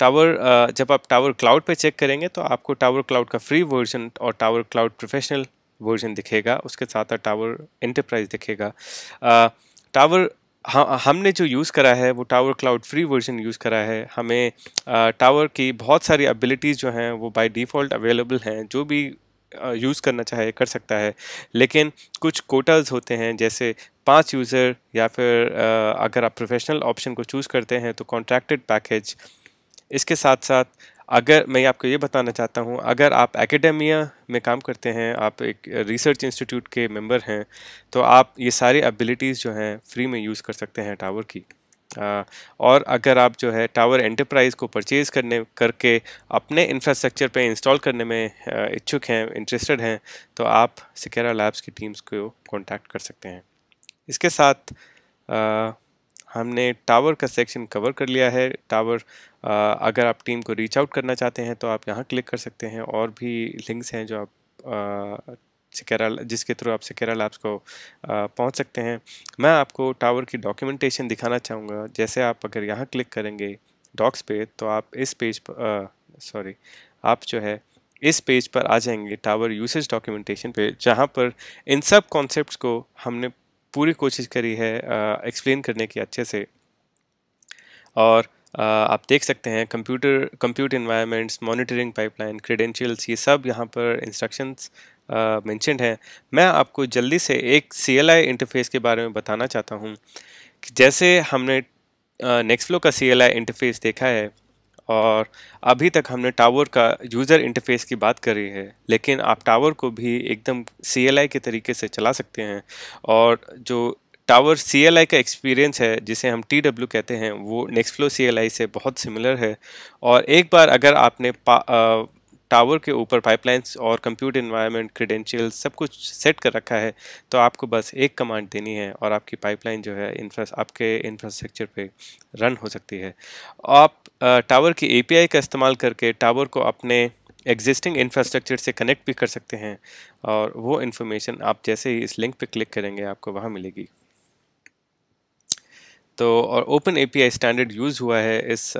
टावर जब आप टावर क्लाउड पे चेक करेंगे तो आपको टावर क्लाउड का फ्री वर्जन और टावर क्लाउड प्रोफेशनल वर्जन दिखेगा उसके साथ टावर एंटरप्राइज दिखेगा टावर हम हाँ, हमने जो यूज़ करा है वो Tower cloud free version use करा है हमें टावर की बहुत सारी एबिलिटीज़ जो हैं वो बाय डिफ़ॉल्ट अवेलेबल हैं जो भी यूज़ करना चाहे कर सकता है लेकिन कुछ कोटल्स होते हैं जैसे पांच यूज़र या फिर अगर आप प्रोफेशनल ऑप्शन को चूज़ करते हैं तो कॉन्ट्रैक्टेड पैकेज इसके साथ साथ अगर मैं आपको ये बताना चाहता हूँ अगर आप एकेडमिया में काम करते हैं आप एक रिसर्च इंस्टीट्यूट के मेंबर हैं तो आप ये सारी एबिलिटीज़ जो हैं फ्री में यूज़ कर सकते हैं टावर की आ, और अगर आप जो है टावर एंटरप्राइज़ को परचेज़ करने करके अपने इंफ्रास्ट्रक्चर पे इंस्टॉल करने में इच्छुक हैं इंटरेस्टेड हैं तो आप सिकेरा लैब्स की टीम्स को कांटेक्ट कर सकते हैं इसके साथ आ, हमने टावर का सेक्शन कवर कर लिया है टावर अगर आप टीम को रीच आउट करना चाहते हैं तो आप यहाँ क्लिक कर सकते हैं और भी लिंक्स हैं जो आप सिकेरा जिसके थ्रू आप सिकेरा लैब्स को पहुँच सकते हैं मैं आपको टावर की डॉक्यूमेंटेशन दिखाना चाहूँगा जैसे आप अगर यहाँ क्लिक करेंगे डॉक्स पे तो आप इस पेज पर सॉरी आप जो है इस पेज पर आ जाएंगे टावर यूसेज डॉक्यूमेंटेशन पे जहाँ पर इन सब कॉन्सेप्ट्स को हमने पूरी कोशिश करी है एक्सप्लेन करने की अच्छे से और आप देख सकते हैं computer compute environments monitoring pipeline credentials ये सब यहाँ पर इंस्ट्रक्शंस मैंशनड हैं मैं आपको जल्दी से एक सी इंटरफेस के बारे में बताना चाहता हूँ जैसे हमने नेक्स्ट फ्लो का सी इंटरफेस देखा है और अभी तक हमने टावर का यूज़र इंटरफेस की बात करी है लेकिन आप टावर को भी एकदम सी के तरीके से चला सकते हैं और जो टावर सी का एक्सपीरियंस है जिसे हम टी कहते हैं वो नेक्स्ट फ्लो सी से बहुत सिमिलर है और एक बार अगर आपने पा, आ, टावर के ऊपर पाइपलाइंस और कंप्यूटर इन्वायरमेंट क्रीडेंशियल सब कुछ सेट कर रखा है तो आपको बस एक कमांड देनी है और आपकी पाइपलाइन जो है इंफ्रा आपके इंफ्रास्ट्रक्चर पे रन हो सकती है आप टावर की एपीआई का इस्तेमाल करके टावर को अपने एग्जिस्टिंग इंफ्रास्ट्रक्चर से कनेक्ट भी कर सकते हैं और वो इन्फॉर्मेशन आप जैसे ही इस लिंक पर क्लिक करेंगे आपको वहाँ मिलेगी तो और ओपन एपीआई स्टैंडर्ड यूज़ हुआ है इस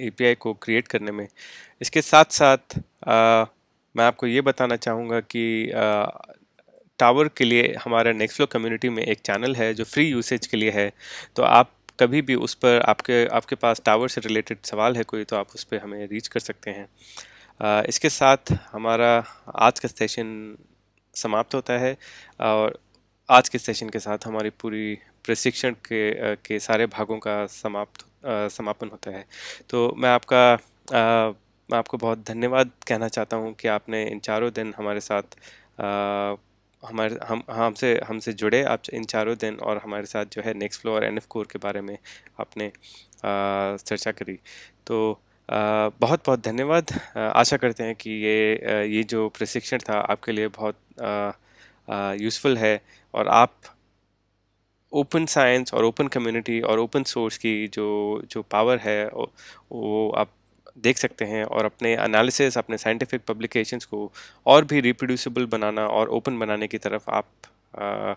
एपीआई को क्रिएट करने में इसके साथ साथ आ, मैं आपको ये बताना चाहूँगा कि आ, टावर के लिए हमारा नेक्स्ट फ्लो कम्युनिटी में एक चैनल है जो फ्री यूसेज के लिए है तो आप कभी भी उस पर आपके आपके पास टावर से रिलेटेड सवाल है कोई तो आप उस पर हमें रीच कर सकते हैं आ, इसके साथ हमारा आज का सेशन समाप्त होता है और आज के सेशन के साथ हमारी पूरी प्रशिक्षण के के सारे भागों का समाप्त समापन होता है तो मैं आपका आ, मैं आपको बहुत धन्यवाद कहना चाहता हूँ कि आपने इन चारों दिन हमारे साथ आ, हमारे हम हमसे हमसे जुड़े आप इन चारों दिन और हमारे साथ जो है नेक्स्ट फ्लो और एन एफ कोर के बारे में आपने आ, चर्चा करी तो आ, बहुत बहुत धन्यवाद आशा करते हैं कि ये ये जो प्रशिक्षण था आपके लिए बहुत यूज़फुल है और आप ओपन साइंस और ओपन कम्युनिटी और ओपन सोर्स की जो जो पावर है वो आप देख सकते हैं और अपने एनालिसिस अपने साइंटिफिक पब्लिकेशंस को और भी रिप्रोड्यूसिबल बनाना और ओपन बनाने की तरफ आप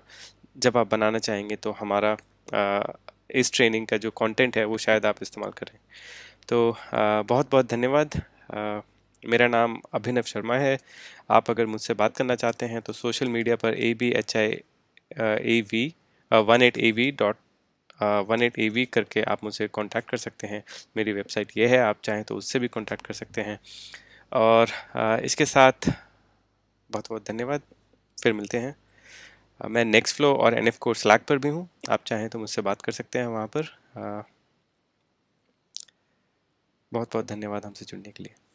जब आप बनाना चाहेंगे तो हमारा इस ट्रेनिंग का जो कंटेंट है वो शायद आप इस्तेमाल करें तो बहुत बहुत धन्यवाद मेरा नाम अभिनव शर्मा है आप अगर मुझसे बात करना चाहते हैं तो सोशल मीडिया पर A B H I A V one eight A V dot one eight A V करके आप मुझसे कॉन्टैक्ट कर सकते हैं मेरी वेबसाइट ये है आप चाहें तो उससे भी कॉन्टैक्ट कर सकते हैं और uh, इसके साथ बहुत बहुत धन्यवाद फिर मिलते हैं uh, मैं नेक्स्ट फ्लो और एन एफ कोर्स लैक पर भी हूँ आप चाहें तो मुझसे बात कर सकते हैं वहाँ पर uh, बहुत बहुत धन्यवाद हमसे जुड़ने के लिए